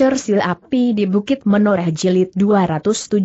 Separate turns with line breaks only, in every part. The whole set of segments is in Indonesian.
Cersil Api di Bukit Menoreh Jilid 275.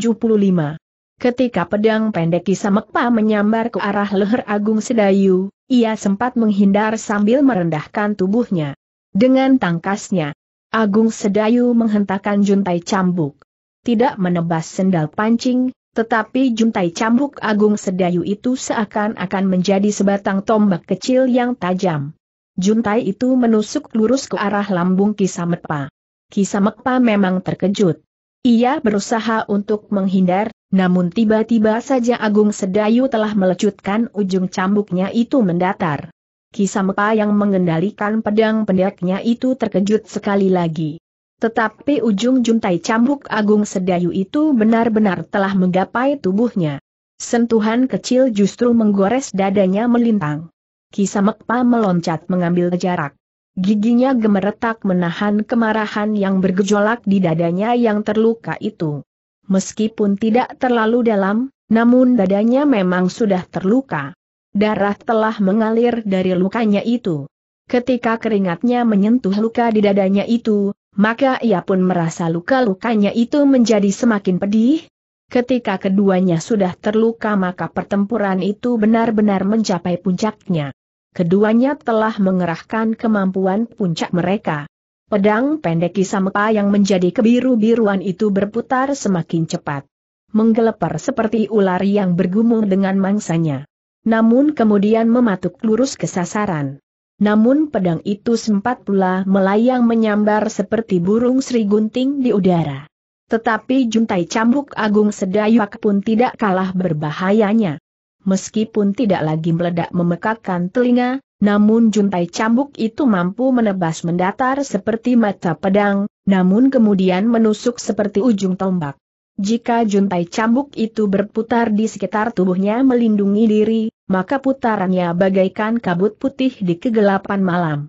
Ketika pedang pendek Mekpa menyambar ke arah leher Agung Sedayu, ia sempat menghindar sambil merendahkan tubuhnya. Dengan tangkasnya, Agung Sedayu menghentakkan juntai cambuk. Tidak menebas sendal pancing, tetapi juntai cambuk Agung Sedayu itu seakan-akan menjadi sebatang tombak kecil yang tajam. Juntai itu menusuk lurus ke arah lambung Mekpa. Kisamekpa memang terkejut. Ia berusaha untuk menghindar, namun tiba-tiba saja Agung Sedayu telah melecutkan ujung cambuknya itu mendatar. Kisamekpa yang mengendalikan pedang pendeknya itu terkejut sekali lagi. Tetapi ujung juntai cambuk Agung Sedayu itu benar-benar telah menggapai tubuhnya. Sentuhan kecil justru menggores dadanya melintang. Kisamekpa meloncat mengambil jarak. Giginya gemeretak menahan kemarahan yang bergejolak di dadanya yang terluka itu. Meskipun tidak terlalu dalam, namun dadanya memang sudah terluka. Darah telah mengalir dari lukanya itu. Ketika keringatnya menyentuh luka di dadanya itu, maka ia pun merasa luka-lukanya itu menjadi semakin pedih. Ketika keduanya sudah terluka maka pertempuran itu benar-benar mencapai puncaknya keduanya telah mengerahkan kemampuan puncak mereka. Pedang pendek Kisampa yang menjadi kebiru-biruan itu berputar semakin cepat. Menggelepar seperti ular yang bergumul dengan mangsanya. Namun kemudian mematuk lurus ke sasaran. Namun pedang itu sempat pula melayang menyambar seperti burung sri gunting di udara. Tetapi juntai cambuk agung sedayuak pun tidak kalah berbahayanya meskipun tidak lagi meledak memekakkan telinga, namun juntai cambuk itu mampu menebas mendatar seperti mata pedang, namun kemudian menusuk seperti ujung tombak. Jika juntai cambuk itu berputar di sekitar tubuhnya melindungi diri, maka putarannya bagaikan kabut putih di kegelapan malam.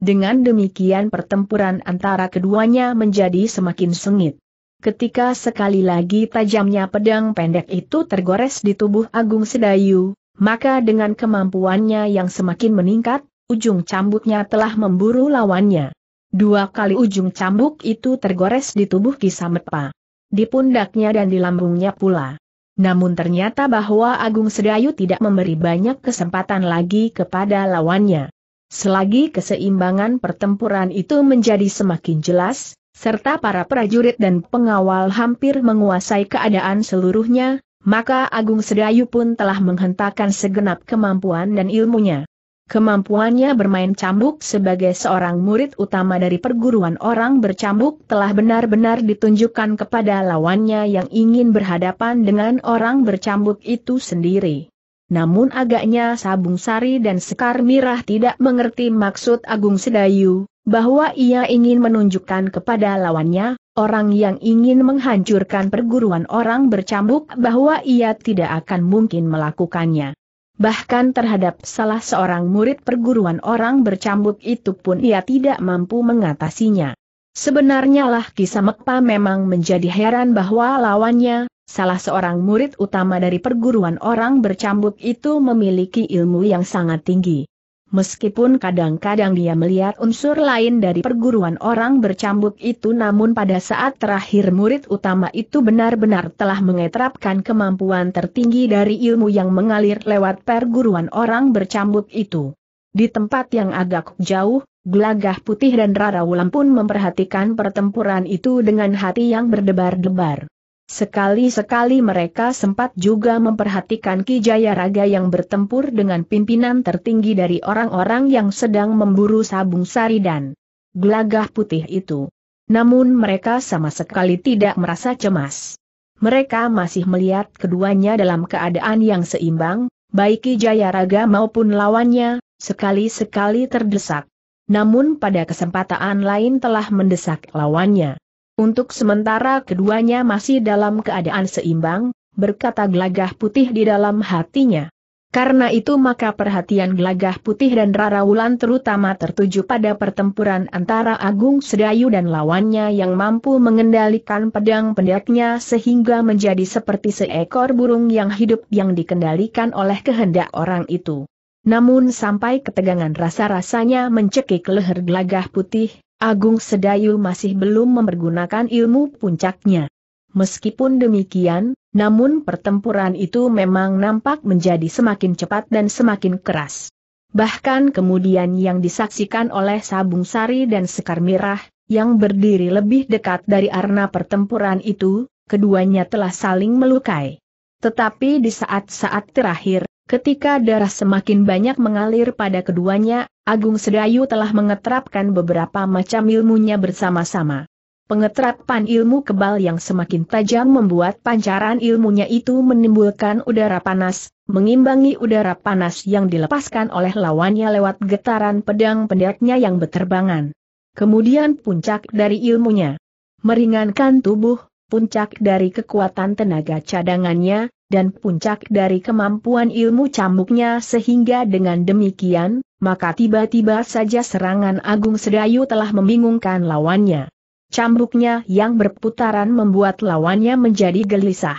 Dengan demikian pertempuran antara keduanya menjadi semakin sengit. Ketika sekali lagi tajamnya pedang pendek itu tergores di tubuh Agung Sedayu, maka dengan kemampuannya yang semakin meningkat, ujung cambuknya telah memburu lawannya. Dua kali ujung cambuk itu tergores di tubuh Kisametpa, Di pundaknya dan di lambungnya pula. Namun ternyata bahwa Agung Sedayu tidak memberi banyak kesempatan lagi kepada lawannya. Selagi keseimbangan pertempuran itu menjadi semakin jelas, serta para prajurit dan pengawal hampir menguasai keadaan seluruhnya, maka Agung Sedayu pun telah menghentakkan segenap kemampuan dan ilmunya. Kemampuannya bermain cambuk sebagai seorang murid utama dari perguruan orang bercambuk telah benar-benar ditunjukkan kepada lawannya yang ingin berhadapan dengan orang bercambuk itu sendiri. Namun agaknya Sabung Sari dan Sekar Mirah tidak mengerti maksud Agung Sedayu, bahwa ia ingin menunjukkan kepada lawannya, orang yang ingin menghancurkan perguruan orang bercambuk bahwa ia tidak akan mungkin melakukannya. Bahkan terhadap salah seorang murid perguruan orang bercambuk itu pun ia tidak mampu mengatasinya. Sebenarnya lah kisah Mekpa memang menjadi heran bahwa lawannya, salah seorang murid utama dari perguruan orang bercambuk itu memiliki ilmu yang sangat tinggi. Meskipun kadang-kadang dia melihat unsur lain dari perguruan orang bercambuk itu namun pada saat terakhir murid utama itu benar-benar telah mengetrapkan kemampuan tertinggi dari ilmu yang mengalir lewat perguruan orang bercambuk itu. Di tempat yang agak jauh, Gelagah Putih dan Rara Wulam pun memperhatikan pertempuran itu dengan hati yang berdebar-debar. Sekali-sekali mereka sempat juga memperhatikan Ki Jayaraga yang bertempur dengan pimpinan tertinggi dari orang-orang yang sedang memburu sabung sari dan gelagah putih itu. Namun mereka sama sekali tidak merasa cemas. Mereka masih melihat keduanya dalam keadaan yang seimbang, baik Ki Jayaraga maupun lawannya, sekali-sekali terdesak. Namun pada kesempatan lain telah mendesak lawannya. Untuk sementara keduanya masih dalam keadaan seimbang, berkata gelagah putih di dalam hatinya. Karena itu maka perhatian gelagah putih dan Rara Wulan terutama tertuju pada pertempuran antara Agung Sedayu dan lawannya yang mampu mengendalikan pedang pendeknya sehingga menjadi seperti seekor burung yang hidup yang dikendalikan oleh kehendak orang itu. Namun sampai ketegangan rasa-rasanya mencekik leher gelagah putih, Agung Sedayu masih belum mempergunakan ilmu puncaknya. Meskipun demikian, namun pertempuran itu memang nampak menjadi semakin cepat dan semakin keras. Bahkan kemudian yang disaksikan oleh Sabung Sari dan Sekar Mirah, yang berdiri lebih dekat dari arena pertempuran itu, keduanya telah saling melukai. Tetapi di saat-saat terakhir, ketika darah semakin banyak mengalir pada keduanya, Agung Sedayu telah mengeterapkan beberapa macam ilmunya bersama-sama. Pengetrapan ilmu kebal yang semakin tajam membuat pancaran ilmunya itu menimbulkan udara panas, mengimbangi udara panas yang dilepaskan oleh lawannya lewat getaran pedang pendeknya yang berterbangan. Kemudian puncak dari ilmunya meringankan tubuh, puncak dari kekuatan tenaga cadangannya, dan puncak dari kemampuan ilmu cambuknya sehingga dengan demikian, maka tiba-tiba saja serangan Agung Sedayu telah membingungkan lawannya. Cambuknya yang berputaran membuat lawannya menjadi gelisah.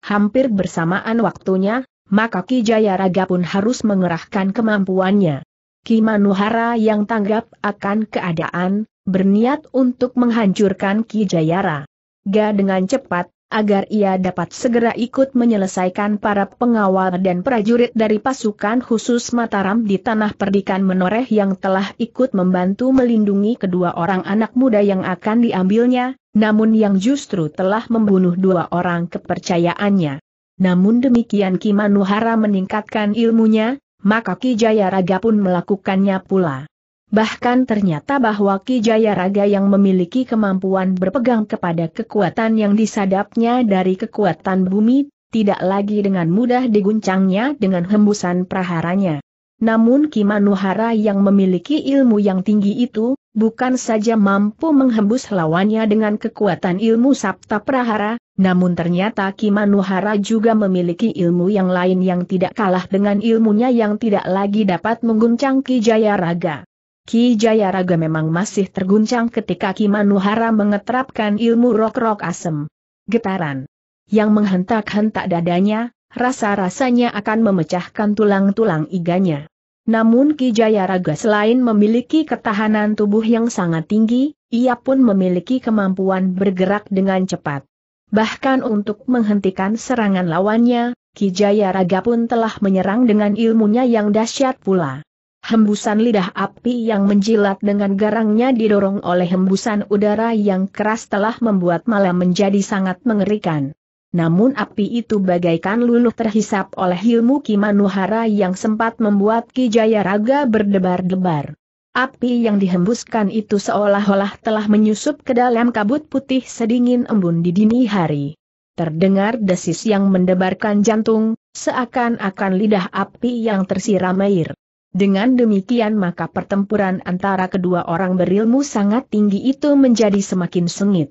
Hampir bersamaan waktunya, maka Ki Jayaraga pun harus mengerahkan kemampuannya. Ki Manuhara yang tanggap akan keadaan, berniat untuk menghancurkan Ki Jayara. Ga dengan cepat, agar ia dapat segera ikut menyelesaikan para pengawal dan prajurit dari pasukan khusus Mataram di tanah perdikan menoreh yang telah ikut membantu melindungi kedua orang anak muda yang akan diambilnya, namun yang justru telah membunuh dua orang kepercayaannya. Namun demikian Kimanuhara meningkatkan ilmunya, maka Ki Jayaraga pun melakukannya pula. Bahkan ternyata bahwa Ki Jayaraga yang memiliki kemampuan berpegang kepada kekuatan yang disadapnya dari kekuatan bumi, tidak lagi dengan mudah diguncangnya dengan hembusan praharanya. Namun Kimanuhara yang memiliki ilmu yang tinggi itu, bukan saja mampu menghembus lawannya dengan kekuatan ilmu Sapta Prahara, namun ternyata Kimanuhara juga memiliki ilmu yang lain yang tidak kalah dengan ilmunya yang tidak lagi dapat mengguncang Ki Jayaraga. Ki Jayaraga memang masih terguncang ketika Ki Manuhara mengeterapkan ilmu rok-rok asem. Getaran yang menghentak-hentak dadanya, rasa-rasanya akan memecahkan tulang-tulang iganya. Namun Ki Jayaraga selain memiliki ketahanan tubuh yang sangat tinggi, ia pun memiliki kemampuan bergerak dengan cepat. Bahkan untuk menghentikan serangan lawannya, Ki Jayaraga pun telah menyerang dengan ilmunya yang dahsyat pula. Hembusan lidah api yang menjilat dengan garangnya didorong oleh hembusan udara yang keras telah membuat malam menjadi sangat mengerikan. Namun api itu bagaikan luluh terhisap oleh ilmu Kimanuhara yang sempat membuat Ki Jayaraga berdebar-debar. Api yang dihembuskan itu seolah-olah telah menyusup ke dalam kabut putih sedingin embun di dini hari. Terdengar desis yang mendebarkan jantung, seakan-akan lidah api yang tersiram air. Dengan demikian maka pertempuran antara kedua orang berilmu sangat tinggi itu menjadi semakin sengit.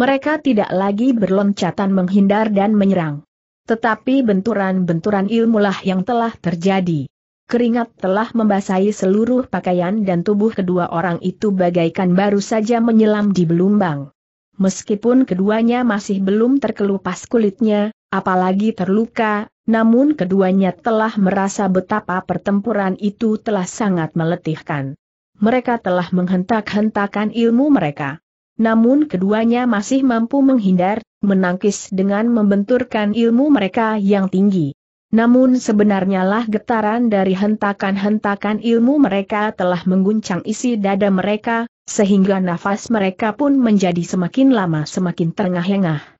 Mereka tidak lagi berloncatan menghindar dan menyerang. Tetapi benturan-benturan ilmulah yang telah terjadi. Keringat telah membasahi seluruh pakaian dan tubuh kedua orang itu bagaikan baru saja menyelam di belumbang. Meskipun keduanya masih belum terkelupas kulitnya, apalagi terluka, namun keduanya telah merasa betapa pertempuran itu telah sangat meletihkan. Mereka telah menghentak-hentakan ilmu mereka. Namun keduanya masih mampu menghindar, menangkis dengan membenturkan ilmu mereka yang tinggi. Namun sebenarnya lah getaran dari hentakan-hentakan ilmu mereka telah mengguncang isi dada mereka, sehingga nafas mereka pun menjadi semakin lama semakin terengah-engah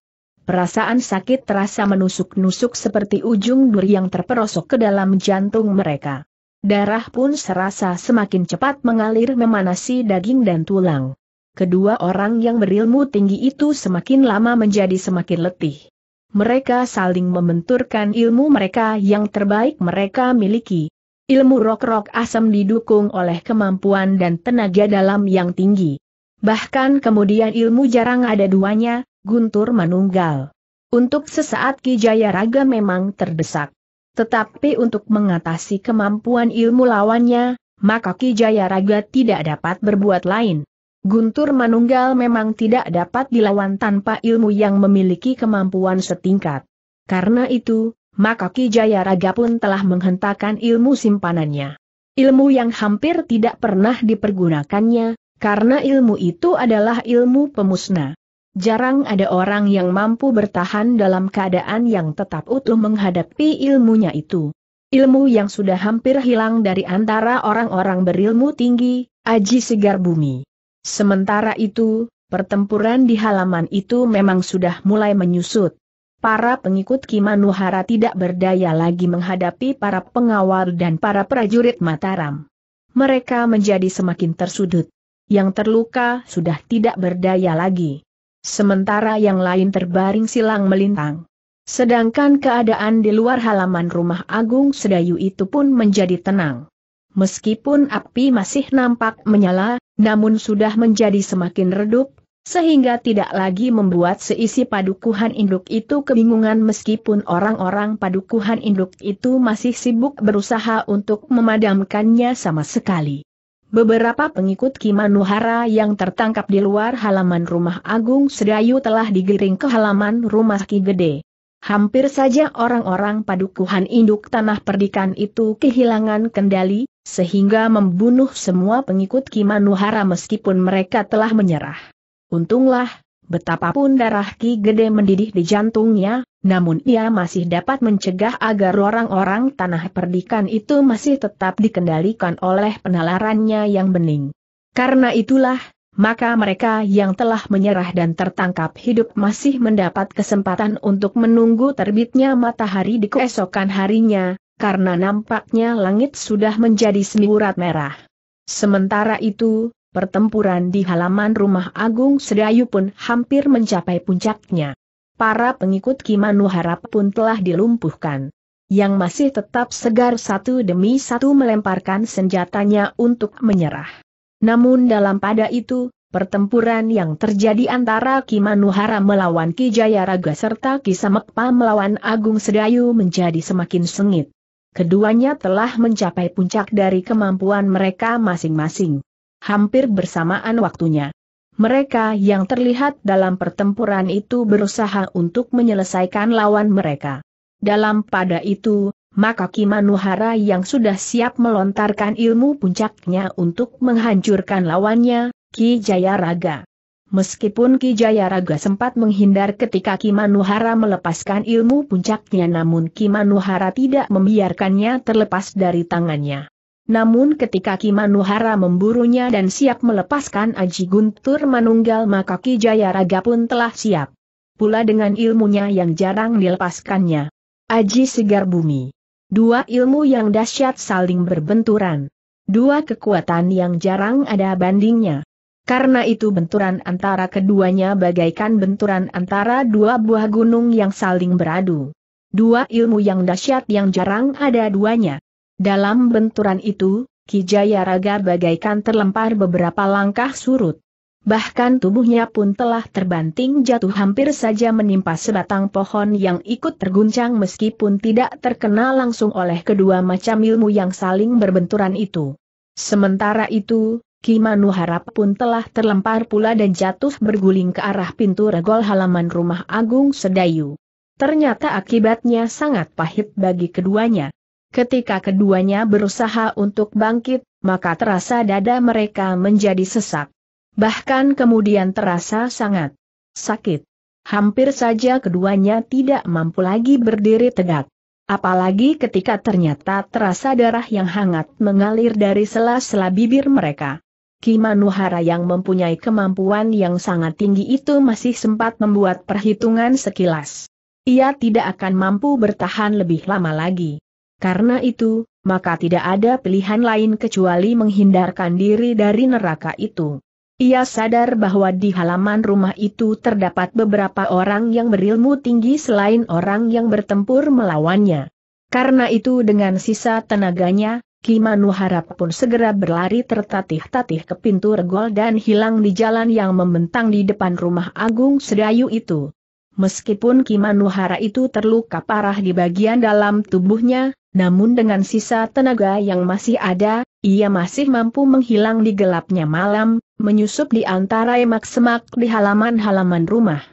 perasaan sakit terasa menusuk-nusuk seperti ujung duri yang terperosok ke dalam jantung mereka. Darah pun serasa semakin cepat mengalir memanasi daging dan tulang. Kedua orang yang berilmu tinggi itu semakin lama menjadi semakin letih. Mereka saling membenturkan ilmu mereka yang terbaik mereka miliki. Ilmu rok-rok asam didukung oleh kemampuan dan tenaga dalam yang tinggi. Bahkan kemudian ilmu jarang ada duanya, Guntur Manunggal. Untuk sesaat Ki Raga memang terdesak. Tetapi untuk mengatasi kemampuan ilmu lawannya, maka Ki Raga tidak dapat berbuat lain. Guntur Manunggal memang tidak dapat dilawan tanpa ilmu yang memiliki kemampuan setingkat. Karena itu, maka Ki Raga pun telah menghentakkan ilmu simpanannya. Ilmu yang hampir tidak pernah dipergunakannya, karena ilmu itu adalah ilmu pemusnah. Jarang ada orang yang mampu bertahan dalam keadaan yang tetap utuh menghadapi ilmunya itu. Ilmu yang sudah hampir hilang dari antara orang-orang berilmu tinggi, aji segar bumi. Sementara itu, pertempuran di halaman itu memang sudah mulai menyusut. Para pengikut Kimanuhara tidak berdaya lagi menghadapi para pengawal dan para prajurit Mataram. Mereka menjadi semakin tersudut. Yang terluka sudah tidak berdaya lagi. Sementara yang lain terbaring silang melintang. Sedangkan keadaan di luar halaman rumah Agung Sedayu itu pun menjadi tenang. Meskipun api masih nampak menyala, namun sudah menjadi semakin redup, sehingga tidak lagi membuat seisi padukuhan induk itu kebingungan meskipun orang-orang padukuhan induk itu masih sibuk berusaha untuk memadamkannya sama sekali. Beberapa pengikut Kimanuhara yang tertangkap di luar halaman rumah Agung Sedayu telah digiring ke halaman rumah Ki Gede. Hampir saja orang-orang padukuhan induk tanah perdikan itu kehilangan kendali, sehingga membunuh semua pengikut Kimanuhara meskipun mereka telah menyerah. Untunglah, betapapun darah Ki Gede mendidih di jantungnya, namun ia masih dapat mencegah agar orang-orang tanah perdikan itu masih tetap dikendalikan oleh penalarannya yang bening. Karena itulah, maka mereka yang telah menyerah dan tertangkap hidup masih mendapat kesempatan untuk menunggu terbitnya matahari di keesokan harinya, karena nampaknya langit sudah menjadi semburat merah. Sementara itu, pertempuran di halaman rumah Agung Sedayu pun hampir mencapai puncaknya para pengikut Kimanu Harap pun telah dilumpuhkan. Yang masih tetap segar satu demi satu melemparkan senjatanya untuk menyerah. Namun dalam pada itu, pertempuran yang terjadi antara Kimanuhara melawan Ki Jayaraga serta Ki melawan Agung Sedayu menjadi semakin sengit. Keduanya telah mencapai puncak dari kemampuan mereka masing-masing. Hampir bersamaan waktunya mereka yang terlihat dalam pertempuran itu berusaha untuk menyelesaikan lawan mereka. Dalam pada itu, maka Kimanuhara yang sudah siap melontarkan ilmu puncaknya untuk menghancurkan lawannya, Ki Jayaraga. Meskipun Ki Jayaraga sempat menghindar ketika Kimanuhara melepaskan ilmu puncaknya namun Kimanuhara tidak membiarkannya terlepas dari tangannya. Namun ketika Ki Manuhara memburunya dan siap melepaskan Aji Guntur Manunggal maka Ki Jayaraga pun telah siap. Pula dengan ilmunya yang jarang dilepaskannya. Aji Segar Bumi. Dua ilmu yang dahsyat saling berbenturan. Dua kekuatan yang jarang ada bandingnya. Karena itu benturan antara keduanya bagaikan benturan antara dua buah gunung yang saling beradu. Dua ilmu yang dahsyat yang jarang ada duanya. Dalam benturan itu, Kijaya Raga bagaikan terlempar beberapa langkah surut. Bahkan tubuhnya pun telah terbanting jatuh hampir saja menimpa sebatang pohon yang ikut terguncang meskipun tidak terkena langsung oleh kedua macam ilmu yang saling berbenturan itu. Sementara itu, Kimanu Harap pun telah terlempar pula dan jatuh berguling ke arah pintu regol halaman rumah Agung Sedayu. Ternyata akibatnya sangat pahit bagi keduanya. Ketika keduanya berusaha untuk bangkit, maka terasa dada mereka menjadi sesak. Bahkan kemudian terasa sangat sakit. Hampir saja keduanya tidak mampu lagi berdiri tegak. Apalagi ketika ternyata terasa darah yang hangat mengalir dari sela-sela bibir mereka. Kimanuhara yang mempunyai kemampuan yang sangat tinggi itu masih sempat membuat perhitungan sekilas. Ia tidak akan mampu bertahan lebih lama lagi. Karena itu, maka tidak ada pilihan lain kecuali menghindarkan diri dari neraka itu. Ia sadar bahwa di halaman rumah itu terdapat beberapa orang yang berilmu tinggi selain orang yang bertempur melawannya. Karena itu dengan sisa tenaganya, Kimanu harap pun segera berlari tertatih-tatih ke pintu regol dan hilang di jalan yang membentang di depan rumah Agung Sedayu itu. Meskipun Kimanuhara itu terluka parah di bagian dalam tubuhnya, namun dengan sisa tenaga yang masih ada, ia masih mampu menghilang di gelapnya malam, menyusup di antara emak-semak di halaman-halaman rumah.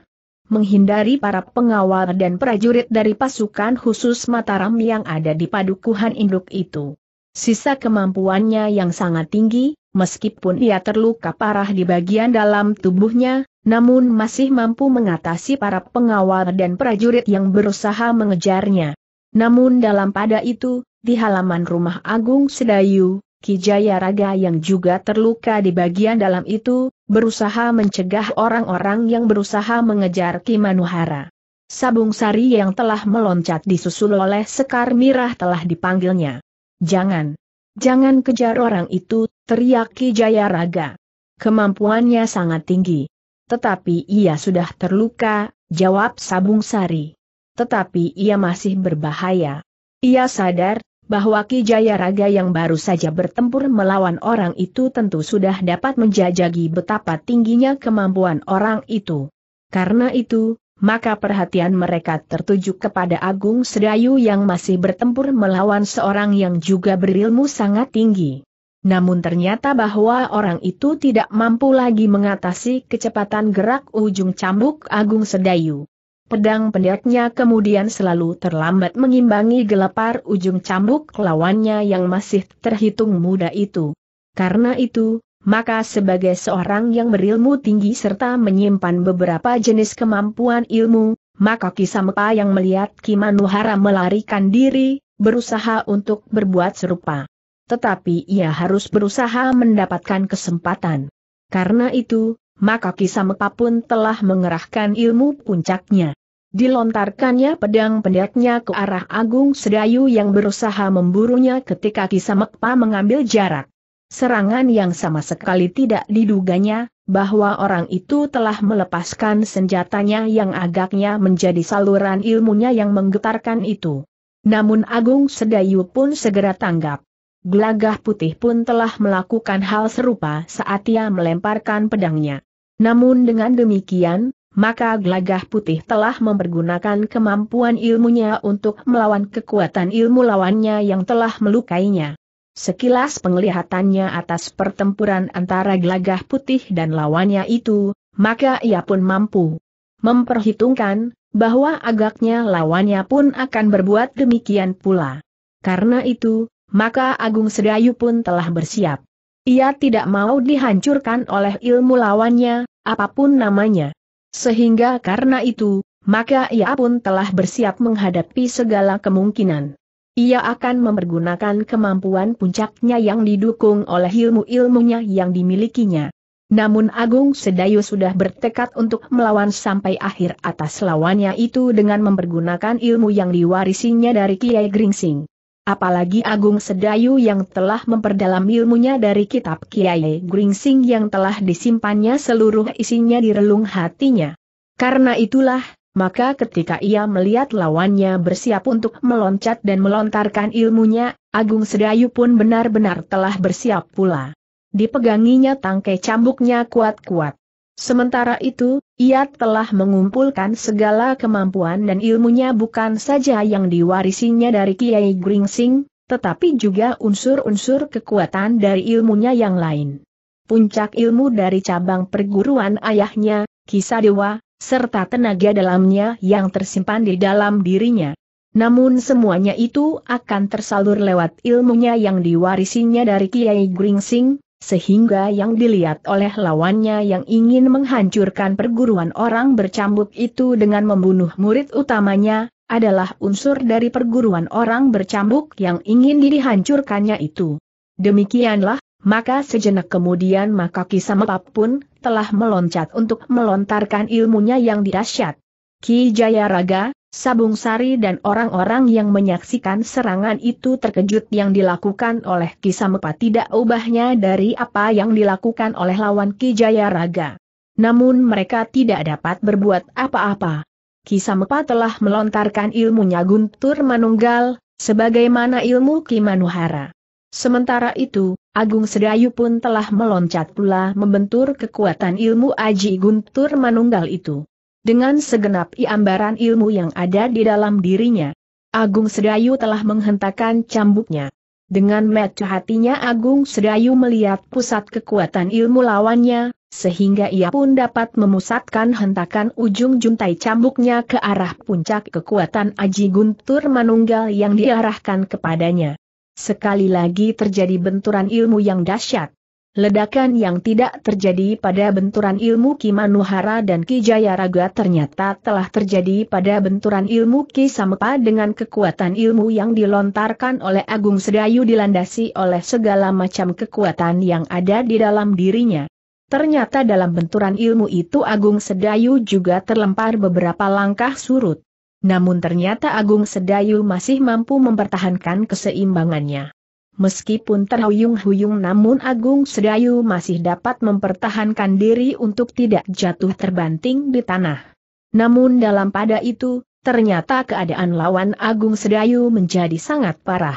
Menghindari para pengawal dan prajurit dari pasukan khusus Mataram yang ada di padukuhan induk itu. Sisa kemampuannya yang sangat tinggi, meskipun ia terluka parah di bagian dalam tubuhnya, namun masih mampu mengatasi para pengawal dan prajurit yang berusaha mengejarnya. Namun dalam pada itu, di halaman rumah Agung Sedayu, Kijaya Raga yang juga terluka di bagian dalam itu, berusaha mencegah orang-orang yang berusaha mengejar Kimanuhara. Sabung Sari yang telah meloncat disusul oleh Sekar Mirah telah dipanggilnya. Jangan. Jangan kejar orang itu, teriak Kijaya Raga. Kemampuannya sangat tinggi. Tetapi ia sudah terluka, jawab Sabung Sari tetapi ia masih berbahaya. Ia sadar bahwa Ki Jayaraga yang baru saja bertempur melawan orang itu tentu sudah dapat menjajagi betapa tingginya kemampuan orang itu. Karena itu, maka perhatian mereka tertuju kepada Agung Sedayu yang masih bertempur melawan seorang yang juga berilmu sangat tinggi. Namun ternyata bahwa orang itu tidak mampu lagi mengatasi kecepatan gerak ujung cambuk Agung Sedayu. Pedang pendeknya kemudian selalu terlambat mengimbangi gelapar ujung cambuk lawannya yang masih terhitung muda itu. Karena itu, maka sebagai seorang yang berilmu tinggi serta menyimpan beberapa jenis kemampuan ilmu, maka Kisampa yang melihat Kimanuhara melarikan diri, berusaha untuk berbuat serupa. Tetapi ia harus berusaha mendapatkan kesempatan. Karena itu, maka Kisamepa pun telah mengerahkan ilmu puncaknya. Dilontarkannya pedang pendeknya ke arah Agung Sedayu yang berusaha memburunya ketika Kisamepa mengambil jarak. Serangan yang sama sekali tidak diduganya, bahwa orang itu telah melepaskan senjatanya yang agaknya menjadi saluran ilmunya yang menggetarkan itu. Namun Agung Sedayu pun segera tanggap. Gelagah putih pun telah melakukan hal serupa saat ia melemparkan pedangnya. Namun dengan demikian, maka gelagah putih telah mempergunakan kemampuan ilmunya untuk melawan kekuatan ilmu lawannya yang telah melukainya. Sekilas penglihatannya atas pertempuran antara gelagah putih dan lawannya itu, maka ia pun mampu memperhitungkan bahwa agaknya lawannya pun akan berbuat demikian pula. Karena itu, maka Agung Sedayu pun telah bersiap. Ia tidak mau dihancurkan oleh ilmu lawannya, apapun namanya. Sehingga karena itu, maka ia pun telah bersiap menghadapi segala kemungkinan. Ia akan mempergunakan kemampuan puncaknya yang didukung oleh ilmu-ilmunya yang dimilikinya. Namun Agung Sedayu sudah bertekad untuk melawan sampai akhir atas lawannya itu dengan mempergunakan ilmu yang diwarisinya dari Kiai Gringsing apalagi Agung Sedayu yang telah memperdalam ilmunya dari kitab Kiai Gringsing yang telah disimpannya seluruh isinya di relung hatinya. Karena itulah, maka ketika ia melihat lawannya bersiap untuk meloncat dan melontarkan ilmunya, Agung Sedayu pun benar-benar telah bersiap pula. Dipeganginya tangkai cambuknya kuat-kuat. Sementara itu, ia telah mengumpulkan segala kemampuan dan ilmunya bukan saja yang diwarisinya dari Kiai Gringsing, tetapi juga unsur-unsur kekuatan dari ilmunya yang lain. Puncak ilmu dari cabang perguruan ayahnya, kisah dewa, serta tenaga dalamnya yang tersimpan di dalam dirinya. Namun semuanya itu akan tersalur lewat ilmunya yang diwarisinya dari Kiai Gringsing, sehingga yang dilihat oleh lawannya yang ingin menghancurkan perguruan orang bercambuk itu dengan membunuh murid utamanya, adalah unsur dari perguruan orang bercambuk yang ingin dihancurkannya itu. Demikianlah, maka sejenak kemudian maka Kisamepap pun telah meloncat untuk melontarkan ilmunya yang dirasyat. Ki Jayaraga, Sabung Sari dan orang-orang yang menyaksikan serangan itu terkejut yang dilakukan oleh Kisamepa tidak ubahnya dari apa yang dilakukan oleh lawan Kijaya Raga. Namun mereka tidak dapat berbuat apa-apa. Kisamepa telah melontarkan ilmunya Guntur Manunggal, sebagaimana ilmu Kimanuhara. Sementara itu, Agung Sedayu pun telah meloncat pula membentur kekuatan ilmu Aji Guntur Manunggal itu dengan segenap iambaran ilmu yang ada di dalam dirinya. Agung Sedayu telah menghentakkan cambuknya. Dengan mata hatinya Agung Sedayu melihat pusat kekuatan ilmu lawannya, sehingga ia pun dapat memusatkan hentakan ujung juntai cambuknya ke arah puncak kekuatan Aji Guntur Manunggal yang diarahkan kepadanya. Sekali lagi terjadi benturan ilmu yang dahsyat. Ledakan yang tidak terjadi pada benturan ilmu Ki Manuhara dan Ki Jayaraga ternyata telah terjadi pada benturan ilmu Ki Sampa dengan kekuatan ilmu yang dilontarkan oleh Agung Sedayu dilandasi oleh segala macam kekuatan yang ada di dalam dirinya. Ternyata dalam benturan ilmu itu Agung Sedayu juga terlempar beberapa langkah surut. Namun ternyata Agung Sedayu masih mampu mempertahankan keseimbangannya. Meskipun terhuyung-huyung namun Agung Sedayu masih dapat mempertahankan diri untuk tidak jatuh terbanting di tanah. Namun dalam pada itu, ternyata keadaan lawan Agung Sedayu menjadi sangat parah.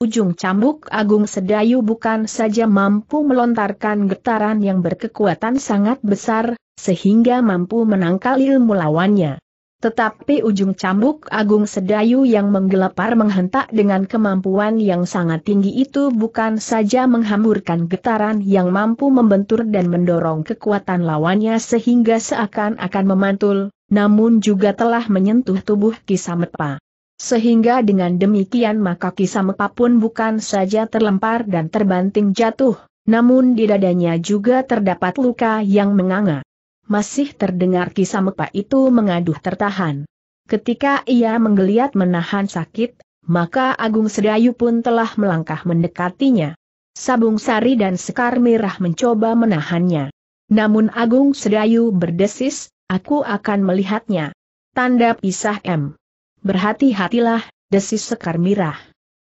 Ujung cambuk Agung Sedayu bukan saja mampu melontarkan getaran yang berkekuatan sangat besar, sehingga mampu menangkal ilmu lawannya. Tetapi ujung cambuk Agung Sedayu yang menggelepar menghentak dengan kemampuan yang sangat tinggi itu bukan saja menghamburkan getaran yang mampu membentur dan mendorong kekuatan lawannya sehingga seakan-akan memantul, namun juga telah menyentuh tubuh Kisamepa. Sehingga dengan demikian maka Kisamepa pun bukan saja terlempar dan terbanting jatuh, namun di dadanya juga terdapat luka yang menganga masih terdengar kisah mepa itu mengaduh tertahan. Ketika ia menggeliat menahan sakit, maka Agung Sedayu pun telah melangkah mendekatinya. Sabung Sari dan Sekar Mirah mencoba menahannya. Namun Agung Sedayu berdesis, aku akan melihatnya. Tanda pisah M. Berhati-hatilah, desis Sekar Mirah.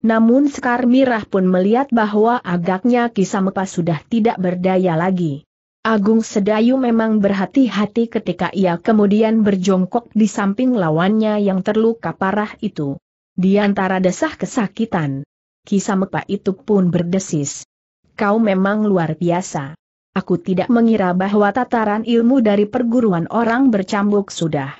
Namun Sekar Mirah pun melihat bahwa agaknya Kisamepa sudah tidak berdaya lagi. Agung Sedayu memang berhati-hati ketika ia kemudian berjongkok di samping lawannya yang terluka parah itu. Di antara desah kesakitan, kisah itu pun berdesis. Kau memang luar biasa. Aku tidak mengira bahwa tataran ilmu dari perguruan orang bercambuk sudah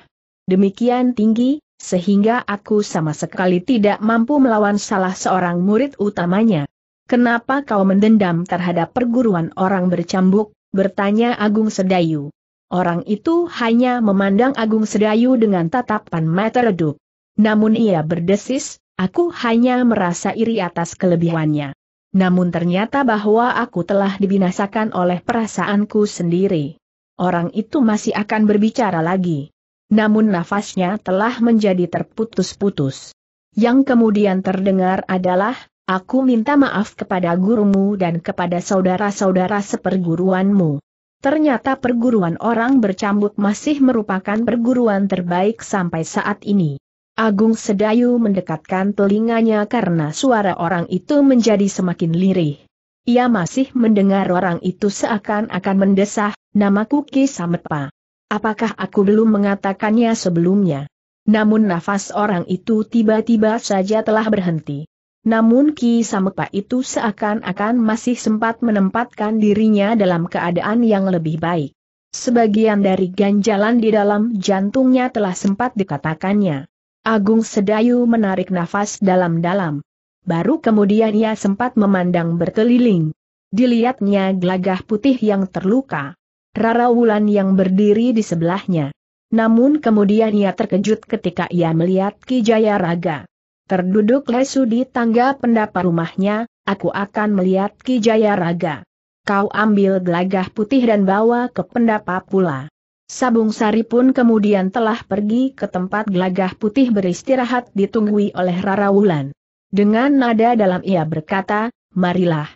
demikian tinggi, sehingga aku sama sekali tidak mampu melawan salah seorang murid utamanya. Kenapa kau mendendam terhadap perguruan orang bercambuk? bertanya Agung Sedayu. Orang itu hanya memandang Agung Sedayu dengan tatapan mata redup. Namun ia berdesis, aku hanya merasa iri atas kelebihannya. Namun ternyata bahwa aku telah dibinasakan oleh perasaanku sendiri. Orang itu masih akan berbicara lagi. Namun nafasnya telah menjadi terputus-putus. Yang kemudian terdengar adalah Aku minta maaf kepada gurumu dan kepada saudara-saudara seperguruanmu. Ternyata perguruan orang bercambuk masih merupakan perguruan terbaik sampai saat ini. Agung Sedayu mendekatkan telinganya karena suara orang itu menjadi semakin lirih. Ia masih mendengar orang itu seakan-akan mendesah, namaku Ki Sametpa. Apakah aku belum mengatakannya sebelumnya? Namun nafas orang itu tiba-tiba saja telah berhenti. Namun Ki Samekpa itu seakan-akan masih sempat menempatkan dirinya dalam keadaan yang lebih baik. Sebagian dari ganjalan di dalam jantungnya telah sempat dikatakannya. Agung Sedayu menarik nafas dalam-dalam. Baru kemudian ia sempat memandang berkeliling. Dilihatnya gelagah putih yang terluka. Rara Wulan yang berdiri di sebelahnya. Namun kemudian ia terkejut ketika ia melihat Ki Jaya Raga. Terduduk lesu di tangga pendapa rumahnya, aku akan melihat Ki Jaya Raga. Kau ambil gelagah putih dan bawa ke pendapa pula. Sabung Sari pun kemudian telah pergi ke tempat gelagah putih beristirahat ditunggui oleh Rara Wulan. Dengan nada dalam ia berkata, marilah.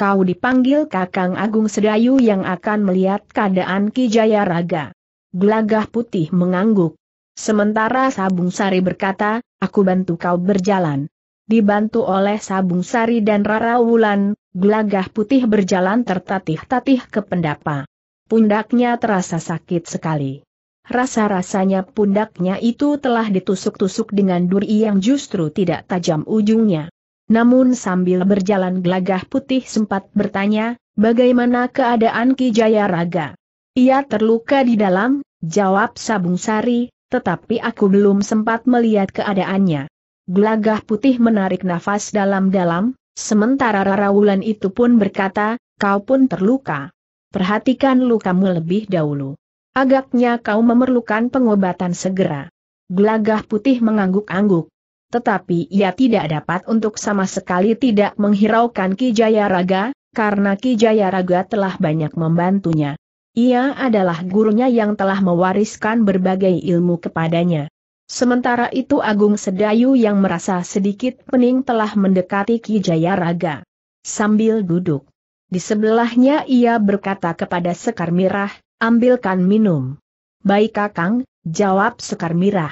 Kau dipanggil Kakang Agung Sedayu yang akan melihat keadaan Ki Jaya Raga. Gelagah putih mengangguk. Sementara Sabung Sari berkata, aku bantu kau berjalan. Dibantu oleh Sabung Sari dan Rara Wulan, gelagah putih berjalan tertatih-tatih ke pendapa. Pundaknya terasa sakit sekali. Rasa-rasanya pundaknya itu telah ditusuk-tusuk dengan duri yang justru tidak tajam ujungnya. Namun sambil berjalan gelagah putih sempat bertanya, bagaimana keadaan Ki Jaya Raga? Ia terluka di dalam, jawab Sabung Sari, tetapi aku belum sempat melihat keadaannya. Gelagah putih menarik nafas dalam-dalam, sementara Rara Wulan itu pun berkata, kau pun terluka. Perhatikan lukamu lebih dahulu. Agaknya kau memerlukan pengobatan segera. Gelagah putih mengangguk-angguk. Tetapi ia tidak dapat untuk sama sekali tidak menghiraukan Ki Jayaraga, karena Ki Jayaraga telah banyak membantunya. Ia adalah gurunya yang telah mewariskan berbagai ilmu kepadanya. Sementara itu Agung Sedayu yang merasa sedikit pening telah mendekati Ki Jayaraga. Sambil duduk, di sebelahnya ia berkata kepada Sekar Mirah, ambilkan minum. Baik kakang, jawab Sekar Mirah.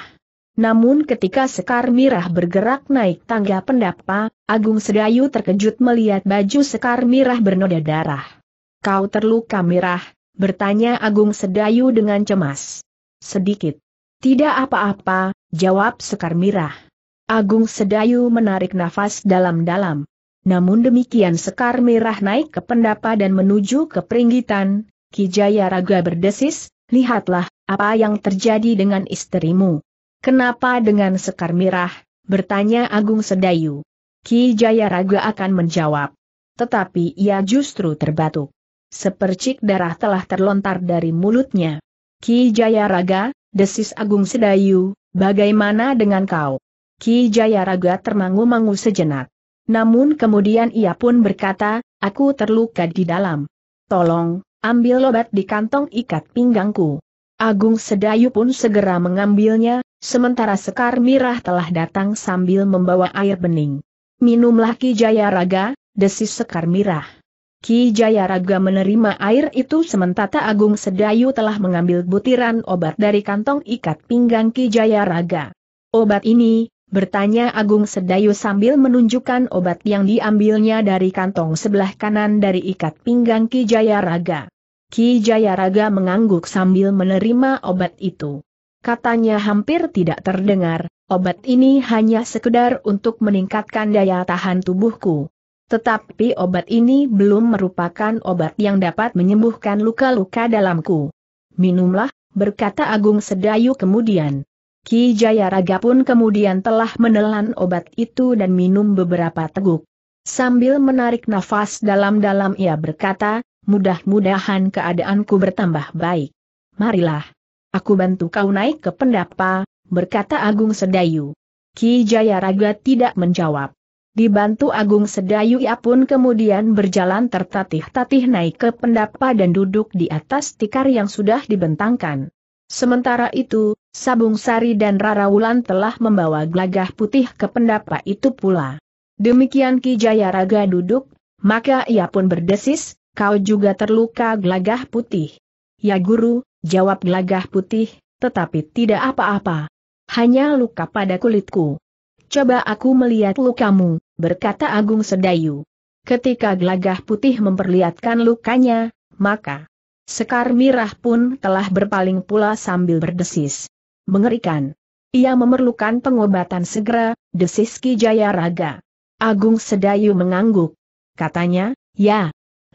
Namun ketika Sekar Mirah bergerak naik tangga pendapa, Agung Sedayu terkejut melihat baju Sekar Mirah bernoda darah. Kau terluka Mirah, Bertanya Agung Sedayu dengan cemas. Sedikit. Tidak apa-apa, jawab Sekar Mirah. Agung Sedayu menarik nafas dalam-dalam. Namun demikian Sekar Mirah naik ke pendapa dan menuju ke peringgitan, Kijaya Raga berdesis, lihatlah, apa yang terjadi dengan istrimu. Kenapa dengan Sekar Mirah? Bertanya Agung Sedayu. Kijaya Raga akan menjawab. Tetapi ia justru terbatuk. Sepercik darah telah terlontar dari mulutnya. Ki Jayaraga, desis Agung Sedayu, bagaimana dengan kau? Ki Jayaraga termangu-mangu sejenak. Namun kemudian ia pun berkata, aku terluka di dalam. Tolong, ambil obat di kantong ikat pinggangku. Agung Sedayu pun segera mengambilnya, sementara Sekar Mirah telah datang sambil membawa air bening. Minumlah Ki Jayaraga, desis Sekar Mirah. Ki Jayaraga menerima air itu sementara Agung Sedayu telah mengambil butiran obat dari kantong ikat pinggang Ki Jayaraga. Obat ini, bertanya Agung Sedayu sambil menunjukkan obat yang diambilnya dari kantong sebelah kanan dari ikat pinggang Ki Jayaraga. Ki Jayaraga mengangguk sambil menerima obat itu. Katanya hampir tidak terdengar, obat ini hanya sekedar untuk meningkatkan daya tahan tubuhku. Tetapi obat ini belum merupakan obat yang dapat menyembuhkan luka-luka dalamku. Minumlah, berkata Agung Sedayu kemudian. Ki Jayaraga pun kemudian telah menelan obat itu dan minum beberapa teguk. Sambil menarik nafas dalam-dalam ia berkata, mudah-mudahan keadaanku bertambah baik. Marilah. Aku bantu kau naik ke pendapa, berkata Agung Sedayu. Ki Jayaraga tidak menjawab. Dibantu Agung Sedayu ia pun kemudian berjalan tertatih-tatih naik ke pendapa dan duduk di atas tikar yang sudah dibentangkan. Sementara itu, Sabung Sari dan Rara Wulan telah membawa gelagah putih ke pendapa itu pula. Demikian Ki Jayaraga duduk, maka ia pun berdesis, kau juga terluka gelagah putih. Ya guru, jawab gelagah putih, tetapi tidak apa-apa. Hanya luka pada kulitku coba aku melihat lukamu, berkata Agung Sedayu. Ketika gelagah putih memperlihatkan lukanya, maka Sekar Mirah pun telah berpaling pula sambil berdesis. Mengerikan. Ia memerlukan pengobatan segera, desis Ki Raga. Agung Sedayu mengangguk. Katanya, ya,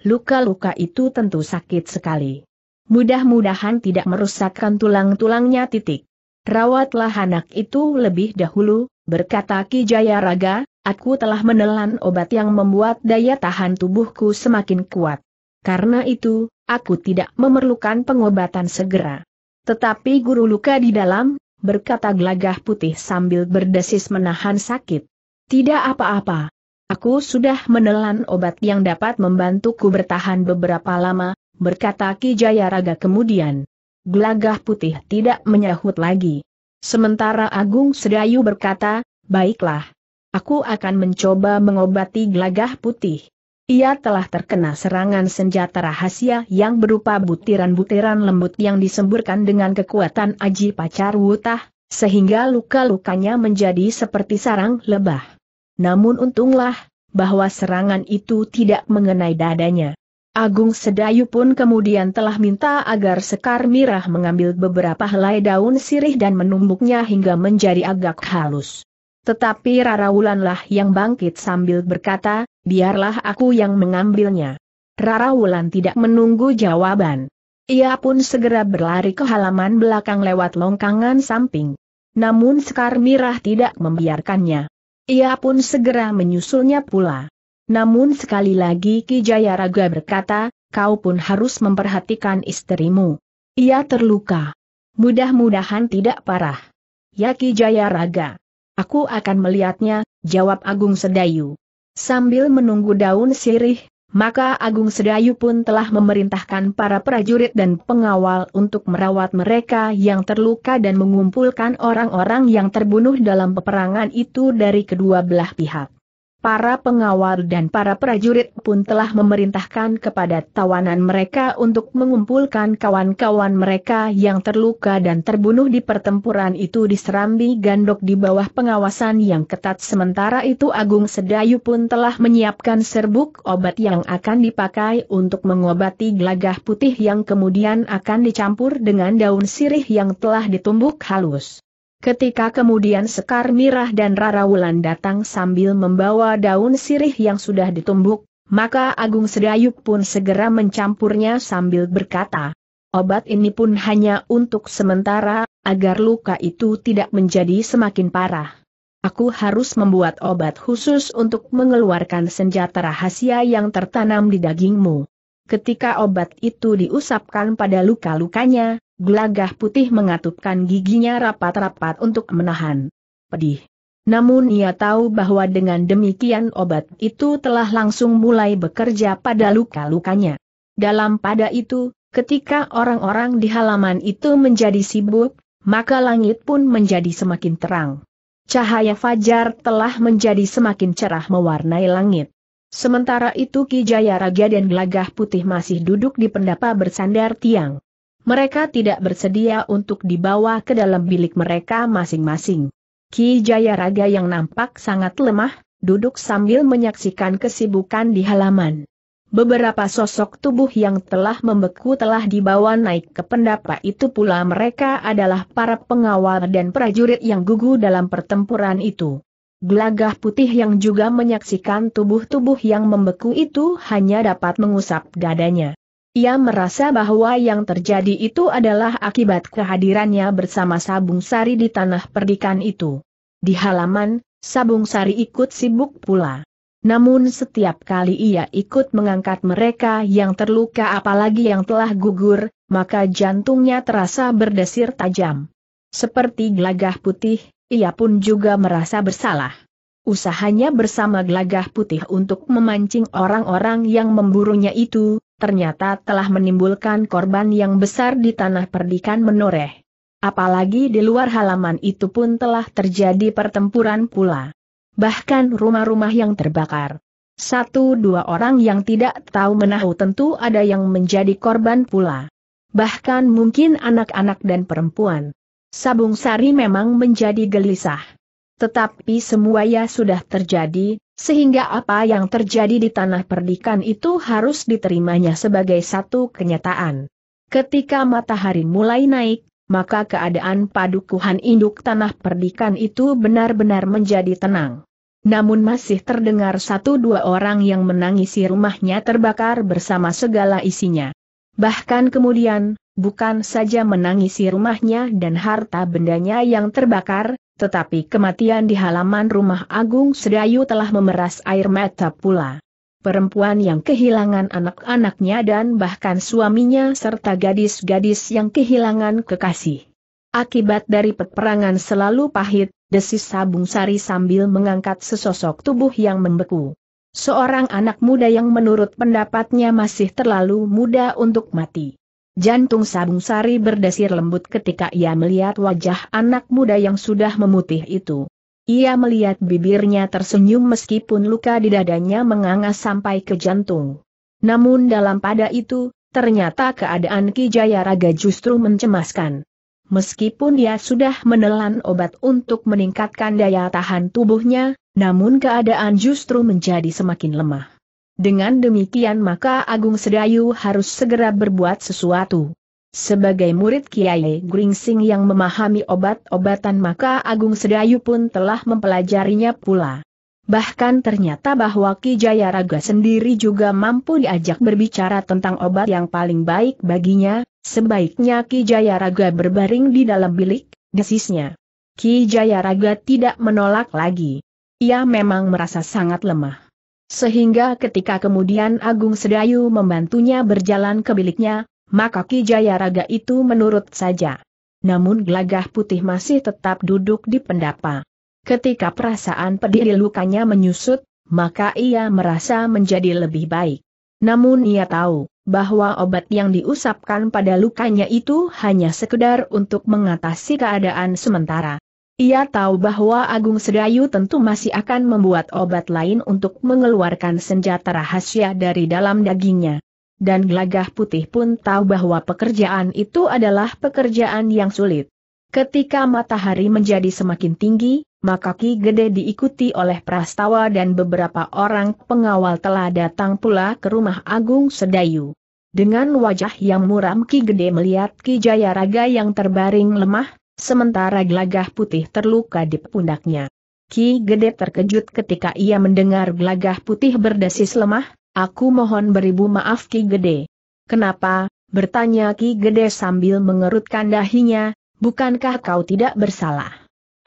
luka-luka itu tentu sakit sekali. Mudah-mudahan tidak merusakkan tulang-tulangnya titik. Rawatlah anak itu lebih dahulu, berkata Ki Jayaraga, aku telah menelan obat yang membuat daya tahan tubuhku semakin kuat. Karena itu, aku tidak memerlukan pengobatan segera. Tetapi guru luka di dalam, berkata gelagah putih sambil berdesis menahan sakit. Tidak apa-apa. Aku sudah menelan obat yang dapat membantuku bertahan beberapa lama, berkata Ki Jayaraga kemudian. Gelagah putih tidak menyahut lagi. Sementara Agung Sedayu berkata, baiklah. Aku akan mencoba mengobati gelagah putih. Ia telah terkena serangan senjata rahasia yang berupa butiran-butiran lembut yang disemburkan dengan kekuatan Aji Pacar Wutah, sehingga luka-lukanya menjadi seperti sarang lebah. Namun untunglah, bahwa serangan itu tidak mengenai dadanya. Agung Sedayu pun kemudian telah minta agar Sekar Mirah mengambil beberapa helai daun sirih dan menumbuknya hingga menjadi agak halus. Tetapi Rarawulanlah yang bangkit sambil berkata, biarlah aku yang mengambilnya. Rarawulan tidak menunggu jawaban. Ia pun segera berlari ke halaman belakang lewat longkangan samping. Namun Sekar Mirah tidak membiarkannya. Ia pun segera menyusulnya pula. Namun sekali lagi Ki Jayaraga berkata, kau pun harus memperhatikan istrimu. Ia terluka. Mudah-mudahan tidak parah. Ya Ki Jayaraga. Aku akan melihatnya, jawab Agung Sedayu. Sambil menunggu daun sirih, maka Agung Sedayu pun telah memerintahkan para prajurit dan pengawal untuk merawat mereka yang terluka dan mengumpulkan orang-orang yang terbunuh dalam peperangan itu dari kedua belah pihak. Para pengawal dan para prajurit pun telah memerintahkan kepada tawanan mereka untuk mengumpulkan kawan-kawan mereka yang terluka dan terbunuh di pertempuran itu di Serambi Gandok di bawah pengawasan yang ketat. Sementara itu Agung Sedayu pun telah menyiapkan serbuk obat yang akan dipakai untuk mengobati gelagah putih yang kemudian akan dicampur dengan daun sirih yang telah ditumbuk halus. Ketika kemudian Sekar Mirah dan Rara Wulan datang sambil membawa daun sirih yang sudah ditumbuk, maka Agung Sedayuk pun segera mencampurnya sambil berkata, obat ini pun hanya untuk sementara, agar luka itu tidak menjadi semakin parah. Aku harus membuat obat khusus untuk mengeluarkan senjata rahasia yang tertanam di dagingmu. Ketika obat itu diusapkan pada luka-lukanya, gelagah putih mengatupkan giginya rapat-rapat untuk menahan pedih. Namun ia tahu bahwa dengan demikian obat itu telah langsung mulai bekerja pada luka-lukanya. Dalam pada itu, ketika orang-orang di halaman itu menjadi sibuk, maka langit pun menjadi semakin terang. Cahaya fajar telah menjadi semakin cerah mewarnai langit. Sementara itu Ki Jaya Raja dan Gelagah Putih masih duduk di pendapa bersandar tiang. Mereka tidak bersedia untuk dibawa ke dalam bilik mereka masing-masing. Ki Jaya Raga yang nampak sangat lemah, duduk sambil menyaksikan kesibukan di halaman. Beberapa sosok tubuh yang telah membeku telah dibawa naik ke pendapa itu pula mereka adalah para pengawal dan prajurit yang gugur dalam pertempuran itu. Gelagah putih yang juga menyaksikan tubuh-tubuh yang membeku itu hanya dapat mengusap dadanya. Ia merasa bahwa yang terjadi itu adalah akibat kehadirannya bersama Sabung Sari di tanah perdikan itu. Di halaman, Sabung Sari ikut sibuk pula. Namun setiap kali ia ikut mengangkat mereka yang terluka apalagi yang telah gugur, maka jantungnya terasa berdesir tajam. Seperti gelagah putih, ia pun juga merasa bersalah. Usahanya bersama gelagah putih untuk memancing orang-orang yang memburunya itu, ternyata telah menimbulkan korban yang besar di tanah perdikan menoreh. Apalagi di luar halaman itu pun telah terjadi pertempuran pula. Bahkan rumah-rumah yang terbakar. Satu dua orang yang tidak tahu menahu tentu ada yang menjadi korban pula. Bahkan mungkin anak-anak dan perempuan. Sabung Sari memang menjadi gelisah. Tetapi semua ya sudah terjadi, sehingga apa yang terjadi di tanah perdikan itu harus diterimanya sebagai satu kenyataan. Ketika matahari mulai naik, maka keadaan padukuhan induk tanah perdikan itu benar-benar menjadi tenang. Namun masih terdengar satu dua orang yang menangisi rumahnya terbakar bersama segala isinya. Bahkan kemudian, bukan saja menangisi rumahnya dan harta bendanya yang terbakar, tetapi kematian di halaman rumah Agung Sedayu telah memeras air mata pula. Perempuan yang kehilangan anak-anaknya dan bahkan suaminya serta gadis-gadis yang kehilangan kekasih. Akibat dari peperangan selalu pahit, desis Sabung Sari sambil mengangkat sesosok tubuh yang membeku. Seorang anak muda yang menurut pendapatnya masih terlalu muda untuk mati. Jantung Sabung Sari berdesir lembut ketika ia melihat wajah anak muda yang sudah memutih itu. Ia melihat bibirnya tersenyum meskipun luka di dadanya menganga sampai ke jantung. Namun dalam pada itu, ternyata keadaan Ki Jayaraga justru mencemaskan. Meskipun ia sudah menelan obat untuk meningkatkan daya tahan tubuhnya, namun keadaan justru menjadi semakin lemah. Dengan demikian maka Agung Sedayu harus segera berbuat sesuatu. Sebagai murid Kiai Gringsing yang memahami obat-obatan maka Agung Sedayu pun telah mempelajarinya pula. Bahkan ternyata bahwa Ki Jaya Raga sendiri juga mampu diajak berbicara tentang obat yang paling baik baginya, sebaiknya Ki Jaya Raga berbaring di dalam bilik, desisnya. Ki Jaya Raga tidak menolak lagi. Ia memang merasa sangat lemah. Sehingga ketika kemudian Agung Sedayu membantunya berjalan ke biliknya, maka Ki Jayaraga itu menurut saja. Namun Glagah putih masih tetap duduk di pendapa. Ketika perasaan pedih di lukanya menyusut, maka ia merasa menjadi lebih baik. Namun ia tahu, bahwa obat yang diusapkan pada lukanya itu hanya sekedar untuk mengatasi keadaan sementara. Ia tahu bahwa Agung Sedayu tentu masih akan membuat obat lain untuk mengeluarkan senjata rahasia dari dalam dagingnya. Dan gelagah putih pun tahu bahwa pekerjaan itu adalah pekerjaan yang sulit. Ketika matahari menjadi semakin tinggi, maka Ki Gede diikuti oleh Prastawa dan beberapa orang pengawal telah datang pula ke rumah Agung Sedayu. Dengan wajah yang muram Ki Gede melihat Ki Jayaraga yang terbaring lemah, sementara gelagah putih terluka di pundaknya. Ki Gede terkejut ketika ia mendengar gelagah putih berdesis lemah, aku mohon beribu maaf Ki Gede. Kenapa? bertanya Ki Gede sambil mengerutkan dahinya, bukankah kau tidak bersalah?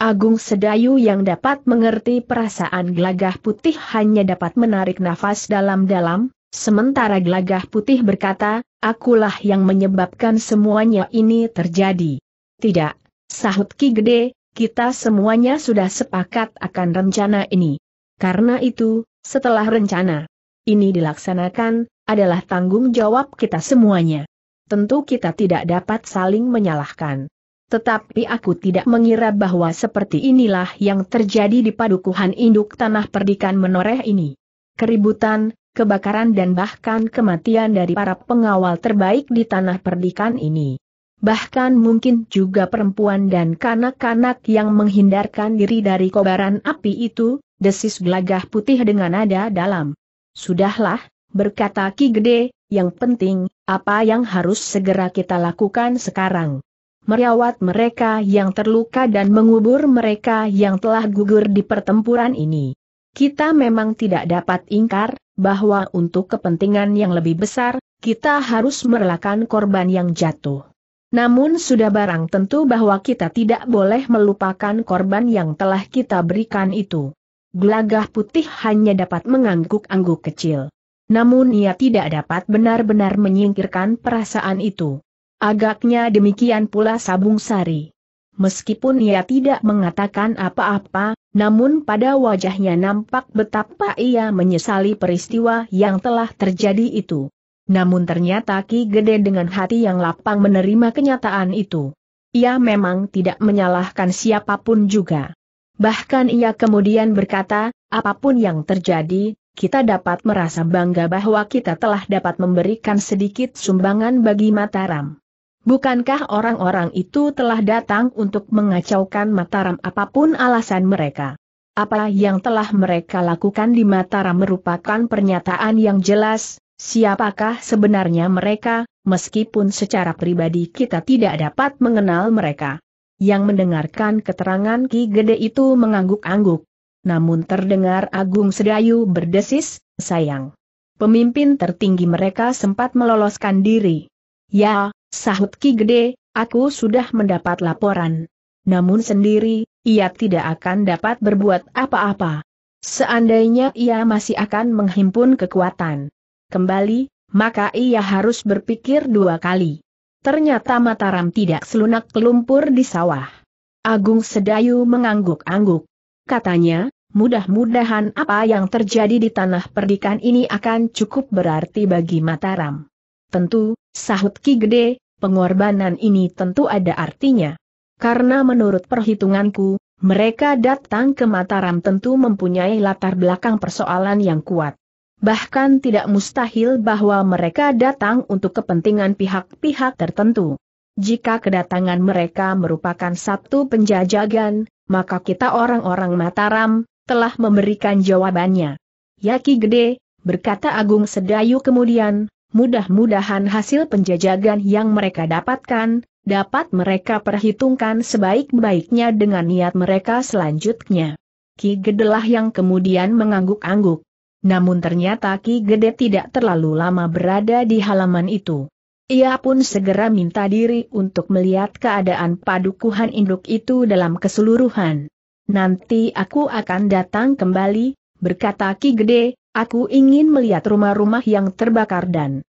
Agung Sedayu yang dapat mengerti perasaan gelagah putih hanya dapat menarik nafas dalam-dalam, sementara gelagah putih berkata, akulah yang menyebabkan semuanya ini terjadi. Tidak, Sahut Ki Gede, kita semuanya sudah sepakat akan rencana ini. Karena itu, setelah rencana ini dilaksanakan, adalah tanggung jawab kita semuanya. Tentu kita tidak dapat saling menyalahkan. Tetapi aku tidak mengira bahwa seperti inilah yang terjadi di padukuhan induk tanah perdikan menoreh ini. Keributan, kebakaran dan bahkan kematian dari para pengawal terbaik di tanah perdikan ini bahkan mungkin juga perempuan dan kanak-kanak yang menghindarkan diri dari kobaran api itu, desis gelagah putih dengan nada dalam. Sudahlah, berkata Ki Gede, yang penting, apa yang harus segera kita lakukan sekarang? Merawat mereka yang terluka dan mengubur mereka yang telah gugur di pertempuran ini. Kita memang tidak dapat ingkar, bahwa untuk kepentingan yang lebih besar, kita harus merelakan korban yang jatuh. Namun sudah barang tentu bahwa kita tidak boleh melupakan korban yang telah kita berikan itu. Gelagah putih hanya dapat mengangguk-angguk kecil. Namun ia tidak dapat benar-benar menyingkirkan perasaan itu. Agaknya demikian pula Sabung Sari. Meskipun ia tidak mengatakan apa-apa, namun pada wajahnya nampak betapa ia menyesali peristiwa yang telah terjadi itu. Namun ternyata Ki Gede dengan hati yang lapang menerima kenyataan itu. Ia memang tidak menyalahkan siapapun juga. Bahkan ia kemudian berkata, apapun yang terjadi, kita dapat merasa bangga bahwa kita telah dapat memberikan sedikit sumbangan bagi Mataram. Bukankah orang-orang itu telah datang untuk mengacaukan Mataram apapun alasan mereka? Apa yang telah mereka lakukan di Mataram merupakan pernyataan yang jelas, Siapakah sebenarnya mereka, meskipun secara pribadi kita tidak dapat mengenal mereka. Yang mendengarkan keterangan Ki Gede itu mengangguk-angguk. Namun terdengar Agung Sedayu berdesis, sayang. Pemimpin tertinggi mereka sempat meloloskan diri. Ya, sahut Ki Gede, aku sudah mendapat laporan. Namun sendiri, ia tidak akan dapat berbuat apa-apa. Seandainya ia masih akan menghimpun kekuatan, kembali, maka ia harus berpikir dua kali. Ternyata Mataram tidak selunak lumpur di sawah. Agung Sedayu mengangguk-angguk. Katanya, mudah-mudahan apa yang terjadi di tanah perdikan ini akan cukup berarti bagi Mataram. Tentu, sahut Ki Gede, pengorbanan ini tentu ada artinya. Karena menurut perhitunganku, mereka datang ke Mataram tentu mempunyai latar belakang persoalan yang kuat bahkan tidak mustahil bahwa mereka datang untuk kepentingan pihak-pihak tertentu. Jika kedatangan mereka merupakan satu penjajagan, maka kita orang-orang Mataram, telah memberikan jawabannya. Yaki Gede, berkata Agung Sedayu kemudian, mudah-mudahan hasil penjajagan yang mereka dapatkan, dapat mereka perhitungkan sebaik-baiknya dengan niat mereka selanjutnya. Ki Gedelah yang kemudian mengangguk-angguk. Namun ternyata Ki Gede tidak terlalu lama berada di halaman itu. Ia pun segera minta diri untuk melihat keadaan padukuhan induk itu dalam keseluruhan. Nanti aku akan datang kembali, berkata Ki Gede, aku ingin melihat rumah-rumah yang terbakar dan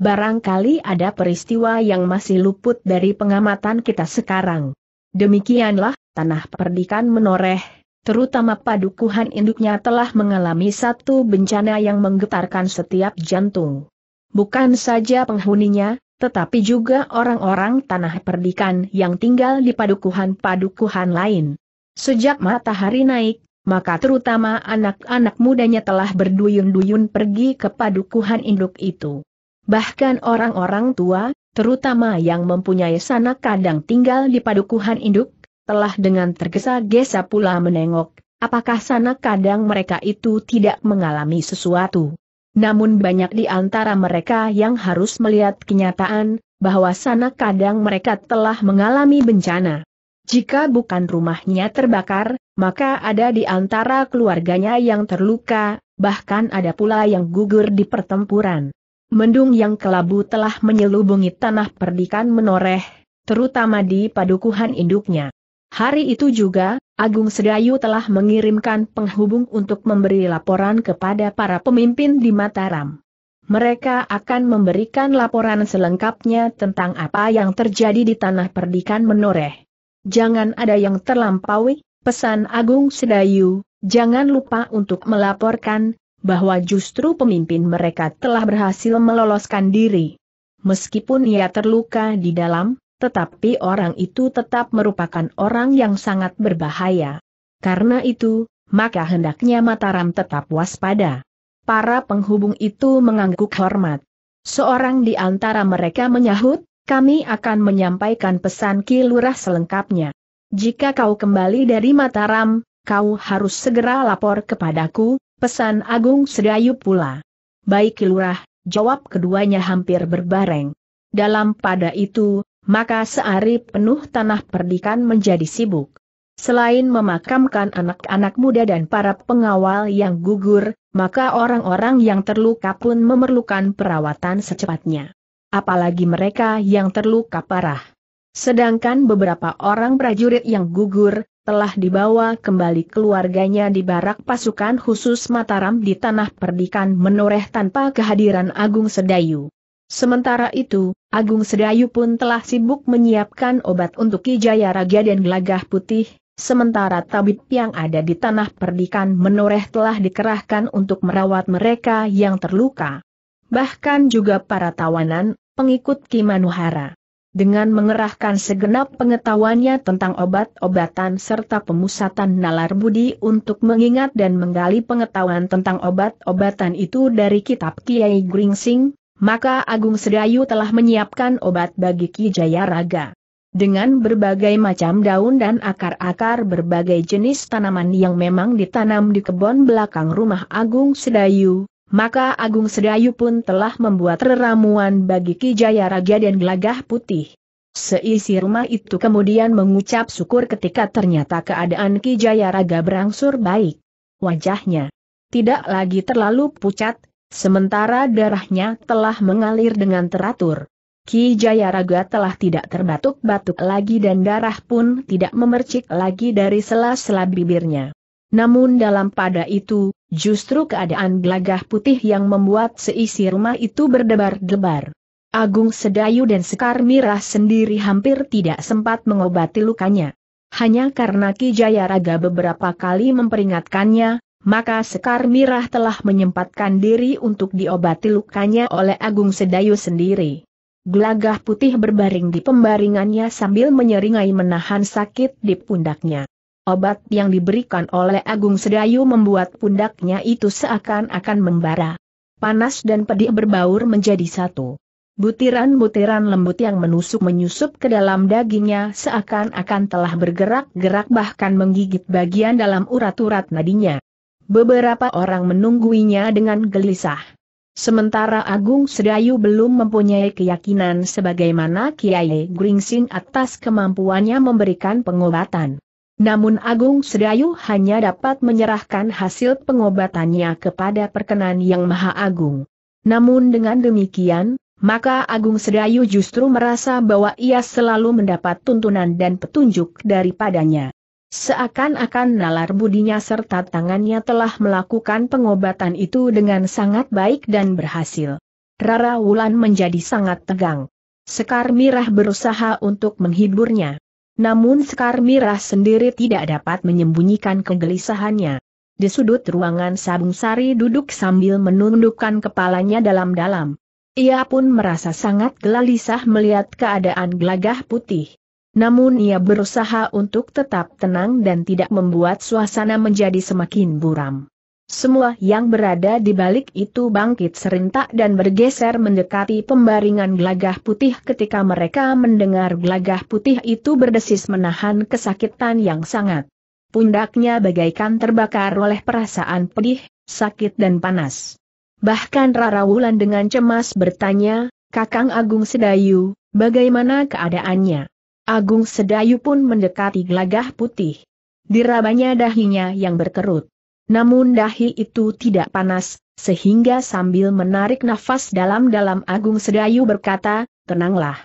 barangkali ada peristiwa yang masih luput dari pengamatan kita sekarang. Demikianlah, tanah perdikan menoreh, terutama padukuhan induknya telah mengalami satu bencana yang menggetarkan setiap jantung. Bukan saja penghuninya, tetapi juga orang-orang tanah perdikan yang tinggal di padukuhan-padukuhan lain. Sejak matahari naik, maka terutama anak-anak mudanya telah berduyun-duyun pergi ke padukuhan induk itu. Bahkan orang-orang tua, terutama yang mempunyai sanak kadang tinggal di padukuhan induk, telah dengan tergesa-gesa pula menengok, apakah sana kadang mereka itu tidak mengalami sesuatu. Namun banyak di antara mereka yang harus melihat kenyataan, bahwa sana kadang mereka telah mengalami bencana. Jika bukan rumahnya terbakar, maka ada di antara keluarganya yang terluka, bahkan ada pula yang gugur di pertempuran. Mendung yang kelabu telah menyelubungi tanah perdikan menoreh, terutama di padukuhan induknya. Hari itu juga, Agung Sedayu telah mengirimkan penghubung untuk memberi laporan kepada para pemimpin di Mataram. Mereka akan memberikan laporan selengkapnya tentang apa yang terjadi di tanah perdikan menoreh. Jangan ada yang terlampaui, pesan Agung Sedayu, jangan lupa untuk melaporkan, bahwa justru pemimpin mereka telah berhasil meloloskan diri. Meskipun ia terluka di dalam, tetapi orang itu tetap merupakan orang yang sangat berbahaya. Karena itu, maka hendaknya Mataram tetap waspada. Para penghubung itu mengangguk hormat. Seorang di antara mereka menyahut, kami akan menyampaikan pesan Ki Lurah selengkapnya. Jika kau kembali dari Mataram, kau harus segera lapor kepadaku, pesan Agung Sedayu pula. Baik Ki Lurah, jawab keduanya hampir berbareng. Dalam pada itu, maka sehari penuh tanah perdikan menjadi sibuk. Selain memakamkan anak-anak muda dan para pengawal yang gugur, maka orang-orang yang terluka pun memerlukan perawatan secepatnya. Apalagi mereka yang terluka parah. Sedangkan beberapa orang prajurit yang gugur, telah dibawa kembali keluarganya di barak pasukan khusus Mataram di tanah perdikan menoreh tanpa kehadiran Agung Sedayu. Sementara itu, Agung Sedayu pun telah sibuk menyiapkan obat untuk Kijaya Raga dan Gelagah Putih, sementara tabib yang ada di tanah perdikan menoreh telah dikerahkan untuk merawat mereka yang terluka. Bahkan juga para tawanan, pengikut Kimanuhara. Dengan mengerahkan segenap pengetahuannya tentang obat-obatan serta pemusatan nalar budi untuk mengingat dan menggali pengetahuan tentang obat-obatan itu dari kitab Kiai Gringsing, maka Agung Sedayu telah menyiapkan obat bagi Ki Jayaraga. Dengan berbagai macam daun dan akar-akar berbagai jenis tanaman yang memang ditanam di kebun belakang rumah Agung Sedayu, maka Agung Sedayu pun telah membuat ramuan bagi Ki Jayaraga dan gelagah putih. Seisi rumah itu kemudian mengucap syukur ketika ternyata keadaan Ki Jayaraga berangsur baik. Wajahnya tidak lagi terlalu pucat, Sementara darahnya telah mengalir dengan teratur. Ki Jayaraga telah tidak terbatuk-batuk lagi dan darah pun tidak memercik lagi dari sela-sela bibirnya. Namun dalam pada itu, justru keadaan gelagah putih yang membuat seisi rumah itu berdebar-debar. Agung Sedayu dan Sekar Mirah sendiri hampir tidak sempat mengobati lukanya. Hanya karena Ki Jayaraga beberapa kali memperingatkannya, maka Sekar Mirah telah menyempatkan diri untuk diobati lukanya oleh Agung Sedayu sendiri. Gelagah putih berbaring di pembaringannya sambil menyeringai menahan sakit di pundaknya. Obat yang diberikan oleh Agung Sedayu membuat pundaknya itu seakan-akan membara. Panas dan pedih berbaur menjadi satu. Butiran-butiran lembut yang menusuk-menyusup ke dalam dagingnya seakan-akan telah bergerak-gerak bahkan menggigit bagian dalam urat-urat nadinya. Beberapa orang menungguinya dengan gelisah. Sementara Agung Sedayu belum mempunyai keyakinan sebagaimana Kiai Gringsing atas kemampuannya memberikan pengobatan. Namun Agung Sedayu hanya dapat menyerahkan hasil pengobatannya kepada perkenan yang maha agung. Namun dengan demikian, maka Agung Sedayu justru merasa bahwa ia selalu mendapat tuntunan dan petunjuk daripadanya. Seakan-akan nalar budinya serta tangannya telah melakukan pengobatan itu dengan sangat baik dan berhasil. Rara Wulan menjadi sangat tegang. Sekar Mirah berusaha untuk menghiburnya. Namun Sekar Mirah sendiri tidak dapat menyembunyikan kegelisahannya. Di sudut ruangan Sabung Sari duduk sambil menundukkan kepalanya dalam-dalam. Ia pun merasa sangat gelisah melihat keadaan gelagah putih namun ia berusaha untuk tetap tenang dan tidak membuat suasana menjadi semakin buram. Semua yang berada di balik itu bangkit serentak dan bergeser mendekati pembaringan gelagah putih ketika mereka mendengar gelagah putih itu berdesis menahan kesakitan yang sangat. Pundaknya bagaikan terbakar oleh perasaan pedih, sakit dan panas. Bahkan Rara Wulan dengan cemas bertanya, Kakang Agung Sedayu, bagaimana keadaannya? Agung Sedayu pun mendekati gelagah putih. Dirabanya dahinya yang berkerut. Namun dahi itu tidak panas, sehingga sambil menarik nafas dalam-dalam Agung Sedayu berkata, tenanglah.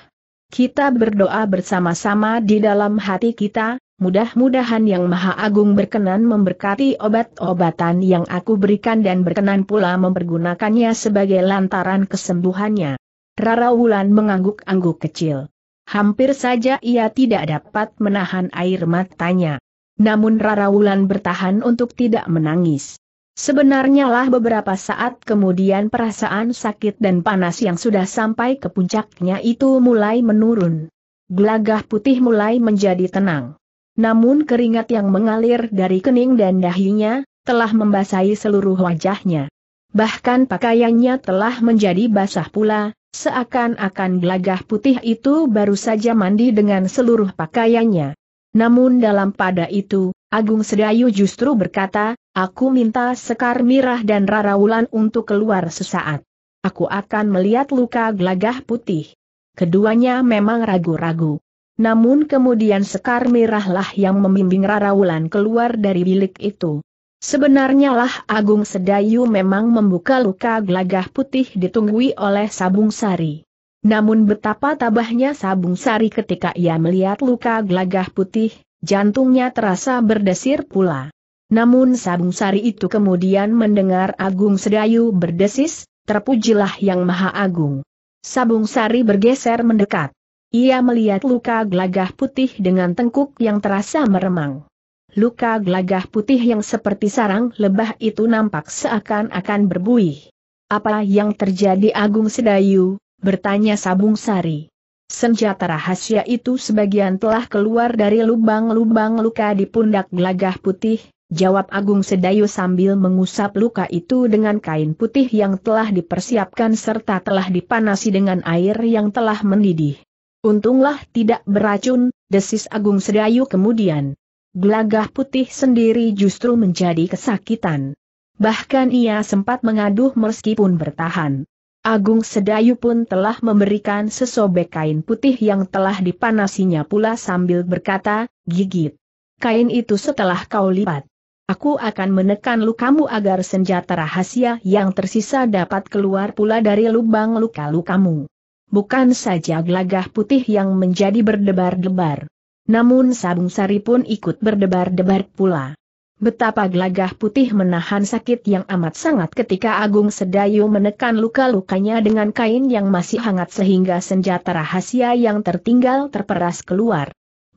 Kita berdoa bersama-sama di dalam hati kita, Mudah-mudahan Yang Maha Agung berkenan memberkati obat-obatan yang aku berikan dan berkenan pula mempergunakannya sebagai lantaran kesembuhannya. Rara Wulan mengangguk-angguk kecil. Hampir saja ia tidak dapat menahan air matanya. Namun Rara Wulan bertahan untuk tidak menangis. Sebenarnya lah beberapa saat kemudian perasaan sakit dan panas yang sudah sampai ke puncaknya itu mulai menurun. Gelagah putih mulai menjadi tenang. Namun keringat yang mengalir dari kening dan dahinya, telah membasahi seluruh wajahnya. Bahkan pakaiannya telah menjadi basah pula, Seakan-akan gelagah putih itu baru saja mandi dengan seluruh pakaiannya. Namun dalam pada itu, Agung Sedayu justru berkata, aku minta Sekar Mirah dan Rara Wulan untuk keluar sesaat. Aku akan melihat luka gelagah putih. Keduanya memang ragu-ragu. Namun kemudian Sekar Mirahlah yang membimbing Rara Wulan keluar dari bilik itu. Sebenarnya lah Agung Sedayu memang membuka luka gelagah putih ditunggui oleh Sabung Sari. Namun betapa tabahnya Sabung Sari ketika ia melihat luka gelagah putih, jantungnya terasa berdesir pula. Namun Sabung Sari itu kemudian mendengar Agung Sedayu berdesis, terpujilah yang maha agung. Sabung Sari bergeser mendekat. Ia melihat luka gelagah putih dengan tengkuk yang terasa meremang luka gelagah putih yang seperti sarang lebah itu nampak seakan-akan berbuih. Apa yang terjadi Agung Sedayu? bertanya Sabung Sari. Senjata rahasia itu sebagian telah keluar dari lubang-lubang luka di pundak gelagah putih, jawab Agung Sedayu sambil mengusap luka itu dengan kain putih yang telah dipersiapkan serta telah dipanasi dengan air yang telah mendidih. Untunglah tidak beracun, desis Agung Sedayu kemudian gelagah putih sendiri justru menjadi kesakitan. Bahkan ia sempat mengaduh meskipun bertahan. Agung Sedayu pun telah memberikan sesobek kain putih yang telah dipanasinya pula sambil berkata, gigit. Kain itu setelah kau lipat. Aku akan menekan lukamu agar senjata rahasia yang tersisa dapat keluar pula dari lubang luka lukamu. Bukan saja gelagah putih yang menjadi berdebar-debar. Namun Sabung Sari pun ikut berdebar-debar pula. Betapa gelagah putih menahan sakit yang amat sangat ketika Agung Sedayu menekan luka-lukanya dengan kain yang masih hangat sehingga senjata rahasia yang tertinggal terperas keluar.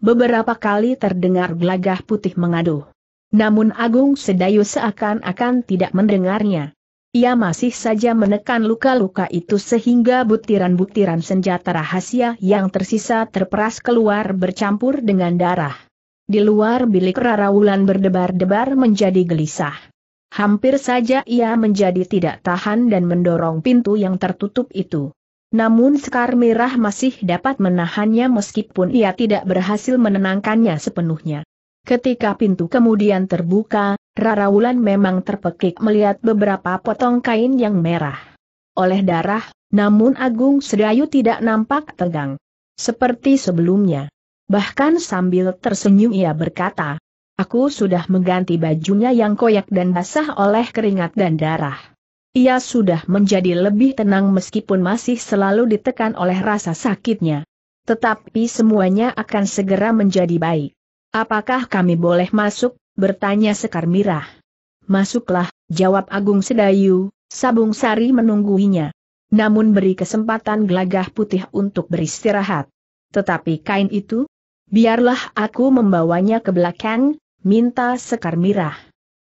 Beberapa kali terdengar gelagah putih mengaduh. Namun Agung Sedayu seakan-akan tidak mendengarnya ia masih saja menekan luka-luka itu sehingga butiran-butiran senjata rahasia yang tersisa terperas keluar bercampur dengan darah. Di luar bilik Raraulan berdebar-debar menjadi gelisah. Hampir saja ia menjadi tidak tahan dan mendorong pintu yang tertutup itu. Namun Sekar Merah masih dapat menahannya meskipun ia tidak berhasil menenangkannya sepenuhnya. Ketika pintu kemudian terbuka, Rara Wulan memang terpekik melihat beberapa potong kain yang merah oleh darah, namun Agung Sedayu tidak nampak tegang. Seperti sebelumnya. Bahkan sambil tersenyum ia berkata, Aku sudah mengganti bajunya yang koyak dan basah oleh keringat dan darah. Ia sudah menjadi lebih tenang meskipun masih selalu ditekan oleh rasa sakitnya. Tetapi semuanya akan segera menjadi baik. Apakah kami boleh masuk? bertanya Sekar Mirah. Masuklah, jawab Agung Sedayu, Sabung Sari menungguinya. Namun beri kesempatan gelagah putih untuk beristirahat. Tetapi kain itu? Biarlah aku membawanya ke belakang, minta Sekar Mirah.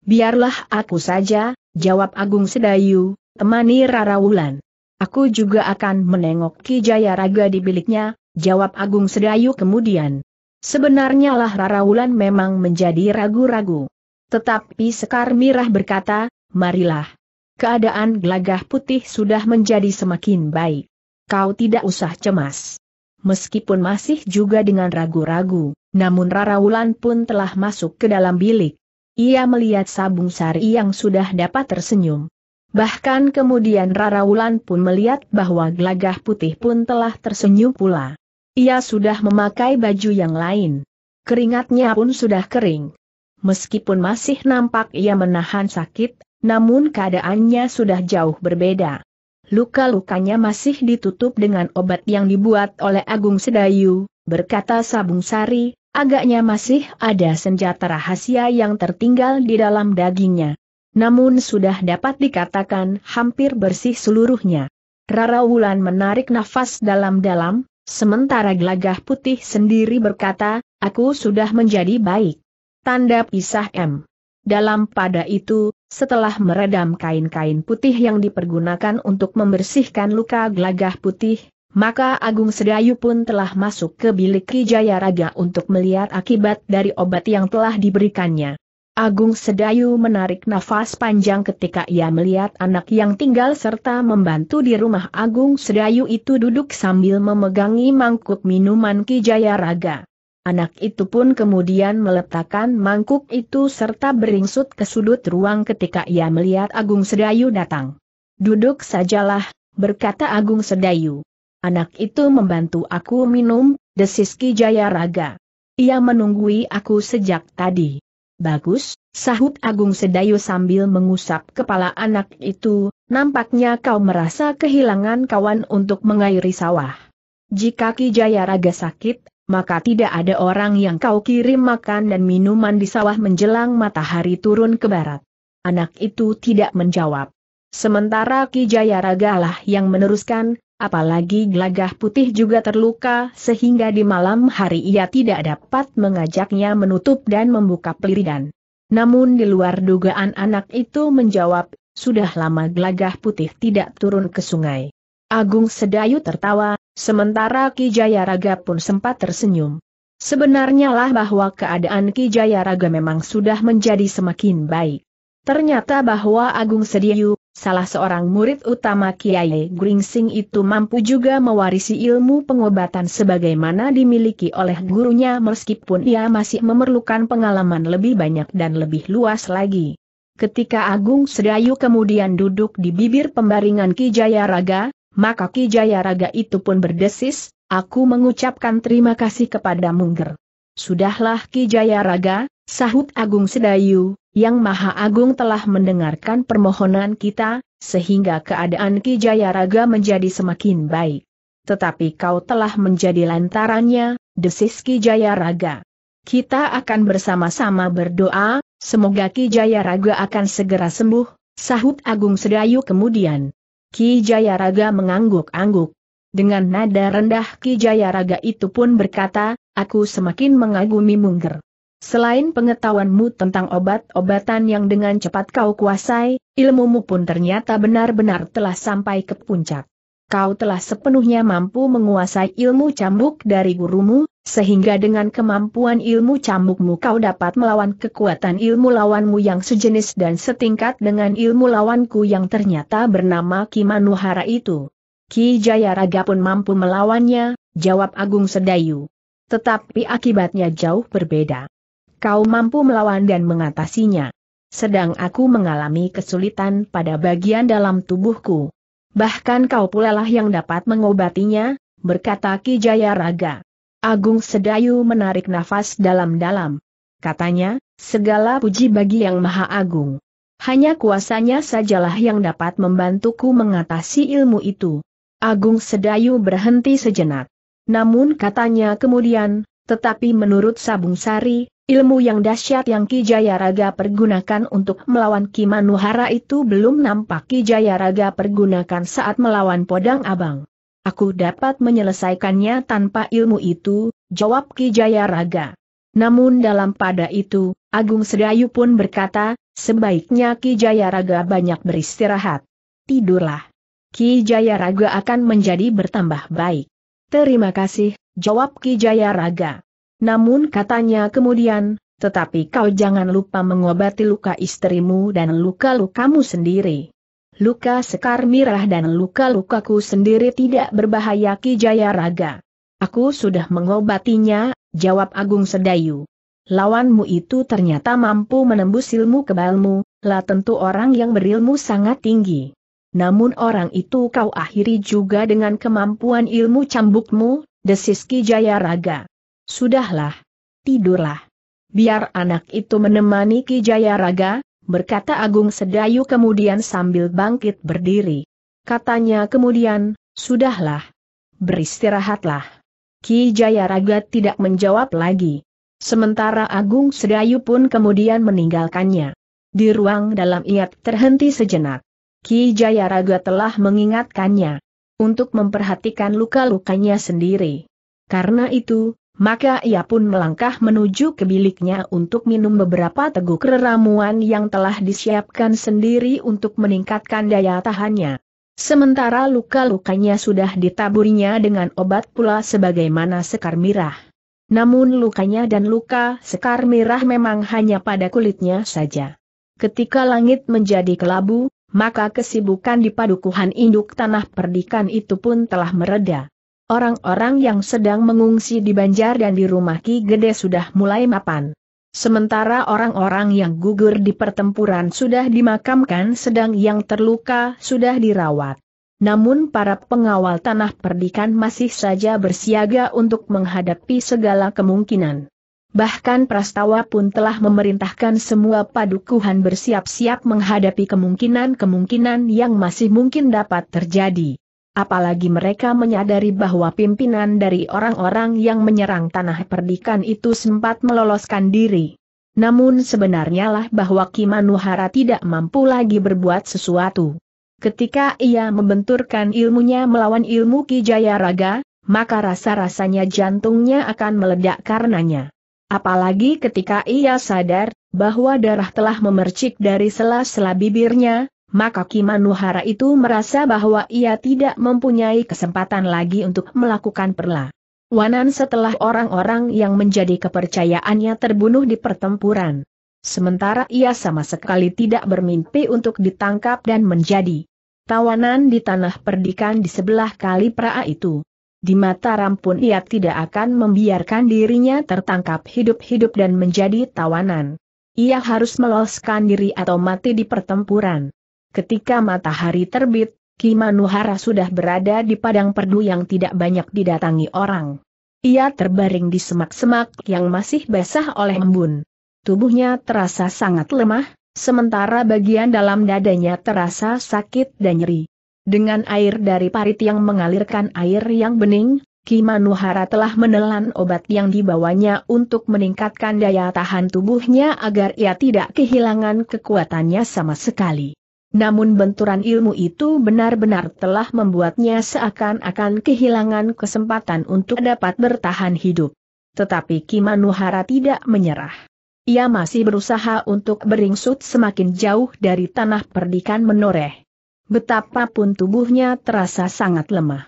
Biarlah aku saja, jawab Agung Sedayu, temani Rara Wulan. Aku juga akan menengok Ki Jaya Raga di biliknya, jawab Agung Sedayu kemudian. Sebenarnya lah Raraulan memang menjadi ragu-ragu. Tetapi Sekar Mirah berkata, marilah. Keadaan Glagah putih sudah menjadi semakin baik. Kau tidak usah cemas. Meskipun masih juga dengan ragu-ragu, namun Raraulan pun telah masuk ke dalam bilik. Ia melihat Sabung Sari yang sudah dapat tersenyum. Bahkan kemudian Raraulan pun melihat bahwa Glagah putih pun telah tersenyum pula. Ia sudah memakai baju yang lain. Keringatnya pun sudah kering. Meskipun masih nampak ia menahan sakit, namun keadaannya sudah jauh berbeda. Luka-lukanya masih ditutup dengan obat yang dibuat oleh Agung Sedayu, berkata Sabung Sari, agaknya masih ada senjata rahasia yang tertinggal di dalam dagingnya. Namun sudah dapat dikatakan hampir bersih seluruhnya. Rara Wulan menarik nafas dalam-dalam, Sementara Glagah putih sendiri berkata, aku sudah menjadi baik. Tanda pisah M. Dalam pada itu, setelah meredam kain-kain putih yang dipergunakan untuk membersihkan luka Glagah putih, maka Agung Sedayu pun telah masuk ke bilik Kijaya Raga untuk melihat akibat dari obat yang telah diberikannya. Agung Sedayu menarik nafas panjang ketika ia melihat anak yang tinggal serta membantu di rumah Agung Sedayu itu duduk sambil memegangi mangkuk minuman Kijaya Raga. Anak itu pun kemudian meletakkan mangkuk itu serta beringsut ke sudut ruang ketika ia melihat Agung Sedayu datang. Duduk sajalah, berkata Agung Sedayu. Anak itu membantu aku minum, desis Kijaya Raga. Ia menunggui aku sejak tadi. Bagus, sahut Agung Sedayu sambil mengusap kepala anak itu, nampaknya kau merasa kehilangan kawan untuk mengairi sawah. Jika Ki Jaya Raga sakit, maka tidak ada orang yang kau kirim makan dan minuman di sawah menjelang matahari turun ke barat. Anak itu tidak menjawab. Sementara Ki Raga lah yang meneruskan, Apalagi gelagah putih juga terluka sehingga di malam hari ia tidak dapat mengajaknya menutup dan membuka peliridan. Namun di luar dugaan anak itu menjawab, sudah lama gelagah putih tidak turun ke sungai. Agung Sedayu tertawa, sementara Ki Raga pun sempat tersenyum. Sebenarnya lah bahwa keadaan Ki Raga memang sudah menjadi semakin baik. Ternyata bahwa Agung Sedayu salah seorang murid utama Kiai Gringsing itu mampu juga mewarisi ilmu pengobatan sebagaimana dimiliki oleh gurunya meskipun ia masih memerlukan pengalaman lebih banyak dan lebih luas lagi. Ketika Agung Sedayu kemudian duduk di bibir pembaringan Ki Jayaraga, maka Ki Jayaraga itu pun berdesis, aku mengucapkan terima kasih kepada Mungger. Sudahlah Ki Jayaraga, sahut Agung Sedayu, yang Maha Agung telah mendengarkan permohonan kita, sehingga keadaan Ki Jayaraga menjadi semakin baik. Tetapi kau telah menjadi lantarannya, desis Ki Jayaraga. Kita akan bersama-sama berdoa, semoga Ki Jayaraga akan segera sembuh, sahut Agung Sedayu kemudian. Ki Jayaraga mengangguk-angguk. Dengan nada rendah Ki Jayaraga itu pun berkata, aku semakin mengagumi Mungger. Selain pengetahuanmu tentang obat-obatan yang dengan cepat kau kuasai, ilmumu pun ternyata benar-benar telah sampai ke puncak. Kau telah sepenuhnya mampu menguasai ilmu cambuk dari gurumu, sehingga dengan kemampuan ilmu cambukmu kau dapat melawan kekuatan ilmu lawanmu yang sejenis dan setingkat dengan ilmu lawanku yang ternyata bernama Kimanuhara itu. Ki Jayaraga pun mampu melawannya, jawab Agung Sedayu. Tetapi akibatnya jauh berbeda kau mampu melawan dan mengatasinya. Sedang aku mengalami kesulitan pada bagian dalam tubuhku. Bahkan kau pula lah yang dapat mengobatinya, berkata Ki Jaya Raga. Agung Sedayu menarik nafas dalam-dalam. Katanya, segala puji bagi yang maha agung. Hanya kuasanya sajalah yang dapat membantuku mengatasi ilmu itu. Agung Sedayu berhenti sejenak. Namun katanya kemudian, tetapi menurut Sabung Sari, Ilmu yang dahsyat yang Kijaya Raga pergunakan untuk melawan Kimanuhara itu belum nampak Kijaya Raga pergunakan saat melawan Podang Abang. Aku dapat menyelesaikannya tanpa ilmu itu, jawab Kijaya Raga. Namun dalam pada itu, Agung Sedayu pun berkata, sebaiknya Kijaya Raga banyak beristirahat. Tidurlah. Kijaya Raga akan menjadi bertambah baik. Terima kasih, jawab Kijaya Raga. Namun katanya kemudian, tetapi kau jangan lupa mengobati luka istrimu dan luka-lukamu sendiri. Luka sekar mirah dan luka-lukaku sendiri tidak berbahaya Ki Jaya Raga. Aku sudah mengobatinya, jawab Agung Sedayu. Lawanmu itu ternyata mampu menembus ilmu kebalmu, lah tentu orang yang berilmu sangat tinggi. Namun orang itu kau akhiri juga dengan kemampuan ilmu cambukmu, desis Ki Jaya Raga. Sudahlah. Tidurlah. Biar anak itu menemani Ki Jayaraga, berkata Agung Sedayu kemudian sambil bangkit berdiri. Katanya kemudian, sudahlah. Beristirahatlah. Ki Jayaraga tidak menjawab lagi. Sementara Agung Sedayu pun kemudian meninggalkannya. Di ruang dalam ingat terhenti sejenak. Ki Jayaraga telah mengingatkannya untuk memperhatikan luka-lukanya sendiri. Karena itu, maka ia pun melangkah menuju ke biliknya untuk minum beberapa teguk ramuan yang telah disiapkan sendiri untuk meningkatkan daya tahannya. Sementara luka-lukanya sudah ditaburinya dengan obat pula sebagaimana sekar mirah. Namun lukanya dan luka sekar mirah memang hanya pada kulitnya saja. Ketika langit menjadi kelabu, maka kesibukan di padukuhan induk tanah perdikan itu pun telah mereda. Orang-orang yang sedang mengungsi di Banjar dan di rumah Ki Gede sudah mulai mapan. Sementara orang-orang yang gugur di pertempuran sudah dimakamkan sedang yang terluka sudah dirawat. Namun para pengawal tanah perdikan masih saja bersiaga untuk menghadapi segala kemungkinan. Bahkan Prastawa pun telah memerintahkan semua padukuhan bersiap-siap menghadapi kemungkinan-kemungkinan yang masih mungkin dapat terjadi. Apalagi mereka menyadari bahwa pimpinan dari orang-orang yang menyerang tanah perdikan itu sempat meloloskan diri. Namun sebenarnya lah bahwa Kimanuhara tidak mampu lagi berbuat sesuatu. Ketika ia membenturkan ilmunya melawan ilmu Kijaya Raga, maka rasa-rasanya jantungnya akan meledak karenanya. Apalagi ketika ia sadar, bahwa darah telah memercik dari sela-sela bibirnya, maka Kimanuhara itu merasa bahwa ia tidak mempunyai kesempatan lagi untuk melakukan perla. Wanan setelah orang-orang yang menjadi kepercayaannya terbunuh di pertempuran. Sementara ia sama sekali tidak bermimpi untuk ditangkap dan menjadi tawanan di tanah perdikan di sebelah kali praa itu. Di Mataram pun ia tidak akan membiarkan dirinya tertangkap hidup-hidup dan menjadi tawanan. Ia harus meloloskan diri atau mati di pertempuran. Ketika matahari terbit, Ki Manuhara sudah berada di padang perdu yang tidak banyak didatangi orang. Ia terbaring di semak-semak yang masih basah oleh embun. Tubuhnya terasa sangat lemah, sementara bagian dalam dadanya terasa sakit dan nyeri. Dengan air dari parit yang mengalirkan air yang bening, Ki Manuhara telah menelan obat yang dibawanya untuk meningkatkan daya tahan tubuhnya agar ia tidak kehilangan kekuatannya sama sekali. Namun benturan ilmu itu benar-benar telah membuatnya seakan-akan kehilangan kesempatan untuk dapat bertahan hidup. Tetapi Kimanuhara tidak menyerah. Ia masih berusaha untuk beringsut semakin jauh dari tanah perdikan menoreh. Betapapun tubuhnya terasa sangat lemah.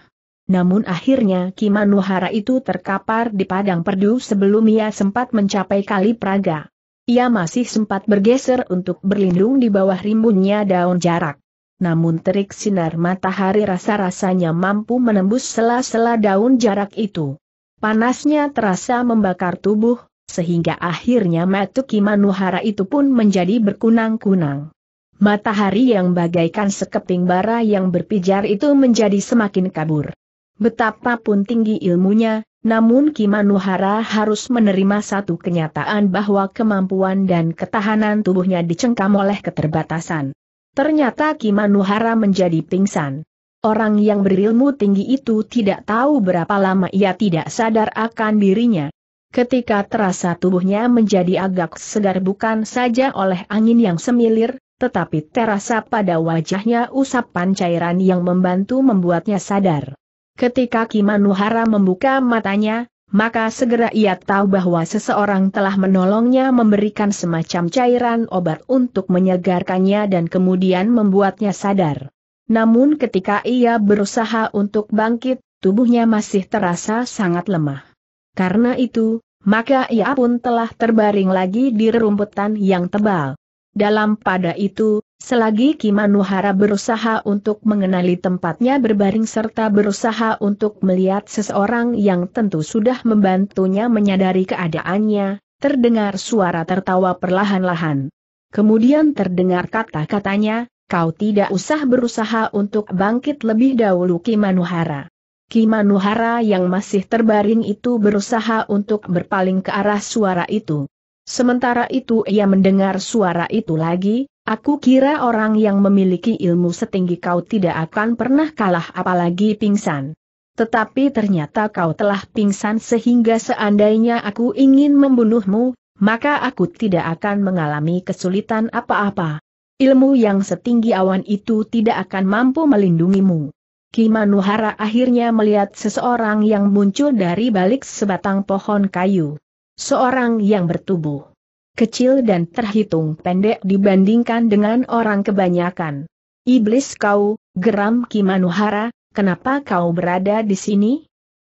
Namun akhirnya Kimanuhara itu terkapar di padang perdu sebelum ia sempat mencapai kali Praga. Ia masih sempat bergeser untuk berlindung di bawah rimbunnya daun jarak. Namun terik sinar matahari rasa-rasanya mampu menembus sela-sela daun jarak itu. Panasnya terasa membakar tubuh, sehingga akhirnya Matuki Manuhara itu pun menjadi berkunang-kunang. Matahari yang bagaikan sekeping bara yang berpijar itu menjadi semakin kabur. Betapapun tinggi ilmunya, namun Kimanuhara harus menerima satu kenyataan bahwa kemampuan dan ketahanan tubuhnya dicengkam oleh keterbatasan. Ternyata Kimanuhara menjadi pingsan. Orang yang berilmu tinggi itu tidak tahu berapa lama ia tidak sadar akan dirinya. Ketika terasa tubuhnya menjadi agak segar bukan saja oleh angin yang semilir, tetapi terasa pada wajahnya usapan cairan yang membantu membuatnya sadar. Ketika Kimanuhara membuka matanya, maka segera ia tahu bahwa seseorang telah menolongnya memberikan semacam cairan obat untuk menyegarkannya dan kemudian membuatnya sadar. Namun ketika ia berusaha untuk bangkit, tubuhnya masih terasa sangat lemah. Karena itu, maka ia pun telah terbaring lagi di rerumputan yang tebal. Dalam pada itu, selagi Kimanuhara berusaha untuk mengenali tempatnya berbaring serta berusaha untuk melihat seseorang yang tentu sudah membantunya menyadari keadaannya, terdengar suara tertawa perlahan-lahan. Kemudian terdengar kata-katanya, kau tidak usah berusaha untuk bangkit lebih dahulu Kimanuhara. Kimanuhara yang masih terbaring itu berusaha untuk berpaling ke arah suara itu. Sementara itu ia mendengar suara itu lagi, aku kira orang yang memiliki ilmu setinggi kau tidak akan pernah kalah apalagi pingsan. Tetapi ternyata kau telah pingsan sehingga seandainya aku ingin membunuhmu, maka aku tidak akan mengalami kesulitan apa-apa. Ilmu yang setinggi awan itu tidak akan mampu melindungimu. Kimanuhara akhirnya melihat seseorang yang muncul dari balik sebatang pohon kayu seorang yang bertubuh kecil dan terhitung pendek dibandingkan dengan orang kebanyakan. Iblis kau, geram Kimanuhara, kenapa kau berada di sini?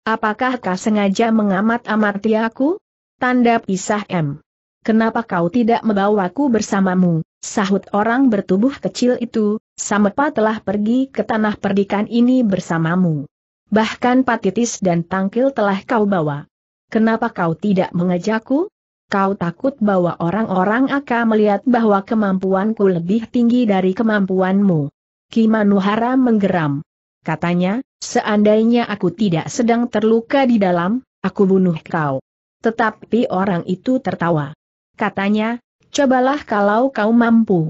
Apakah kau sengaja mengamat-amati aku? Tanda pisah M. Kenapa kau tidak membawaku bersamamu? Sahut orang bertubuh kecil itu, Samepa telah pergi ke tanah perdikan ini bersamamu. Bahkan patitis dan tangkil telah kau bawa. Kenapa kau tidak mengajakku? Kau takut bahwa orang-orang akan melihat bahwa kemampuanku lebih tinggi dari kemampuanmu. Kimanuhara menggeram. Katanya, seandainya aku tidak sedang terluka di dalam, aku bunuh kau. Tetapi orang itu tertawa. Katanya, cobalah kalau kau mampu.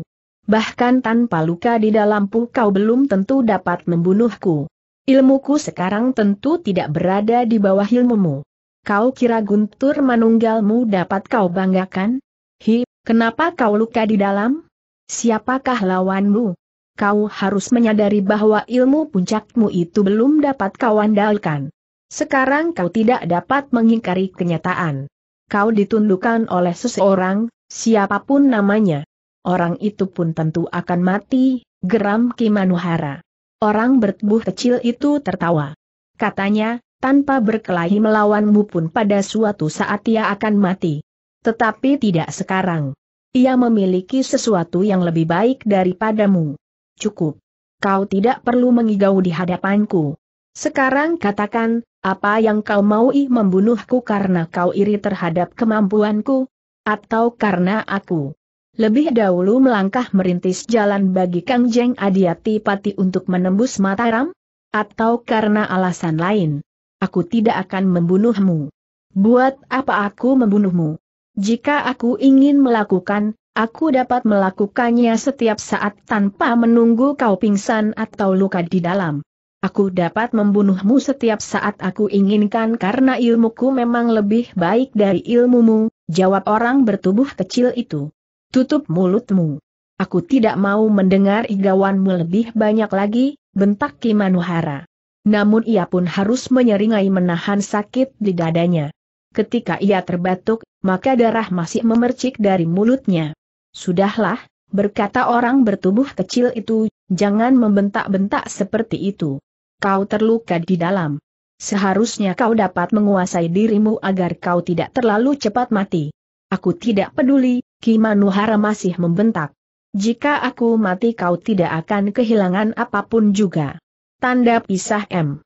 Bahkan tanpa luka di dalamku kau belum tentu dapat membunuhku. Ilmuku sekarang tentu tidak berada di bawah ilmumu kau kira guntur manunggalmu dapat kau banggakan? Hi, kenapa kau luka di dalam? Siapakah lawanmu? Kau harus menyadari bahwa ilmu puncakmu itu belum dapat kau andalkan. Sekarang kau tidak dapat mengingkari kenyataan. Kau ditundukkan oleh seseorang, siapapun namanya. Orang itu pun tentu akan mati, geram Kimanuhara. Orang bertubuh kecil itu tertawa. Katanya, tanpa berkelahi melawanmu pun pada suatu saat ia akan mati. Tetapi tidak sekarang. Ia memiliki sesuatu yang lebih baik daripadamu. Cukup. Kau tidak perlu mengigau di hadapanku. Sekarang katakan, apa yang kau maui membunuhku karena kau iri terhadap kemampuanku? Atau karena aku? Lebih dahulu melangkah merintis jalan bagi Kang Jeng Adiati Pati untuk menembus Mataram? Atau karena alasan lain? aku tidak akan membunuhmu. Buat apa aku membunuhmu? Jika aku ingin melakukan, aku dapat melakukannya setiap saat tanpa menunggu kau pingsan atau luka di dalam. Aku dapat membunuhmu setiap saat aku inginkan karena ilmuku memang lebih baik dari ilmumu, jawab orang bertubuh kecil itu. Tutup mulutmu. Aku tidak mau mendengar igawanmu lebih banyak lagi, bentak Kimanuhara. Namun ia pun harus menyeringai menahan sakit di dadanya. Ketika ia terbatuk, maka darah masih memercik dari mulutnya. Sudahlah, berkata orang bertubuh kecil itu, jangan membentak-bentak seperti itu. Kau terluka di dalam. Seharusnya kau dapat menguasai dirimu agar kau tidak terlalu cepat mati. Aku tidak peduli, Kimanuhara masih membentak. Jika aku mati kau tidak akan kehilangan apapun juga. Tanda pisah M.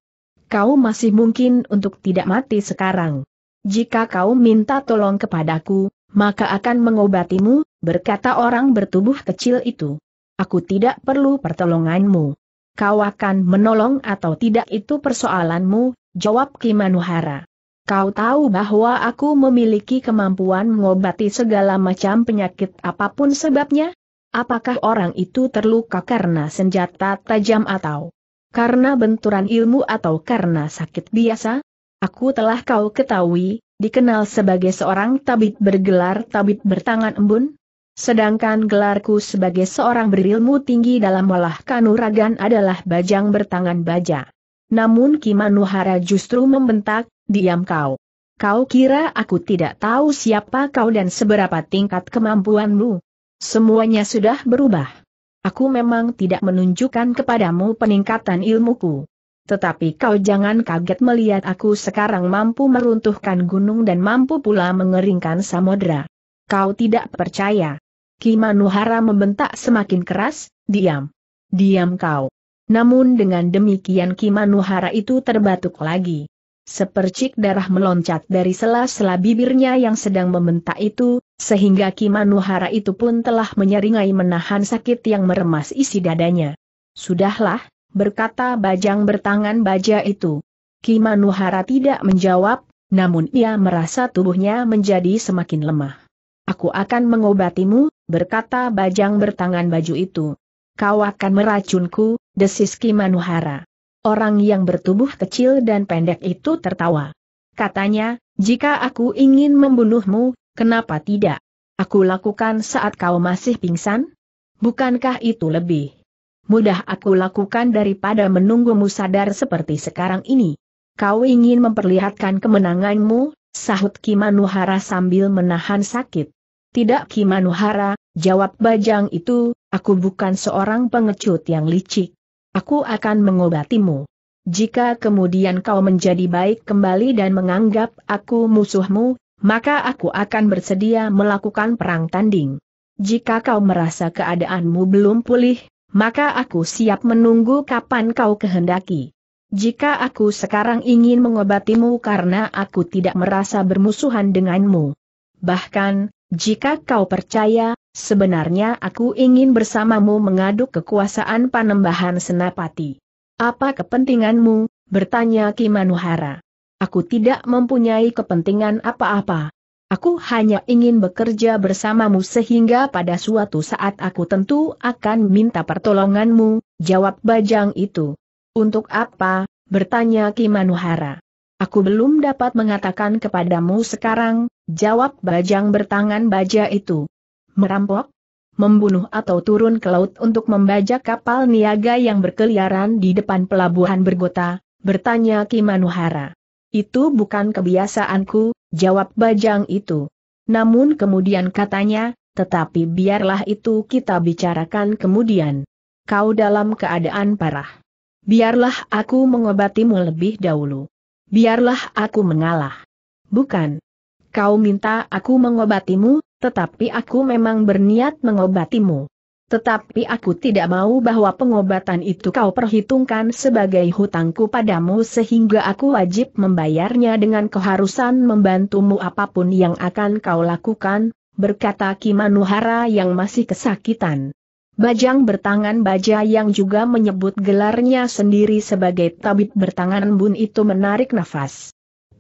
Kau masih mungkin untuk tidak mati sekarang. Jika kau minta tolong kepadaku, maka akan mengobatimu, berkata orang bertubuh kecil itu. Aku tidak perlu pertolonganmu. Kau akan menolong atau tidak itu persoalanmu, jawab Kimanuhara. Kau tahu bahwa aku memiliki kemampuan mengobati segala macam penyakit apapun sebabnya? Apakah orang itu terluka karena senjata tajam atau karena benturan ilmu atau karena sakit biasa? Aku telah kau ketahui, dikenal sebagai seorang tabib bergelar tabib bertangan embun. Sedangkan gelarku sebagai seorang berilmu tinggi dalam olah kanuragan adalah bajang bertangan baja. Namun Kimanuhara justru membentak, diam kau. Kau kira aku tidak tahu siapa kau dan seberapa tingkat kemampuanmu? Semuanya sudah berubah. Aku memang tidak menunjukkan kepadamu peningkatan ilmuku. Tetapi kau jangan kaget melihat aku sekarang mampu meruntuhkan gunung dan mampu pula mengeringkan samudra. Kau tidak percaya. Kimanuhara membentak semakin keras, diam. Diam kau. Namun dengan demikian Kimanuhara itu terbatuk lagi. Sepercik darah meloncat dari sela-sela bibirnya yang sedang membentak itu, sehingga Kimanuhara itu pun telah menyeringai menahan sakit yang meremas isi dadanya. Sudahlah, berkata bajang bertangan baja itu. Kimanuhara tidak menjawab, namun ia merasa tubuhnya menjadi semakin lemah. Aku akan mengobatimu, berkata bajang bertangan baju itu. Kau akan meracunku, desis Kimanuhara. Orang yang bertubuh kecil dan pendek itu tertawa. Katanya, jika aku ingin membunuhmu, Kenapa tidak? Aku lakukan saat kau masih pingsan? Bukankah itu lebih mudah aku lakukan daripada menunggumu sadar seperti sekarang ini? Kau ingin memperlihatkan kemenanganmu, sahut Kimanuhara sambil menahan sakit. Tidak Kimanuhara, jawab bajang itu, aku bukan seorang pengecut yang licik. Aku akan mengobatimu. Jika kemudian kau menjadi baik kembali dan menganggap aku musuhmu, maka aku akan bersedia melakukan perang tanding. Jika kau merasa keadaanmu belum pulih, maka aku siap menunggu kapan kau kehendaki. Jika aku sekarang ingin mengobatimu karena aku tidak merasa bermusuhan denganmu. Bahkan, jika kau percaya, sebenarnya aku ingin bersamamu mengaduk kekuasaan panembahan senapati. Apa kepentinganmu? bertanya Kimanuhara. Aku tidak mempunyai kepentingan apa-apa. Aku hanya ingin bekerja bersamamu sehingga pada suatu saat aku tentu akan minta pertolonganmu, jawab bajang itu. Untuk apa? bertanya Kimanuhara. Aku belum dapat mengatakan kepadamu sekarang, jawab bajang bertangan baja itu. Merampok? Membunuh atau turun ke laut untuk membajak kapal niaga yang berkeliaran di depan pelabuhan bergota, bertanya Kimanuhara. Itu bukan kebiasaanku, jawab bajang itu. Namun kemudian katanya, tetapi biarlah itu kita bicarakan kemudian. Kau dalam keadaan parah. Biarlah aku mengobatimu lebih dahulu. Biarlah aku mengalah. Bukan. Kau minta aku mengobatimu, tetapi aku memang berniat mengobatimu. Tetapi aku tidak mau bahwa pengobatan itu kau perhitungkan sebagai hutangku padamu sehingga aku wajib membayarnya dengan keharusan membantumu apapun yang akan kau lakukan, berkata Kimanuhara yang masih kesakitan. Bajang bertangan baja yang juga menyebut gelarnya sendiri sebagai tabib bertangan bun itu menarik nafas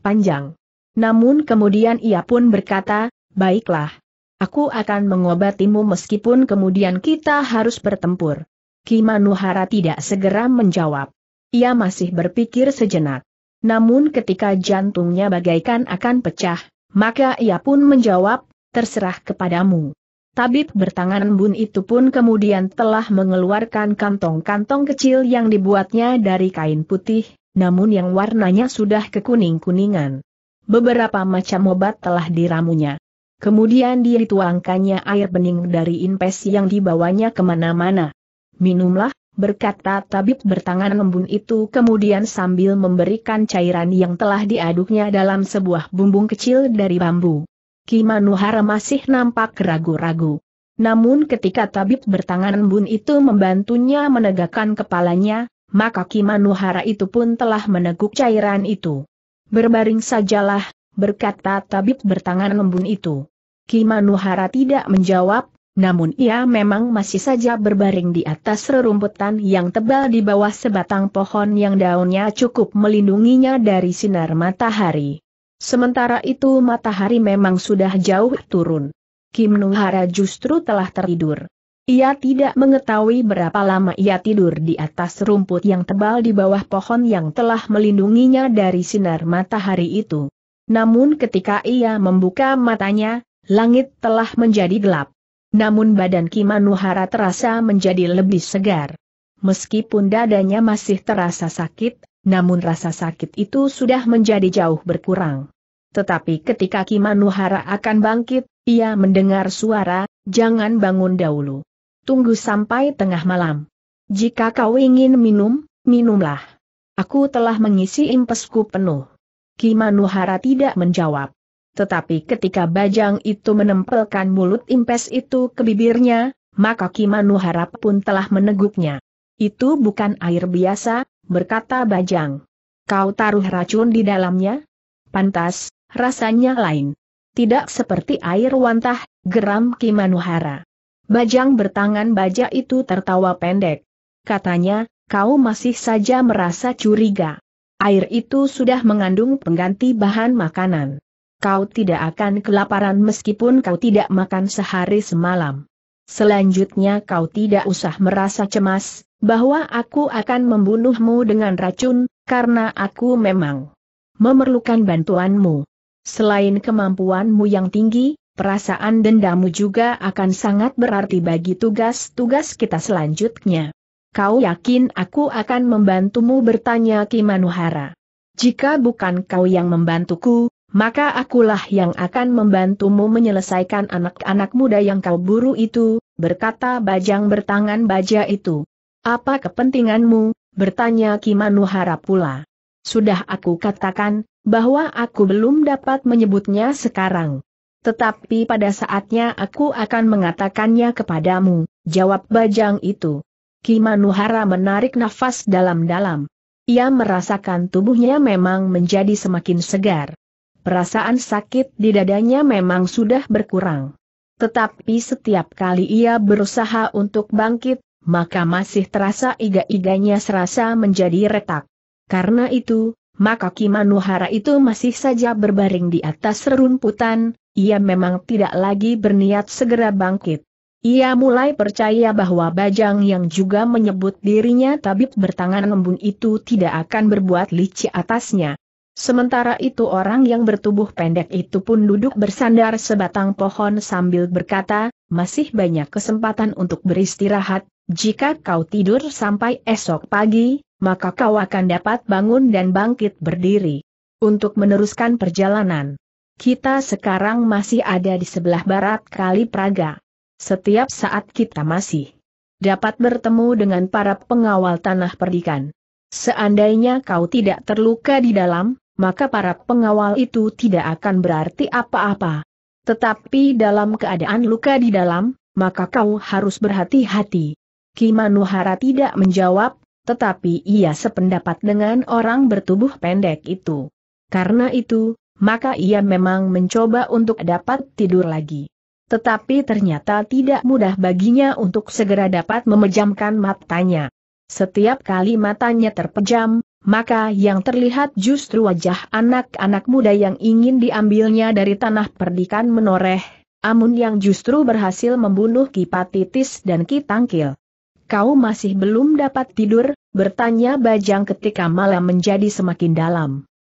panjang. Namun kemudian ia pun berkata, baiklah, Aku akan mengobatimu meskipun kemudian kita harus bertempur. Kimanuhara tidak segera menjawab. Ia masih berpikir sejenak. Namun ketika jantungnya bagaikan akan pecah, maka ia pun menjawab, terserah kepadamu. Tabib bertangan bun itu pun kemudian telah mengeluarkan kantong-kantong kecil yang dibuatnya dari kain putih, namun yang warnanya sudah kekuning-kuningan. Beberapa macam obat telah diramunya. Kemudian dituangkannya air bening dari impes yang dibawanya kemana-mana. Minumlah, berkata tabib bertangan embun itu kemudian sambil memberikan cairan yang telah diaduknya dalam sebuah bumbung kecil dari bambu. Kimanuhara masih nampak ragu-ragu. Namun ketika tabib bertangan embun itu membantunya menegakkan kepalanya, maka Kimanuhara itu pun telah meneguk cairan itu. Berbaring sajalah, berkata tabib bertangan embun itu. Kimanuhara tidak menjawab, namun ia memang masih saja berbaring di atas rerumputan yang tebal di bawah sebatang pohon yang daunnya cukup melindunginya dari sinar matahari. Sementara itu matahari memang sudah jauh turun. Kim Nuhara justru telah tertidur. Ia tidak mengetahui berapa lama ia tidur di atas rumput yang tebal di bawah pohon yang telah melindunginya dari sinar matahari itu. Namun ketika ia membuka matanya, langit telah menjadi gelap. Namun badan Kimanuhara terasa menjadi lebih segar. Meskipun dadanya masih terasa sakit, namun rasa sakit itu sudah menjadi jauh berkurang. Tetapi ketika Kimanuhara akan bangkit, ia mendengar suara, jangan bangun dahulu. Tunggu sampai tengah malam. Jika kau ingin minum, minumlah. Aku telah mengisi impesku penuh. Kimanuhara tidak menjawab. Tetapi ketika bajang itu menempelkan mulut impes itu ke bibirnya, maka Kimanu harap pun telah meneguknya. Itu bukan air biasa, berkata bajang. Kau taruh racun di dalamnya? Pantas, rasanya lain. Tidak seperti air wantah, geram Kimanuhara. Bajang bertangan baja itu tertawa pendek. Katanya, kau masih saja merasa curiga. Air itu sudah mengandung pengganti bahan makanan kau tidak akan kelaparan meskipun kau tidak makan sehari semalam. Selanjutnya kau tidak usah merasa cemas, bahwa aku akan membunuhmu dengan racun, karena aku memang memerlukan bantuanmu. Selain kemampuanmu yang tinggi, perasaan dendamu juga akan sangat berarti bagi tugas-tugas kita selanjutnya. Kau yakin aku akan membantumu bertanya Kimanuhara. Jika bukan kau yang membantuku, maka akulah yang akan membantumu menyelesaikan anak-anak muda yang kau buru itu, berkata bajang bertangan baja itu. Apa kepentinganmu? bertanya Kimanuhara pula. Sudah aku katakan, bahwa aku belum dapat menyebutnya sekarang. Tetapi pada saatnya aku akan mengatakannya kepadamu, jawab bajang itu. Kimanuhara menarik nafas dalam-dalam. Ia merasakan tubuhnya memang menjadi semakin segar perasaan sakit di dadanya memang sudah berkurang. Tetapi setiap kali ia berusaha untuk bangkit, maka masih terasa iga-iganya serasa menjadi retak. Karena itu, maka Kimanuhara itu masih saja berbaring di atas rerumputan, ia memang tidak lagi berniat segera bangkit. Ia mulai percaya bahwa Bajang yang juga menyebut dirinya tabib bertangan lembun itu tidak akan berbuat licik atasnya. Sementara itu orang yang bertubuh pendek itu pun duduk bersandar sebatang pohon sambil berkata, masih banyak kesempatan untuk beristirahat, jika kau tidur sampai esok pagi, maka kau akan dapat bangun dan bangkit berdiri. Untuk meneruskan perjalanan, kita sekarang masih ada di sebelah barat Kali Praga. Setiap saat kita masih dapat bertemu dengan para pengawal tanah perdikan. Seandainya kau tidak terluka di dalam, maka para pengawal itu tidak akan berarti apa-apa. Tetapi dalam keadaan luka di dalam, maka kau harus berhati-hati. Ki Manuhara tidak menjawab, tetapi ia sependapat dengan orang bertubuh pendek itu. Karena itu, maka ia memang mencoba untuk dapat tidur lagi. Tetapi ternyata tidak mudah baginya untuk segera dapat memejamkan matanya. Setiap kali matanya terpejam, maka yang terlihat justru wajah anak-anak muda yang ingin diambilnya dari tanah perdikan menoreh, Amun yang justru berhasil membunuh Kipatitis dan Kitangkil. Kau masih belum dapat tidur, bertanya Bajang ketika malam menjadi semakin dalam.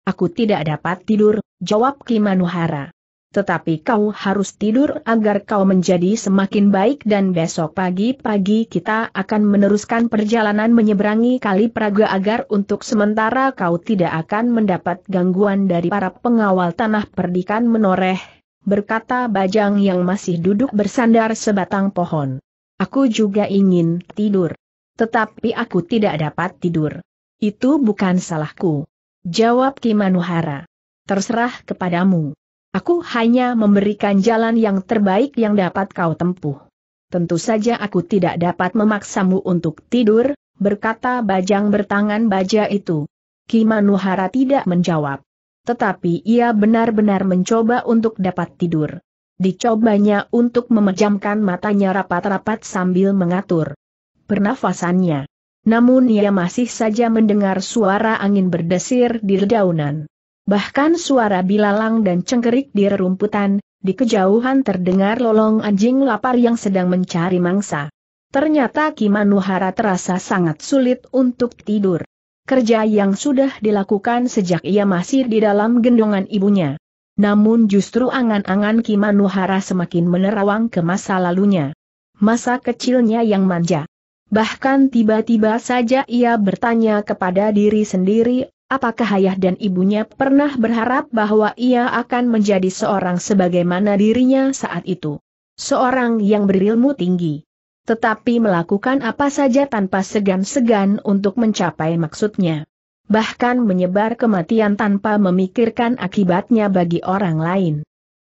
Aku tidak dapat tidur, jawab Kimanuhara tetapi kau harus tidur agar kau menjadi semakin baik dan besok pagi-pagi kita akan meneruskan perjalanan menyeberangi Kali Praga agar untuk sementara kau tidak akan mendapat gangguan dari para pengawal tanah perdikan menoreh, berkata Bajang yang masih duduk bersandar sebatang pohon. Aku juga ingin tidur. Tetapi aku tidak dapat tidur. Itu bukan salahku. Jawab Kimanuhara. Terserah kepadamu. Aku hanya memberikan jalan yang terbaik yang dapat kau tempuh. Tentu saja aku tidak dapat memaksamu untuk tidur, berkata bajang bertangan baja itu. Kimanuhara tidak menjawab. Tetapi ia benar-benar mencoba untuk dapat tidur. Dicobanya untuk memejamkan matanya rapat-rapat sambil mengatur pernafasannya. Namun ia masih saja mendengar suara angin berdesir di dedaunan. Bahkan suara bilalang dan cengkerik di rerumputan, di kejauhan terdengar lolong anjing lapar yang sedang mencari mangsa. Ternyata Kimanuhara terasa sangat sulit untuk tidur. Kerja yang sudah dilakukan sejak ia masih di dalam gendongan ibunya. Namun justru angan-angan Kimanuhara semakin menerawang ke masa lalunya. Masa kecilnya yang manja. Bahkan tiba-tiba saja ia bertanya kepada diri sendiri Apakah ayah dan ibunya pernah berharap bahwa ia akan menjadi seorang sebagaimana dirinya saat itu? Seorang yang berilmu tinggi. Tetapi melakukan apa saja tanpa segan-segan untuk mencapai maksudnya. Bahkan menyebar kematian tanpa memikirkan akibatnya bagi orang lain.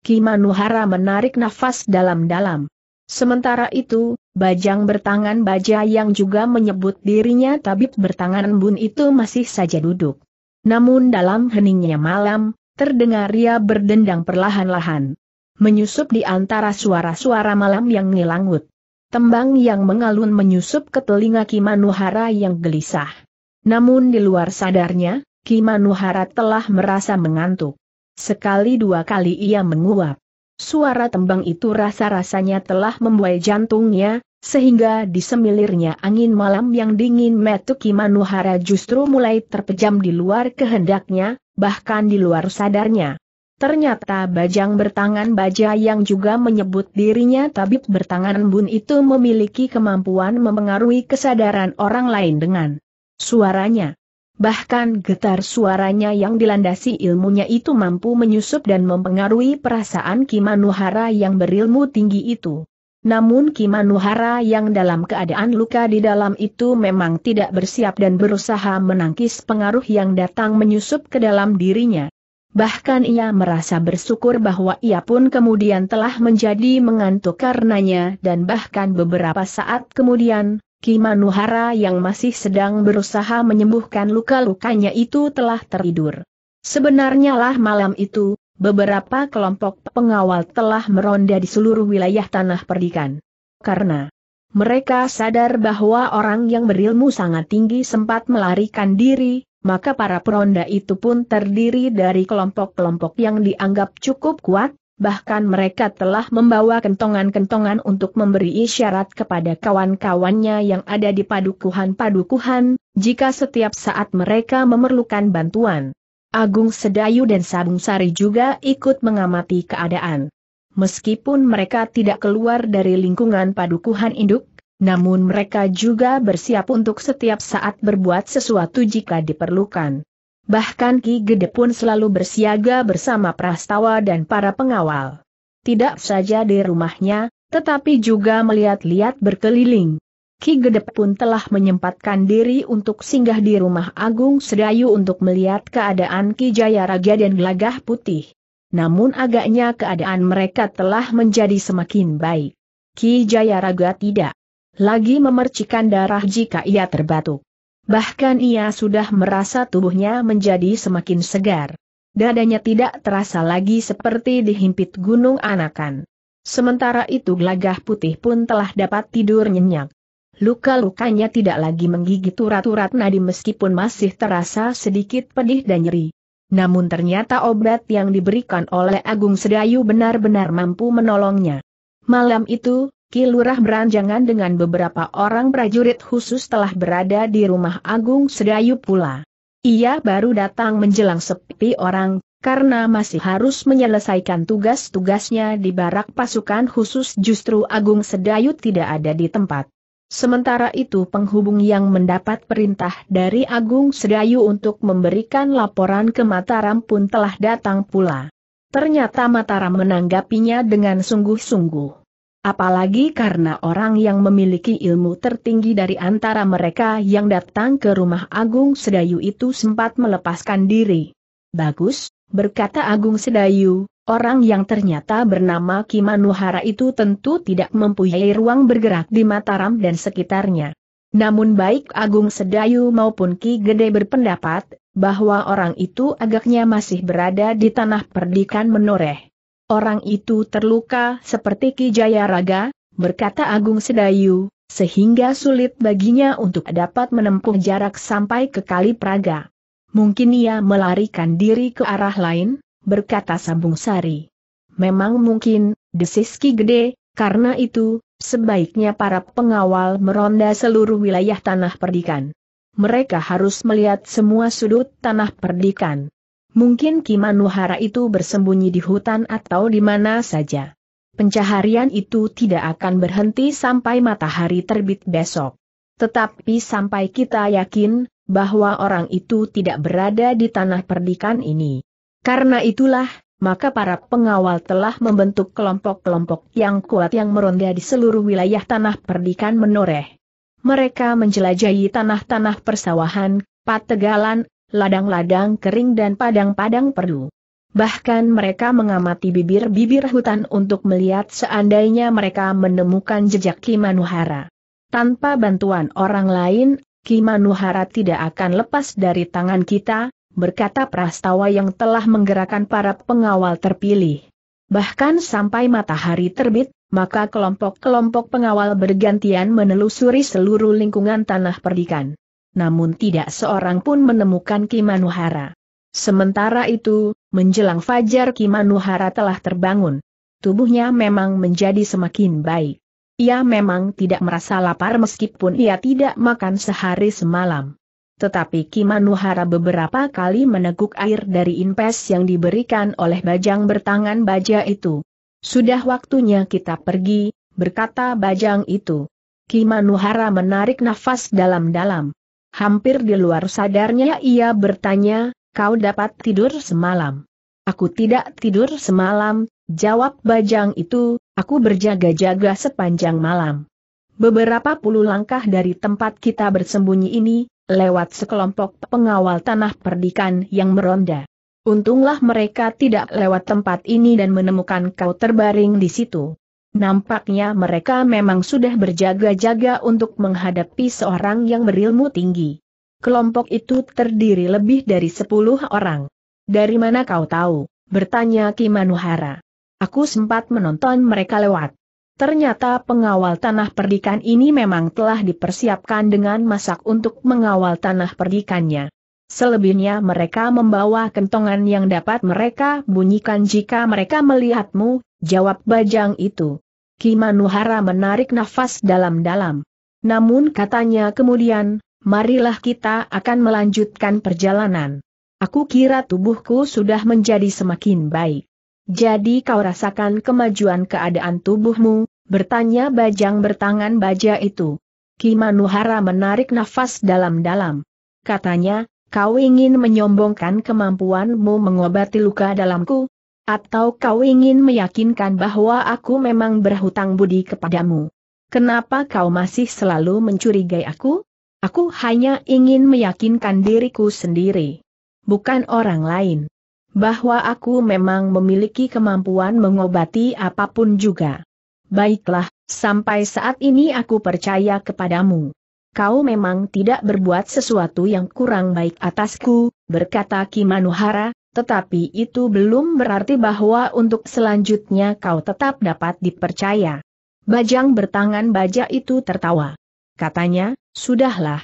Kimanuhara menarik nafas dalam-dalam. Sementara itu, bajang bertangan baja yang juga menyebut dirinya tabib bertangan bun itu masih saja duduk. Namun dalam heningnya malam, terdengar ria berdendang perlahan-lahan. Menyusup di antara suara-suara malam yang ngilangut. Tembang yang mengalun menyusup ke telinga Kimanuhara yang gelisah. Namun di luar sadarnya, Kimanuhara telah merasa mengantuk. Sekali dua kali ia menguap. Suara tembang itu rasa-rasanya telah membuai jantungnya, sehingga di semilirnya angin malam yang dingin metuki Manuhara justru mulai terpejam di luar kehendaknya, bahkan di luar sadarnya. Ternyata bajang bertangan baja yang juga menyebut dirinya tabib bertangan bun itu memiliki kemampuan memengaruhi kesadaran orang lain dengan suaranya. Bahkan getar suaranya yang dilandasi ilmunya itu mampu menyusup dan mempengaruhi perasaan Kimanuhara yang berilmu tinggi itu. Namun Kimanuhara yang dalam keadaan luka di dalam itu memang tidak bersiap dan berusaha menangkis pengaruh yang datang menyusup ke dalam dirinya. Bahkan ia merasa bersyukur bahwa ia pun kemudian telah menjadi mengantuk karenanya dan bahkan beberapa saat kemudian, Kimanuhara yang masih sedang berusaha menyembuhkan luka-lukanya itu telah tertidur. Sebenarnya lah malam itu, beberapa kelompok pengawal telah meronda di seluruh wilayah tanah perdikan. Karena mereka sadar bahwa orang yang berilmu sangat tinggi sempat melarikan diri, maka para peronda itu pun terdiri dari kelompok-kelompok yang dianggap cukup kuat, bahkan mereka telah membawa kentongan-kentongan untuk memberi isyarat kepada kawan-kawannya yang ada di padukuhan-padukuhan, jika setiap saat mereka memerlukan bantuan. Agung Sedayu dan Sabung Sari juga ikut mengamati keadaan. Meskipun mereka tidak keluar dari lingkungan padukuhan induk, namun mereka juga bersiap untuk setiap saat berbuat sesuatu jika diperlukan. Bahkan Ki Gede pun selalu bersiaga bersama prastawa dan para pengawal. Tidak saja di rumahnya, tetapi juga melihat-lihat berkeliling. Ki Gede pun telah menyempatkan diri untuk singgah di rumah Agung Sedayu untuk melihat keadaan Ki Jaya Raja dan Gelagah Putih. Namun agaknya keadaan mereka telah menjadi semakin baik. Ki Jaya Raga tidak lagi memercikan darah jika ia terbatuk. Bahkan ia sudah merasa tubuhnya menjadi semakin segar. Dadanya tidak terasa lagi seperti dihimpit gunung anakan. Sementara itu gelagah putih pun telah dapat tidur nyenyak. Luka-lukanya tidak lagi menggigit urat-urat nadi meskipun masih terasa sedikit pedih dan nyeri. Namun ternyata obat yang diberikan oleh Agung Sedayu benar-benar mampu menolongnya. Malam itu, Kilurah Beranjangan dengan beberapa orang prajurit khusus telah berada di rumah Agung Sedayu pula. Ia baru datang menjelang sepi orang, karena masih harus menyelesaikan tugas-tugasnya di barak pasukan khusus justru Agung Sedayu tidak ada di tempat. Sementara itu penghubung yang mendapat perintah dari Agung Sedayu untuk memberikan laporan ke Mataram pun telah datang pula. Ternyata Mataram menanggapinya dengan sungguh-sungguh. Apalagi karena orang yang memiliki ilmu tertinggi dari antara mereka yang datang ke rumah Agung Sedayu itu sempat melepaskan diri. Bagus, berkata Agung Sedayu, orang yang ternyata bernama Kimanuhara itu tentu tidak mempunyai ruang bergerak di Mataram dan sekitarnya. Namun baik Agung Sedayu maupun Ki Gede berpendapat, bahwa orang itu agaknya masih berada di tanah perdikan menoreh orang itu terluka seperti Ki Raga, berkata Agung Sedayu, sehingga sulit baginya untuk dapat menempuh jarak sampai ke Kali Praga. Mungkin ia melarikan diri ke arah lain, berkata Sambung Sari. Memang mungkin, desis Ki Gede, karena itu, sebaiknya para pengawal meronda seluruh wilayah tanah perdikan. Mereka harus melihat semua sudut tanah perdikan. Mungkin Kimanuhara itu bersembunyi di hutan atau di mana saja. Pencaharian itu tidak akan berhenti sampai matahari terbit besok. Tetapi sampai kita yakin, bahwa orang itu tidak berada di tanah perdikan ini. Karena itulah, maka para pengawal telah membentuk kelompok-kelompok yang kuat yang meronda di seluruh wilayah tanah perdikan menoreh. Mereka menjelajahi tanah-tanah persawahan, pategalan, ladang-ladang kering dan padang-padang perdu. Bahkan mereka mengamati bibir-bibir hutan untuk melihat seandainya mereka menemukan jejak Kimanuhara. Tanpa bantuan orang lain, Kimanuhara tidak akan lepas dari tangan kita, berkata Prastawa yang telah menggerakkan para pengawal terpilih. Bahkan sampai matahari terbit, maka kelompok-kelompok pengawal bergantian menelusuri seluruh lingkungan tanah perdikan namun tidak seorang pun menemukan Kimanuhara. Sementara itu, menjelang fajar Kimanuhara telah terbangun. Tubuhnya memang menjadi semakin baik. Ia memang tidak merasa lapar meskipun ia tidak makan sehari semalam. Tetapi Kimanuhara beberapa kali meneguk air dari impes yang diberikan oleh bajang bertangan baja itu. Sudah waktunya kita pergi, berkata bajang itu. Kimanuhara menarik nafas dalam-dalam. Hampir di luar sadarnya ia bertanya, kau dapat tidur semalam? Aku tidak tidur semalam, jawab bajang itu, aku berjaga-jaga sepanjang malam. Beberapa puluh langkah dari tempat kita bersembunyi ini, lewat sekelompok pengawal tanah perdikan yang meronda. Untunglah mereka tidak lewat tempat ini dan menemukan kau terbaring di situ. Nampaknya mereka memang sudah berjaga-jaga untuk menghadapi seorang yang berilmu tinggi. Kelompok itu terdiri lebih dari sepuluh orang. Dari mana kau tahu? Bertanya Kimanuhara. Aku sempat menonton mereka lewat. Ternyata pengawal tanah perdikan ini memang telah dipersiapkan dengan masak untuk mengawal tanah perdikannya. Selebihnya mereka membawa kentongan yang dapat mereka bunyikan jika mereka melihatmu, jawab bajang itu. Kimanuhara menarik nafas dalam-dalam. Namun katanya kemudian, marilah kita akan melanjutkan perjalanan. Aku kira tubuhku sudah menjadi semakin baik. Jadi kau rasakan kemajuan keadaan tubuhmu, bertanya bajang bertangan baja itu. Kimanuhara menarik nafas dalam-dalam. Katanya, kau ingin menyombongkan kemampuanmu mengobati luka dalamku? Atau kau ingin meyakinkan bahwa aku memang berhutang budi kepadamu? Kenapa kau masih selalu mencurigai aku? Aku hanya ingin meyakinkan diriku sendiri, bukan orang lain, bahwa aku memang memiliki kemampuan mengobati apapun juga. Baiklah, sampai saat ini aku percaya kepadamu. Kau memang tidak berbuat sesuatu yang kurang baik atasku, berkata Kimanuhara, tetapi itu belum berarti bahwa untuk selanjutnya kau tetap dapat dipercaya. Bajang bertangan baja itu tertawa. Katanya, sudahlah.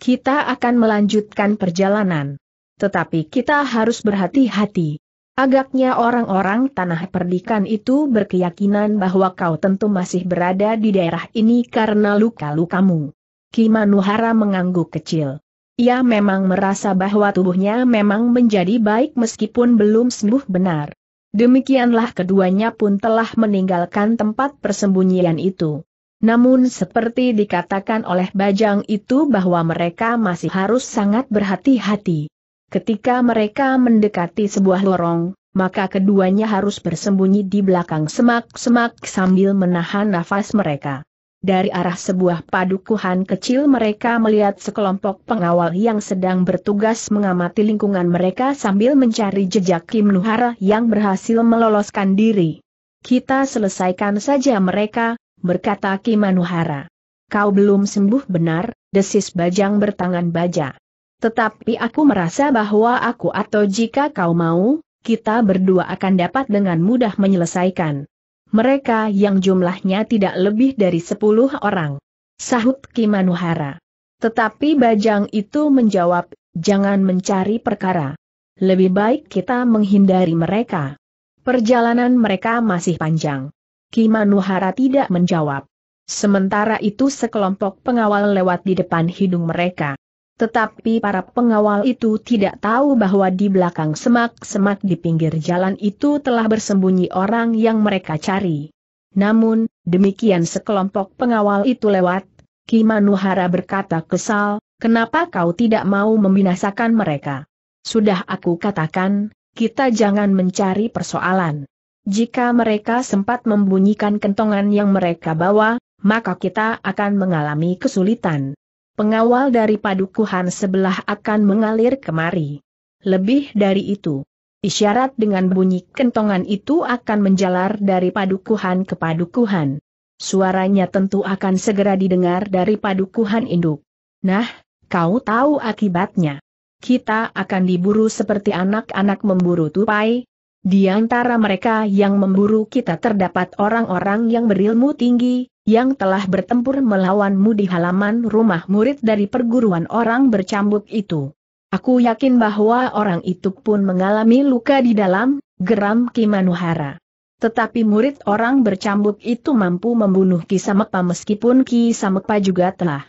Kita akan melanjutkan perjalanan. Tetapi kita harus berhati-hati. Agaknya orang-orang tanah perdikan itu berkeyakinan bahwa kau tentu masih berada di daerah ini karena luka-lukamu. Kimanuhara mengangguk kecil. Ia memang merasa bahwa tubuhnya memang menjadi baik meskipun belum sembuh benar. Demikianlah keduanya pun telah meninggalkan tempat persembunyian itu. Namun seperti dikatakan oleh Bajang itu bahwa mereka masih harus sangat berhati-hati. Ketika mereka mendekati sebuah lorong, maka keduanya harus bersembunyi di belakang semak-semak sambil menahan nafas mereka dari arah sebuah padukuhan kecil mereka melihat sekelompok pengawal yang sedang bertugas mengamati lingkungan mereka sambil mencari jejak Kim Nuhara yang berhasil meloloskan diri. Kita selesaikan saja mereka, berkata Kim Nuhara. Kau belum sembuh benar, desis bajang bertangan baja. Tetapi aku merasa bahwa aku atau jika kau mau, kita berdua akan dapat dengan mudah menyelesaikan mereka yang jumlahnya tidak lebih dari sepuluh orang. Sahut Kimanuhara. Tetapi Bajang itu menjawab, jangan mencari perkara. Lebih baik kita menghindari mereka. Perjalanan mereka masih panjang. Kimanuhara tidak menjawab. Sementara itu sekelompok pengawal lewat di depan hidung mereka. Tetapi para pengawal itu tidak tahu bahwa di belakang semak-semak di pinggir jalan itu telah bersembunyi orang yang mereka cari. Namun, demikian sekelompok pengawal itu lewat, Kimanuhara berkata kesal, kenapa kau tidak mau membinasakan mereka? Sudah aku katakan, kita jangan mencari persoalan. Jika mereka sempat membunyikan kentongan yang mereka bawa, maka kita akan mengalami kesulitan pengawal dari padukuhan sebelah akan mengalir kemari. Lebih dari itu, isyarat dengan bunyi kentongan itu akan menjalar dari padukuhan ke padukuhan. Suaranya tentu akan segera didengar dari padukuhan induk. Nah, kau tahu akibatnya. Kita akan diburu seperti anak-anak memburu tupai, di antara mereka yang memburu kita terdapat orang-orang yang berilmu tinggi, yang telah bertempur melawanmu di halaman rumah murid dari perguruan orang bercambuk itu. Aku yakin bahwa orang itu pun mengalami luka di dalam, geram Kimanuhara. Tetapi murid orang bercambuk itu mampu membunuh Ki Kisamepa meskipun Ki Kisamepa juga telah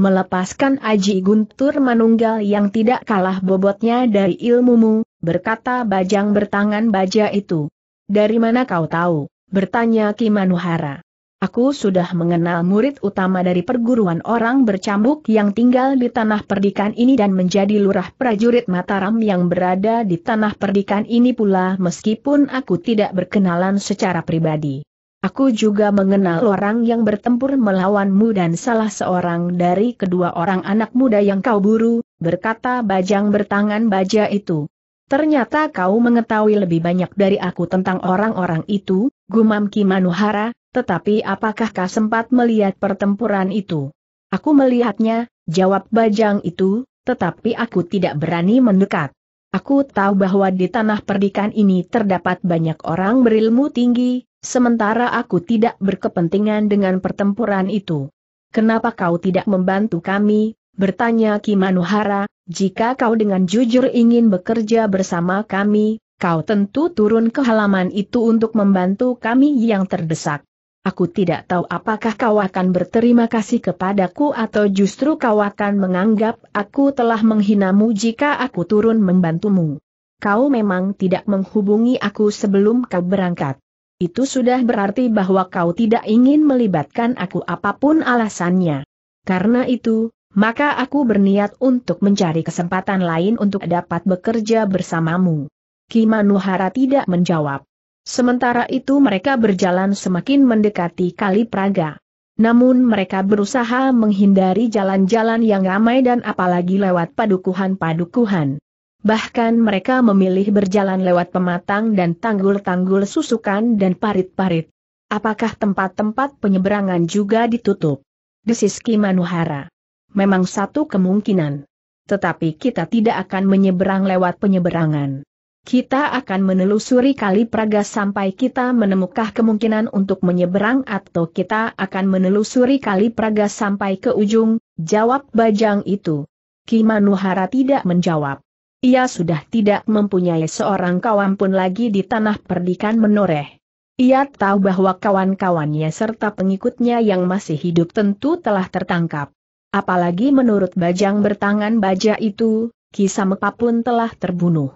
melepaskan Aji Guntur Manunggal yang tidak kalah bobotnya dari ilmumu, berkata bajang bertangan baja itu. Dari mana kau tahu? bertanya Kimanuhara. Aku sudah mengenal murid utama dari perguruan orang bercambuk yang tinggal di tanah perdikan ini dan menjadi lurah prajurit Mataram yang berada di tanah perdikan ini pula meskipun aku tidak berkenalan secara pribadi. Aku juga mengenal orang yang bertempur melawanmu dan salah seorang dari kedua orang anak muda yang kau buru, berkata bajang bertangan baja itu. Ternyata kau mengetahui lebih banyak dari aku tentang orang-orang itu, gumam Kimanuhara, tetapi apakah kau sempat melihat pertempuran itu? Aku melihatnya, jawab bajang itu, tetapi aku tidak berani mendekat. Aku tahu bahwa di tanah perdikan ini terdapat banyak orang berilmu tinggi, sementara aku tidak berkepentingan dengan pertempuran itu. Kenapa kau tidak membantu kami? Bertanya Kimanuhara, jika kau dengan jujur ingin bekerja bersama kami, kau tentu turun ke halaman itu untuk membantu kami yang terdesak. Aku tidak tahu apakah kau akan berterima kasih kepadaku atau justru kau akan menganggap aku telah menghinamu jika aku turun membantumu. Kau memang tidak menghubungi aku sebelum kau berangkat. Itu sudah berarti bahwa kau tidak ingin melibatkan aku apapun alasannya. Karena itu, maka aku berniat untuk mencari kesempatan lain untuk dapat bekerja bersamamu. Kimanuhara tidak menjawab. Sementara itu mereka berjalan semakin mendekati Kali Praga. Namun mereka berusaha menghindari jalan-jalan yang ramai dan apalagi lewat padukuhan-padukuhan. Bahkan mereka memilih berjalan lewat pematang dan tanggul-tanggul susukan dan parit-parit. Apakah tempat-tempat penyeberangan juga ditutup? Desis Manuhara. Memang satu kemungkinan. Tetapi kita tidak akan menyeberang lewat penyeberangan. Kita akan menelusuri kali Praga sampai kita menemukah kemungkinan untuk menyeberang atau kita akan menelusuri kali Praga sampai ke ujung, jawab bajang itu. Kimanuhara tidak menjawab. Ia sudah tidak mempunyai seorang kawan pun lagi di tanah perdikan menoreh. Ia tahu bahwa kawan-kawannya serta pengikutnya yang masih hidup tentu telah tertangkap. Apalagi menurut bajang bertangan baja itu, Kisameka pun telah terbunuh.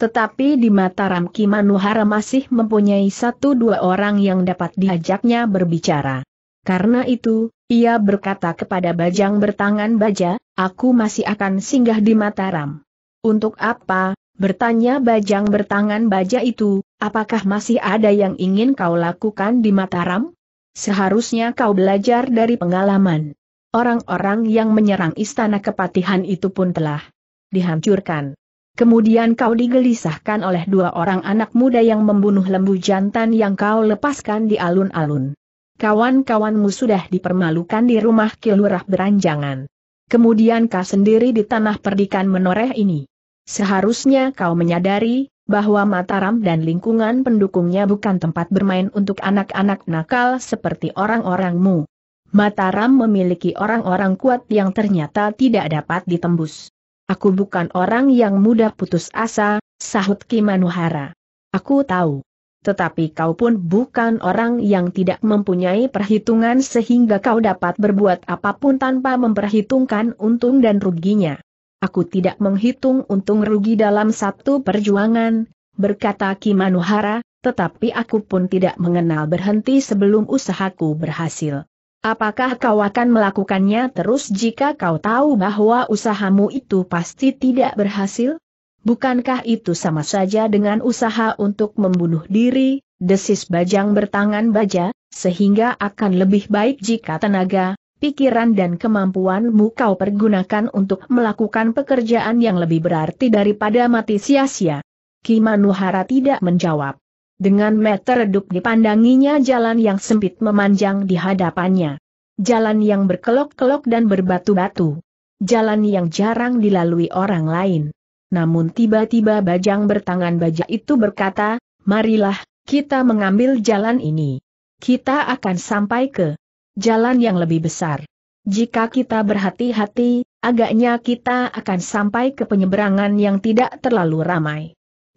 Tetapi di Mataram Ramki Manuhara masih mempunyai satu dua orang yang dapat diajaknya berbicara. Karena itu, ia berkata kepada Bajang bertangan baja, aku masih akan singgah di Mataram. Untuk apa? Bertanya Bajang bertangan baja itu, apakah masih ada yang ingin kau lakukan di Mataram? Seharusnya kau belajar dari pengalaman. Orang-orang yang menyerang istana kepatihan itu pun telah dihancurkan. Kemudian kau digelisahkan oleh dua orang anak muda yang membunuh lembu jantan yang kau lepaskan di alun-alun. Kawan-kawanmu sudah dipermalukan di rumah kilurah beranjangan. Kemudian kau sendiri di tanah perdikan menoreh ini. Seharusnya kau menyadari, bahwa Mataram dan lingkungan pendukungnya bukan tempat bermain untuk anak-anak nakal seperti orang-orangmu. Mataram memiliki orang-orang kuat yang ternyata tidak dapat ditembus. Aku bukan orang yang mudah putus asa, sahut Kimanuhara. Aku tahu. Tetapi kau pun bukan orang yang tidak mempunyai perhitungan sehingga kau dapat berbuat apapun tanpa memperhitungkan untung dan ruginya. Aku tidak menghitung untung rugi dalam satu perjuangan, berkata Kimanuhara, tetapi aku pun tidak mengenal berhenti sebelum usahaku berhasil. Apakah kau akan melakukannya terus jika kau tahu bahwa usahamu itu pasti tidak berhasil? Bukankah itu sama saja dengan usaha untuk membunuh diri, desis bajang bertangan baja, sehingga akan lebih baik jika tenaga, pikiran dan kemampuanmu kau pergunakan untuk melakukan pekerjaan yang lebih berarti daripada mati sia-sia. Kimanuhara tidak menjawab. Dengan meter redup dipandanginya jalan yang sempit memanjang di hadapannya. Jalan yang berkelok-kelok dan berbatu-batu. Jalan yang jarang dilalui orang lain. Namun tiba-tiba bajang bertangan baja itu berkata, marilah, kita mengambil jalan ini. Kita akan sampai ke jalan yang lebih besar. Jika kita berhati-hati, agaknya kita akan sampai ke penyeberangan yang tidak terlalu ramai.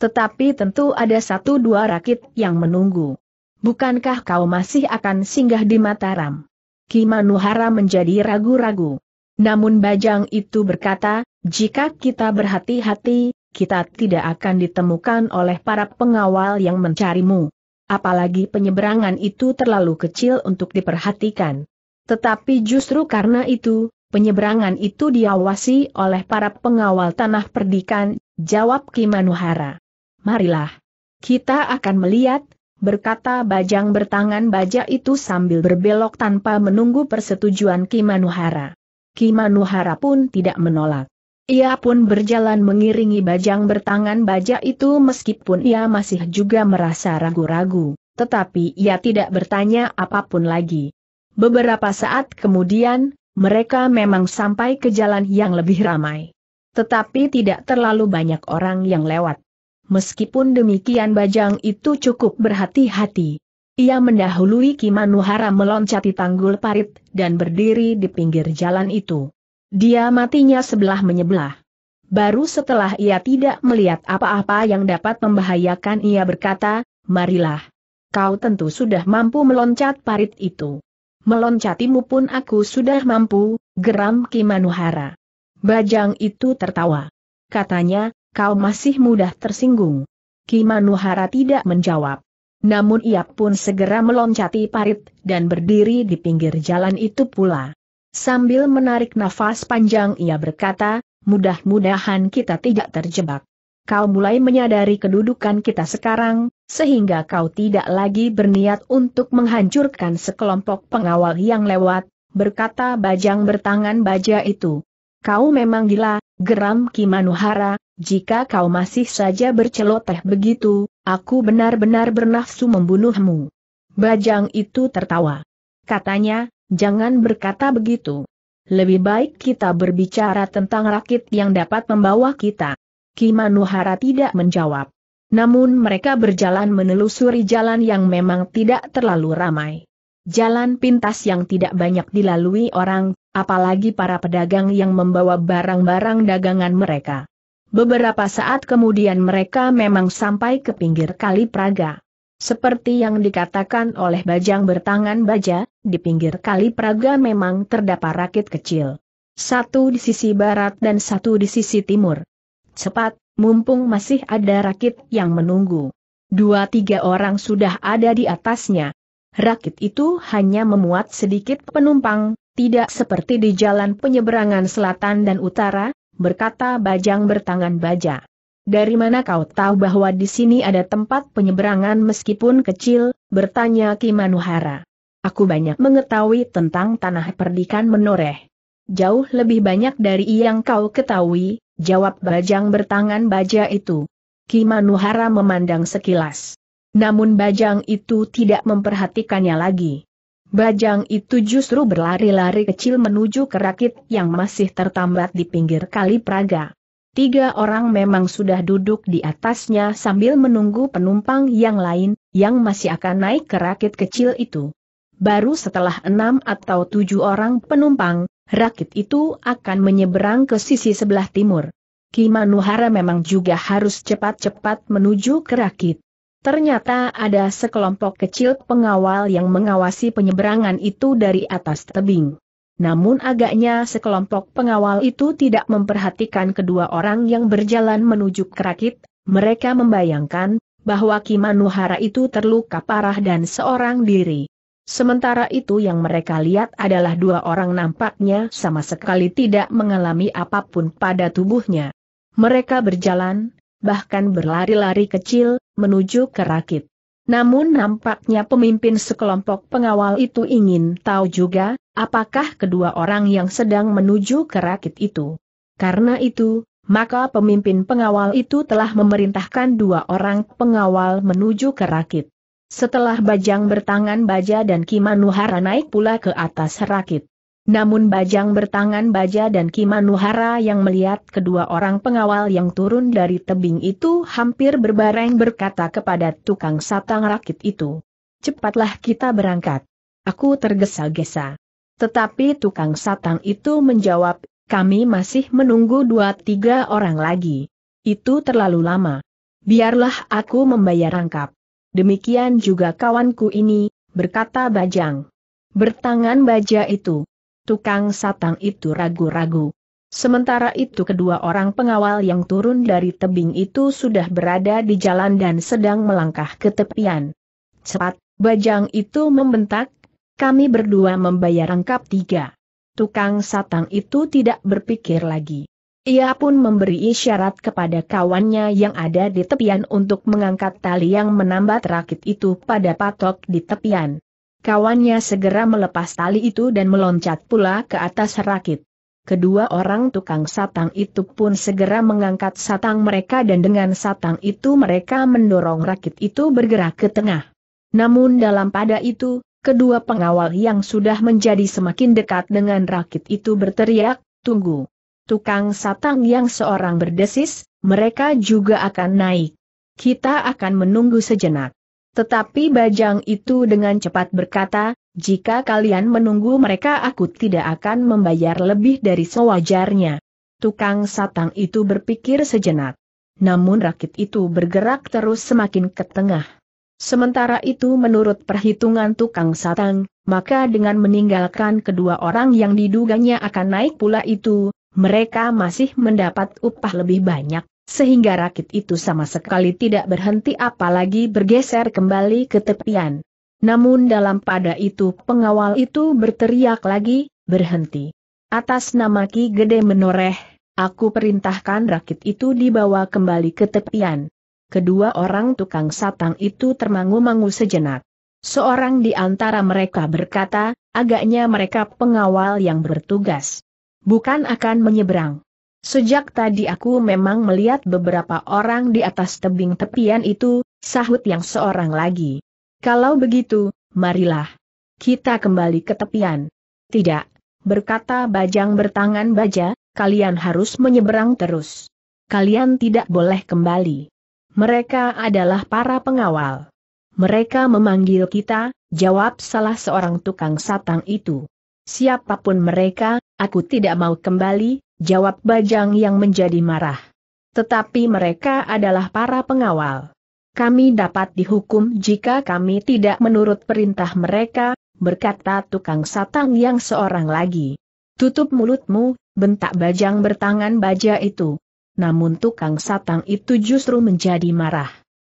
Tetapi tentu ada satu dua rakit yang menunggu. Bukankah kau masih akan singgah di Mataram? Kimanuhara menjadi ragu-ragu. Namun Bajang itu berkata, jika kita berhati-hati, kita tidak akan ditemukan oleh para pengawal yang mencarimu. Apalagi penyeberangan itu terlalu kecil untuk diperhatikan. Tetapi justru karena itu, penyeberangan itu diawasi oleh para pengawal tanah perdikan, jawab Kimanuhara marilah. Kita akan melihat, berkata bajang bertangan baja itu sambil berbelok tanpa menunggu persetujuan Kimanuhara. Kimanuhara pun tidak menolak. Ia pun berjalan mengiringi bajang bertangan baja itu meskipun ia masih juga merasa ragu-ragu, tetapi ia tidak bertanya apapun lagi. Beberapa saat kemudian, mereka memang sampai ke jalan yang lebih ramai. Tetapi tidak terlalu banyak orang yang lewat. Meskipun demikian Bajang itu cukup berhati-hati. Ia mendahului Kimanuhara meloncati tanggul parit dan berdiri di pinggir jalan itu. Dia matinya sebelah menyebelah. Baru setelah ia tidak melihat apa-apa yang dapat membahayakan ia berkata, marilah. Kau tentu sudah mampu meloncat parit itu. Meloncatimu pun aku sudah mampu, geram Kimanuhara. Bajang itu tertawa. Katanya, kau masih mudah tersinggung. Kimanuhara tidak menjawab. Namun ia pun segera meloncati parit dan berdiri di pinggir jalan itu pula. Sambil menarik nafas panjang ia berkata, mudah-mudahan kita tidak terjebak. Kau mulai menyadari kedudukan kita sekarang, sehingga kau tidak lagi berniat untuk menghancurkan sekelompok pengawal yang lewat, berkata bajang bertangan baja itu. Kau memang gila, geram Kimanuhara, jika kau masih saja berceloteh begitu, aku benar-benar bernafsu membunuhmu. Bajang itu tertawa. Katanya, jangan berkata begitu. Lebih baik kita berbicara tentang rakit yang dapat membawa kita. Kimanuhara tidak menjawab. Namun mereka berjalan menelusuri jalan yang memang tidak terlalu ramai. Jalan pintas yang tidak banyak dilalui orang, apalagi para pedagang yang membawa barang-barang dagangan mereka. Beberapa saat kemudian mereka memang sampai ke pinggir kali Praga. Seperti yang dikatakan oleh Bajang bertangan baja, di pinggir kali Praga memang terdapat rakit kecil. Satu di sisi barat dan satu di sisi timur. Cepat, mumpung masih ada rakit yang menunggu. Dua tiga orang sudah ada di atasnya. Rakit itu hanya memuat sedikit penumpang, tidak seperti di jalan penyeberangan selatan dan utara, berkata Bajang bertangan baja. Dari mana kau tahu bahwa di sini ada tempat penyeberangan meskipun kecil, bertanya Kimanuhara. Aku banyak mengetahui tentang tanah perdikan menoreh. Jauh lebih banyak dari yang kau ketahui, jawab Bajang bertangan baja itu. Kimanuhara memandang sekilas. Namun Bajang itu tidak memperhatikannya lagi. Bajang itu justru berlari-lari kecil menuju ke rakit yang masih tertambat di pinggir kali Praga. Tiga orang memang sudah duduk di atasnya sambil menunggu penumpang yang lain, yang masih akan naik ke rakit kecil itu. Baru setelah enam atau tujuh orang penumpang, rakit itu akan menyeberang ke sisi sebelah timur. Kimanuhara memang juga harus cepat-cepat menuju ke rakit. Ternyata ada sekelompok kecil pengawal yang mengawasi penyeberangan itu dari atas tebing. Namun agaknya sekelompok pengawal itu tidak memperhatikan kedua orang yang berjalan menuju kerakit, mereka membayangkan bahwa Kimanuhara itu terluka parah dan seorang diri. Sementara itu yang mereka lihat adalah dua orang nampaknya sama sekali tidak mengalami apapun pada tubuhnya. Mereka berjalan, bahkan berlari-lari kecil, menuju ke rakit. Namun nampaknya pemimpin sekelompok pengawal itu ingin tahu juga, apakah kedua orang yang sedang menuju ke rakit itu. Karena itu, maka pemimpin pengawal itu telah memerintahkan dua orang pengawal menuju ke rakit. Setelah Bajang bertangan baja dan Kimanuhara naik pula ke atas rakit. Namun Bajang bertangan baja dan Kimanuhara yang melihat kedua orang pengawal yang turun dari tebing itu hampir berbareng berkata kepada tukang satang rakit itu. Cepatlah kita berangkat. Aku tergesa-gesa. Tetapi tukang satang itu menjawab, kami masih menunggu dua tiga orang lagi. Itu terlalu lama. Biarlah aku membayar rangkap. Demikian juga kawanku ini, berkata Bajang. Bertangan baja itu tukang satang itu ragu-ragu. Sementara itu kedua orang pengawal yang turun dari tebing itu sudah berada di jalan dan sedang melangkah ke tepian. Cepat, bajang itu membentak, kami berdua membayar rangkap tiga. Tukang satang itu tidak berpikir lagi. Ia pun memberi isyarat kepada kawannya yang ada di tepian untuk mengangkat tali yang menambat rakit itu pada patok di tepian. Kawannya segera melepas tali itu dan meloncat pula ke atas rakit. Kedua orang tukang satang itu pun segera mengangkat satang mereka dan dengan satang itu mereka mendorong rakit itu bergerak ke tengah. Namun dalam pada itu, kedua pengawal yang sudah menjadi semakin dekat dengan rakit itu berteriak, tunggu. Tukang satang yang seorang berdesis, mereka juga akan naik. Kita akan menunggu sejenak. Tetapi bajang itu dengan cepat berkata, jika kalian menunggu mereka aku tidak akan membayar lebih dari sewajarnya. Tukang satang itu berpikir sejenak. Namun rakit itu bergerak terus semakin ke tengah. Sementara itu menurut perhitungan tukang satang, maka dengan meninggalkan kedua orang yang diduganya akan naik pula itu, mereka masih mendapat upah lebih banyak sehingga rakit itu sama sekali tidak berhenti apalagi bergeser kembali ke tepian. Namun dalam pada itu pengawal itu berteriak lagi, berhenti. Atas nama Ki Gede menoreh, aku perintahkan rakit itu dibawa kembali ke tepian. Kedua orang tukang satang itu termangu-mangu sejenak. Seorang di antara mereka berkata, agaknya mereka pengawal yang bertugas. Bukan akan menyeberang. Sejak tadi aku memang melihat beberapa orang di atas tebing tepian itu, sahut yang seorang lagi. Kalau begitu, marilah. Kita kembali ke tepian. Tidak, berkata bajang bertangan baja, kalian harus menyeberang terus. Kalian tidak boleh kembali. Mereka adalah para pengawal. Mereka memanggil kita, jawab salah seorang tukang satang itu. Siapapun mereka, aku tidak mau kembali, jawab Bajang yang menjadi marah. Tetapi mereka adalah para pengawal. Kami dapat dihukum jika kami tidak menurut perintah mereka, berkata tukang satang yang seorang lagi. Tutup mulutmu, bentak Bajang bertangan baja itu. Namun tukang satang itu justru menjadi marah.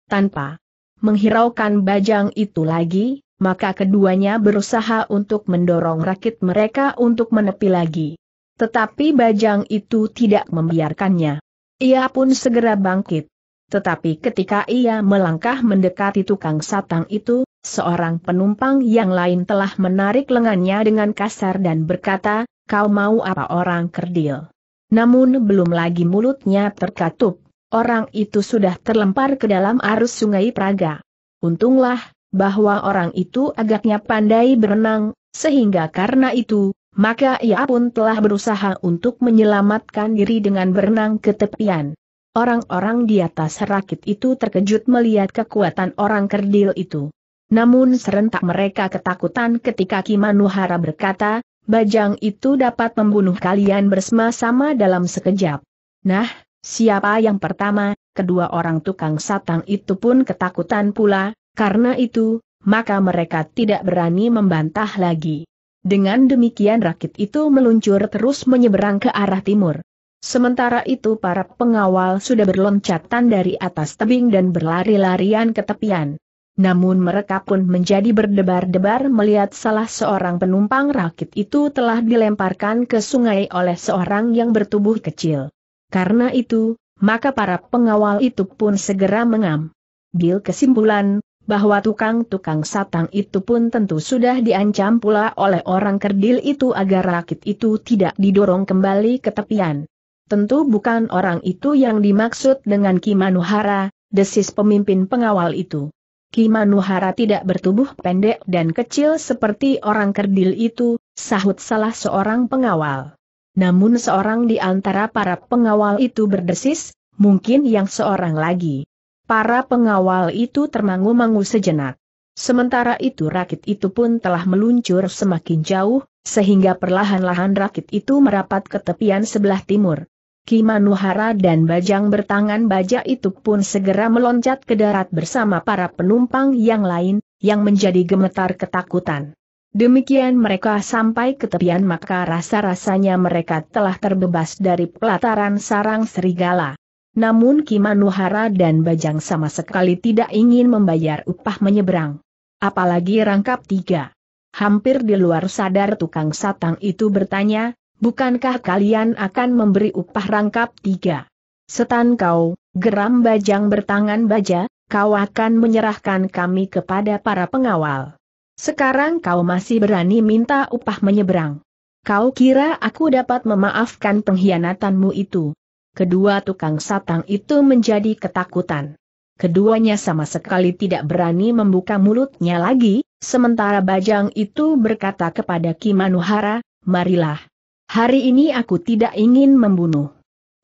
Tanpa menghiraukan Bajang itu lagi, maka keduanya berusaha untuk mendorong rakit mereka untuk menepi lagi. Tetapi bajang itu tidak membiarkannya. Ia pun segera bangkit. Tetapi ketika ia melangkah mendekati tukang satang itu, seorang penumpang yang lain telah menarik lengannya dengan kasar dan berkata, kau mau apa orang kerdil. Namun belum lagi mulutnya terkatup, orang itu sudah terlempar ke dalam arus sungai Praga. Untunglah, bahwa orang itu agaknya pandai berenang, sehingga karena itu, maka ia pun telah berusaha untuk menyelamatkan diri dengan berenang ke tepian. Orang-orang di atas rakit itu terkejut melihat kekuatan orang kerdil itu. Namun serentak mereka ketakutan ketika Kimanuhara berkata, bajang itu dapat membunuh kalian bersama-sama dalam sekejap. Nah, siapa yang pertama, kedua orang tukang satang itu pun ketakutan pula, karena itu, maka mereka tidak berani membantah lagi. Dengan demikian rakit itu meluncur terus menyeberang ke arah timur. Sementara itu para pengawal sudah berloncatan dari atas tebing dan berlari-larian ke tepian. Namun mereka pun menjadi berdebar-debar melihat salah seorang penumpang rakit itu telah dilemparkan ke sungai oleh seorang yang bertubuh kecil. Karena itu, maka para pengawal itu pun segera mengam. Bil kesimpulan, bahwa tukang-tukang satang itu pun tentu sudah diancam pula oleh orang kerdil itu agar rakit itu tidak didorong kembali ke tepian. Tentu bukan orang itu yang dimaksud dengan Kimanuhara, desis pemimpin pengawal itu. Kimanuhara tidak bertubuh pendek dan kecil seperti orang kerdil itu, sahut salah seorang pengawal. Namun seorang di antara para pengawal itu berdesis, mungkin yang seorang lagi. Para pengawal itu termangu-mangu sejenak. Sementara itu rakit itu pun telah meluncur semakin jauh, sehingga perlahan-lahan rakit itu merapat ke tepian sebelah timur. Kimanuhara dan Bajang bertangan baja itu pun segera meloncat ke darat bersama para penumpang yang lain, yang menjadi gemetar ketakutan. Demikian mereka sampai ke tepian maka rasa-rasanya mereka telah terbebas dari pelataran sarang serigala. Namun Kimanuhara dan Bajang sama sekali tidak ingin membayar upah menyeberang. Apalagi rangkap tiga. Hampir di luar sadar tukang satang itu bertanya, bukankah kalian akan memberi upah rangkap tiga? Setan kau, geram Bajang bertangan baja, kau akan menyerahkan kami kepada para pengawal. Sekarang kau masih berani minta upah menyeberang. Kau kira aku dapat memaafkan pengkhianatanmu itu, kedua tukang satang itu menjadi ketakutan. Keduanya sama sekali tidak berani membuka mulutnya lagi, sementara Bajang itu berkata kepada Kimanuhara, marilah. Hari ini aku tidak ingin membunuh.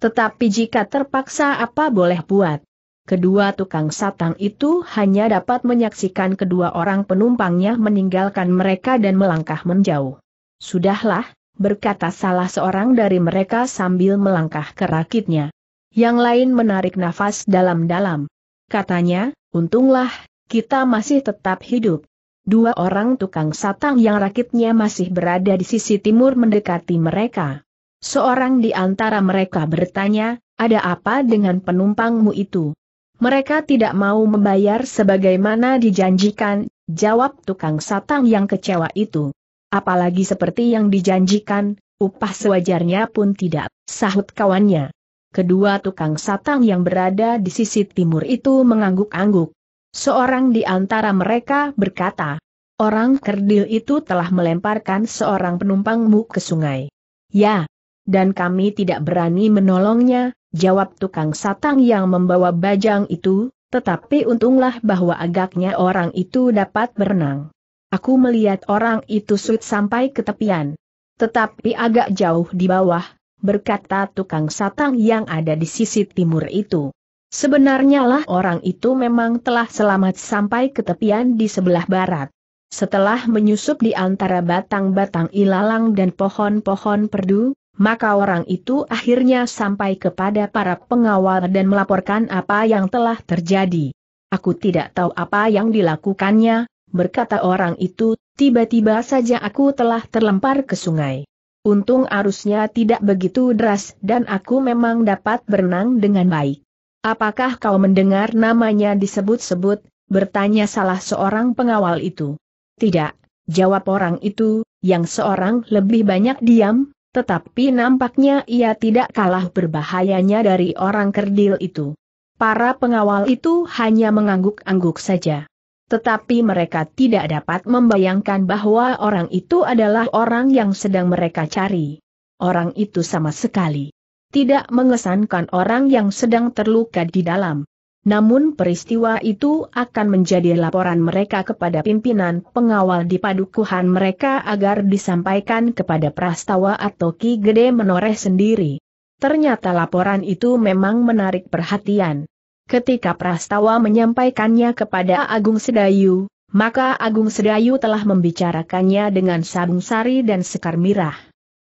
Tetapi jika terpaksa apa boleh buat? Kedua tukang satang itu hanya dapat menyaksikan kedua orang penumpangnya meninggalkan mereka dan melangkah menjauh. Sudahlah, berkata salah seorang dari mereka sambil melangkah ke rakitnya. Yang lain menarik nafas dalam-dalam. Katanya, untunglah, kita masih tetap hidup. Dua orang tukang satang yang rakitnya masih berada di sisi timur mendekati mereka. Seorang di antara mereka bertanya, ada apa dengan penumpangmu itu? Mereka tidak mau membayar sebagaimana dijanjikan, jawab tukang satang yang kecewa itu. Apalagi seperti yang dijanjikan, upah sewajarnya pun tidak, sahut kawannya. Kedua tukang satang yang berada di sisi timur itu mengangguk-angguk. Seorang di antara mereka berkata, Orang kerdil itu telah melemparkan seorang penumpangmu ke sungai. Ya, dan kami tidak berani menolongnya, jawab tukang satang yang membawa bajang itu, tetapi untunglah bahwa agaknya orang itu dapat berenang. Aku melihat orang itu sulit sampai ke tepian. Tetapi agak jauh di bawah, berkata tukang satang yang ada di sisi timur itu. Sebenarnya lah orang itu memang telah selamat sampai ke tepian di sebelah barat. Setelah menyusup di antara batang-batang ilalang dan pohon-pohon perdu, maka orang itu akhirnya sampai kepada para pengawal dan melaporkan apa yang telah terjadi. Aku tidak tahu apa yang dilakukannya, berkata orang itu, tiba-tiba saja aku telah terlempar ke sungai. Untung arusnya tidak begitu deras dan aku memang dapat berenang dengan baik. Apakah kau mendengar namanya disebut-sebut, bertanya salah seorang pengawal itu. Tidak, jawab orang itu, yang seorang lebih banyak diam, tetapi nampaknya ia tidak kalah berbahayanya dari orang kerdil itu. Para pengawal itu hanya mengangguk-angguk saja tetapi mereka tidak dapat membayangkan bahwa orang itu adalah orang yang sedang mereka cari. Orang itu sama sekali tidak mengesankan orang yang sedang terluka di dalam. Namun peristiwa itu akan menjadi laporan mereka kepada pimpinan pengawal di padukuhan mereka agar disampaikan kepada Prastawa atau Ki Gede Menoreh sendiri. Ternyata laporan itu memang menarik perhatian. Ketika Prastawa menyampaikannya kepada Agung Sedayu, maka Agung Sedayu telah membicarakannya dengan sabung sari dan sekar mirah.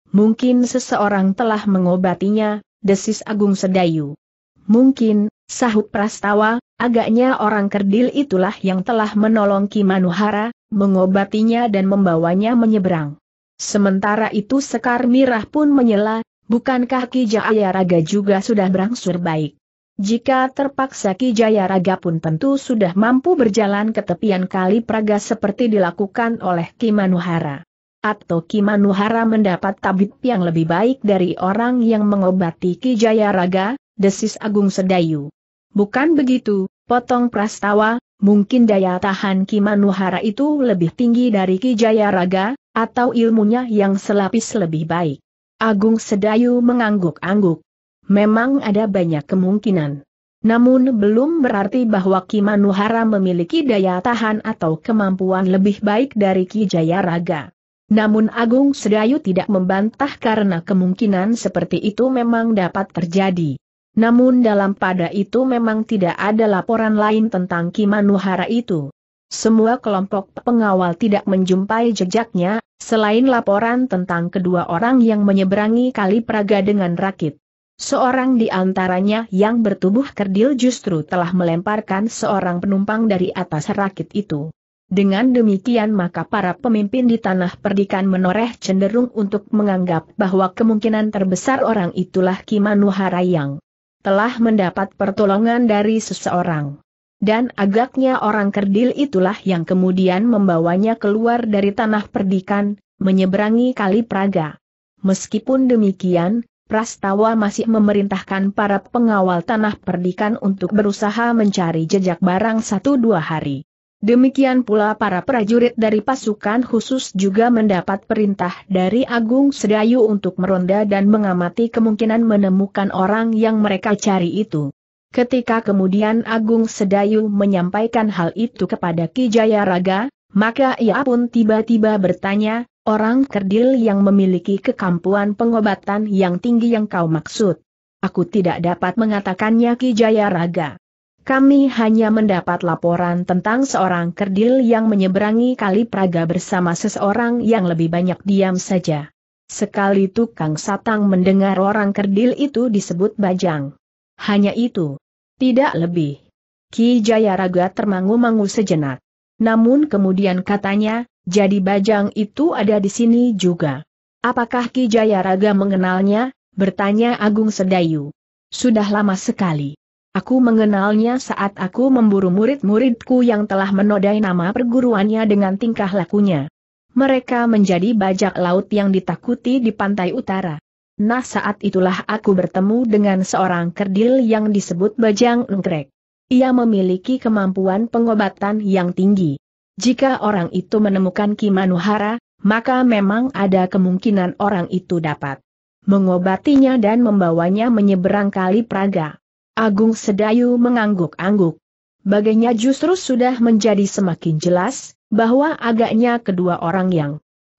Mungkin seseorang telah mengobatinya, desis Agung Sedayu. Mungkin, sahut Prastawa, agaknya orang kerdil itulah yang telah menolong Ki Manuhara, mengobatinya dan membawanya menyeberang. Sementara itu Sekar Mirah pun menyela, bukankah Ki Jaya Raga juga sudah berangsur baik? Jika terpaksa Ki Jayaraga pun tentu sudah mampu berjalan ke tepian kali Praga seperti dilakukan oleh Ki Manuhara. Atau Ki Manuhara mendapat tabib yang lebih baik dari orang yang mengobati Ki Jayaraga, desis Agung Sedayu. Bukan begitu, potong Prastawa, mungkin daya tahan Ki Manuhara itu lebih tinggi dari Ki Jayaraga, atau ilmunya yang selapis lebih baik. Agung Sedayu mengangguk-angguk. Memang ada banyak kemungkinan. Namun belum berarti bahwa Ki Manuhara memiliki daya tahan atau kemampuan lebih baik dari Ki Jayaraga. Namun Agung Sedayu tidak membantah karena kemungkinan seperti itu memang dapat terjadi. Namun dalam pada itu memang tidak ada laporan lain tentang Ki Manuhara itu. Semua kelompok pengawal tidak menjumpai jejaknya, selain laporan tentang kedua orang yang menyeberangi kali Praga dengan rakit. Seorang di antaranya yang bertubuh kerdil justru telah melemparkan seorang penumpang dari atas rakit itu. Dengan demikian maka para pemimpin di tanah perdikan menoreh cenderung untuk menganggap bahwa kemungkinan terbesar orang itulah Kimanuhara yang Telah mendapat pertolongan dari seseorang. Dan agaknya orang kerdil itulah yang kemudian membawanya keluar dari tanah perdikan, menyeberangi kali Praga. Meskipun demikian, Prastawa masih memerintahkan para pengawal tanah perdikan untuk berusaha mencari jejak barang satu dua hari. Demikian pula para prajurit dari pasukan khusus juga mendapat perintah dari Agung Sedayu untuk meronda dan mengamati kemungkinan menemukan orang yang mereka cari itu. Ketika kemudian Agung Sedayu menyampaikan hal itu kepada Ki Raga, maka ia pun tiba-tiba bertanya, Orang kerdil yang memiliki kekampuan pengobatan yang tinggi yang kau maksud. Aku tidak dapat mengatakannya Ki Jaya Raga. Kami hanya mendapat laporan tentang seorang kerdil yang menyeberangi Kali Praga bersama seseorang yang lebih banyak diam saja. Sekali tukang satang mendengar orang kerdil itu disebut bajang. Hanya itu. Tidak lebih. Ki Jaya Raga termangu-mangu sejenak. Namun kemudian katanya, jadi Bajang itu ada di sini juga. Apakah Ki Jayaraga mengenalnya? bertanya Agung Sedayu. Sudah lama sekali. Aku mengenalnya saat aku memburu murid-muridku yang telah menodai nama perguruannya dengan tingkah lakunya. Mereka menjadi bajak laut yang ditakuti di pantai utara. Nah saat itulah aku bertemu dengan seorang kerdil yang disebut Bajang Engkrek. Ia memiliki kemampuan pengobatan yang tinggi. Jika orang itu menemukan Kimanuhara, maka memang ada kemungkinan orang itu dapat mengobatinya dan membawanya menyeberang kali Praga. Agung Sedayu mengangguk-angguk. Baginya justru sudah menjadi semakin jelas, bahwa agaknya kedua orang yang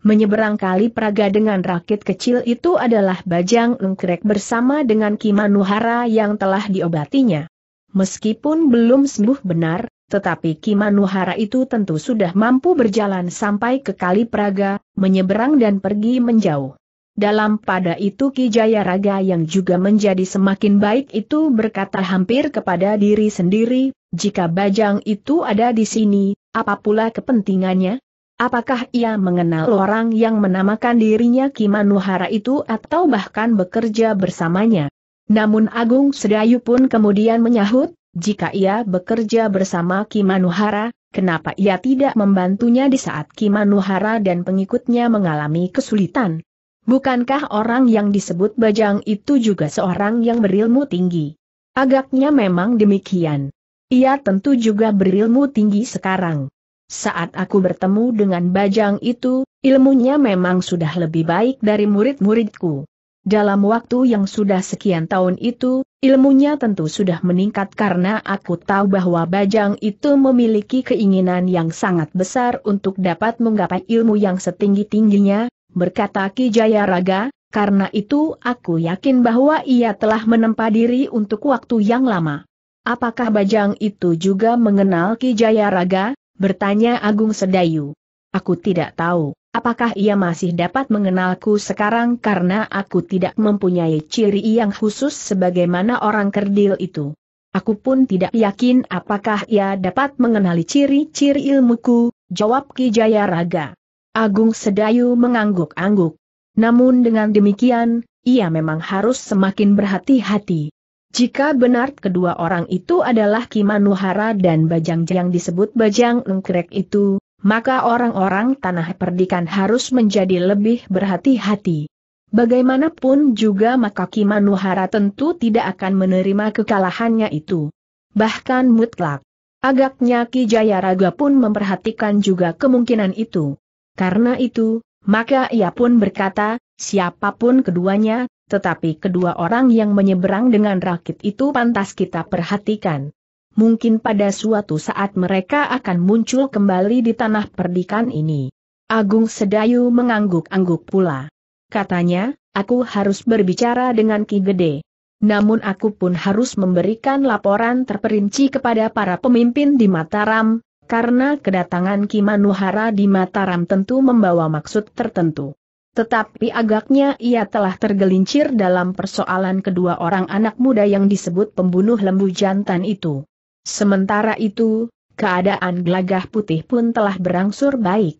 menyeberang kali Praga dengan rakit kecil itu adalah Bajang Engkrek bersama dengan Kimanuhara yang telah diobatinya. Meskipun belum sembuh benar, tetapi Kimanuhara itu tentu sudah mampu berjalan sampai ke Kali Praga, menyeberang dan pergi menjauh. Dalam pada itu Ki Jayaraga yang juga menjadi semakin baik itu berkata hampir kepada diri sendiri, jika Bajang itu ada di sini, apa pula kepentingannya? Apakah ia mengenal orang yang menamakan dirinya Kimanuhara itu atau bahkan bekerja bersamanya? Namun Agung Sedayu pun kemudian menyahut, jika ia bekerja bersama Kimanuhara, kenapa ia tidak membantunya di saat Kimanuhara dan pengikutnya mengalami kesulitan? Bukankah orang yang disebut Bajang itu juga seorang yang berilmu tinggi? Agaknya memang demikian. Ia tentu juga berilmu tinggi sekarang. Saat aku bertemu dengan Bajang itu, ilmunya memang sudah lebih baik dari murid-muridku. Dalam waktu yang sudah sekian tahun itu, ilmunya tentu sudah meningkat karena aku tahu bahwa Bajang itu memiliki keinginan yang sangat besar untuk dapat menggapai ilmu yang setinggi-tingginya, berkata Ki Jayaraga, karena itu aku yakin bahwa ia telah menempa diri untuk waktu yang lama. Apakah Bajang itu juga mengenal Ki Jayaraga? bertanya Agung Sedayu. Aku tidak tahu apakah ia masih dapat mengenalku sekarang karena aku tidak mempunyai ciri yang khusus sebagaimana orang kerdil itu. Aku pun tidak yakin apakah ia dapat mengenali ciri-ciri ilmuku, jawab Ki Raga. Agung Sedayu mengangguk-angguk. Namun dengan demikian, ia memang harus semakin berhati-hati. Jika benar kedua orang itu adalah Kimanuhara dan Bajang yang disebut Bajang Engkrek itu, maka orang-orang tanah perdikan harus menjadi lebih berhati-hati. Bagaimanapun juga maka Kimanuhara tentu tidak akan menerima kekalahannya itu. Bahkan mutlak. Agaknya Ki Jayaraga pun memperhatikan juga kemungkinan itu. Karena itu, maka ia pun berkata, siapapun keduanya, tetapi kedua orang yang menyeberang dengan rakit itu pantas kita perhatikan mungkin pada suatu saat mereka akan muncul kembali di tanah perdikan ini. Agung Sedayu mengangguk-angguk pula. Katanya, aku harus berbicara dengan Ki Gede. Namun aku pun harus memberikan laporan terperinci kepada para pemimpin di Mataram, karena kedatangan Ki Manuhara di Mataram tentu membawa maksud tertentu. Tetapi agaknya ia telah tergelincir dalam persoalan kedua orang anak muda yang disebut pembunuh lembu jantan itu. Sementara itu, keadaan gelagah putih pun telah berangsur baik.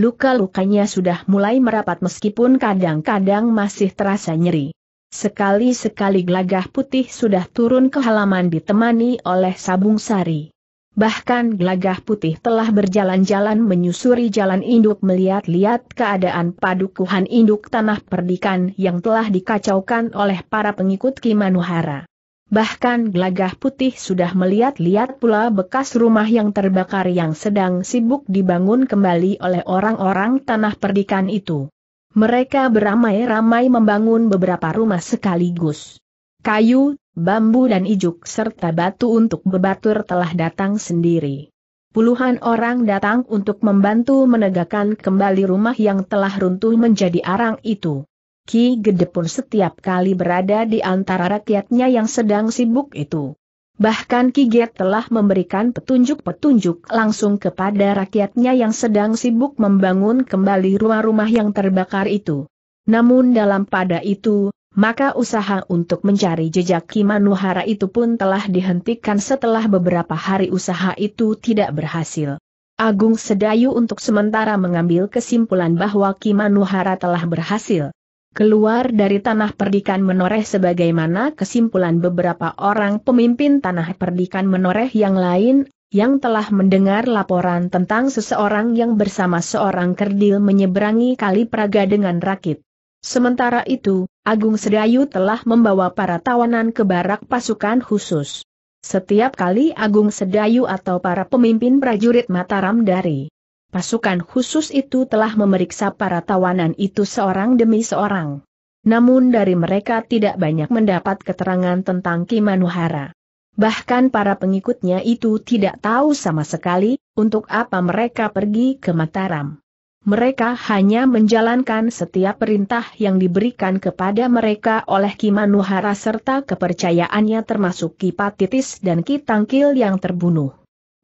Luka-lukanya sudah mulai merapat meskipun kadang-kadang masih terasa nyeri. Sekali-sekali gelagah putih sudah turun ke halaman ditemani oleh sabung sari. Bahkan gelagah putih telah berjalan-jalan menyusuri jalan induk melihat-lihat keadaan padukuhan induk tanah perdikan yang telah dikacaukan oleh para pengikut Kimanuhara. Bahkan gelagah putih sudah melihat-lihat pula bekas rumah yang terbakar yang sedang sibuk dibangun kembali oleh orang-orang tanah perdikan itu. Mereka beramai-ramai membangun beberapa rumah sekaligus. Kayu, bambu dan ijuk serta batu untuk bebatur telah datang sendiri. Puluhan orang datang untuk membantu menegakkan kembali rumah yang telah runtuh menjadi arang itu. Ki Gede pun setiap kali berada di antara rakyatnya yang sedang sibuk itu. Bahkan Ki Get telah memberikan petunjuk-petunjuk langsung kepada rakyatnya yang sedang sibuk membangun kembali rumah-rumah yang terbakar itu. Namun dalam pada itu, maka usaha untuk mencari jejak Ki Manuhara itu pun telah dihentikan setelah beberapa hari usaha itu tidak berhasil. Agung Sedayu untuk sementara mengambil kesimpulan bahwa Ki Manuhara telah berhasil keluar dari tanah perdikan menoreh sebagaimana kesimpulan beberapa orang pemimpin tanah perdikan menoreh yang lain, yang telah mendengar laporan tentang seseorang yang bersama seorang kerdil menyeberangi kali Praga dengan rakit. Sementara itu, Agung Sedayu telah membawa para tawanan ke barak pasukan khusus. Setiap kali Agung Sedayu atau para pemimpin prajurit Mataram dari pasukan khusus itu telah memeriksa para tawanan itu seorang demi seorang. Namun dari mereka tidak banyak mendapat keterangan tentang Kimanuhara. Bahkan para pengikutnya itu tidak tahu sama sekali, untuk apa mereka pergi ke Mataram. Mereka hanya menjalankan setiap perintah yang diberikan kepada mereka oleh Kimanuhara serta kepercayaannya termasuk Kipatitis dan Kitangkil yang terbunuh.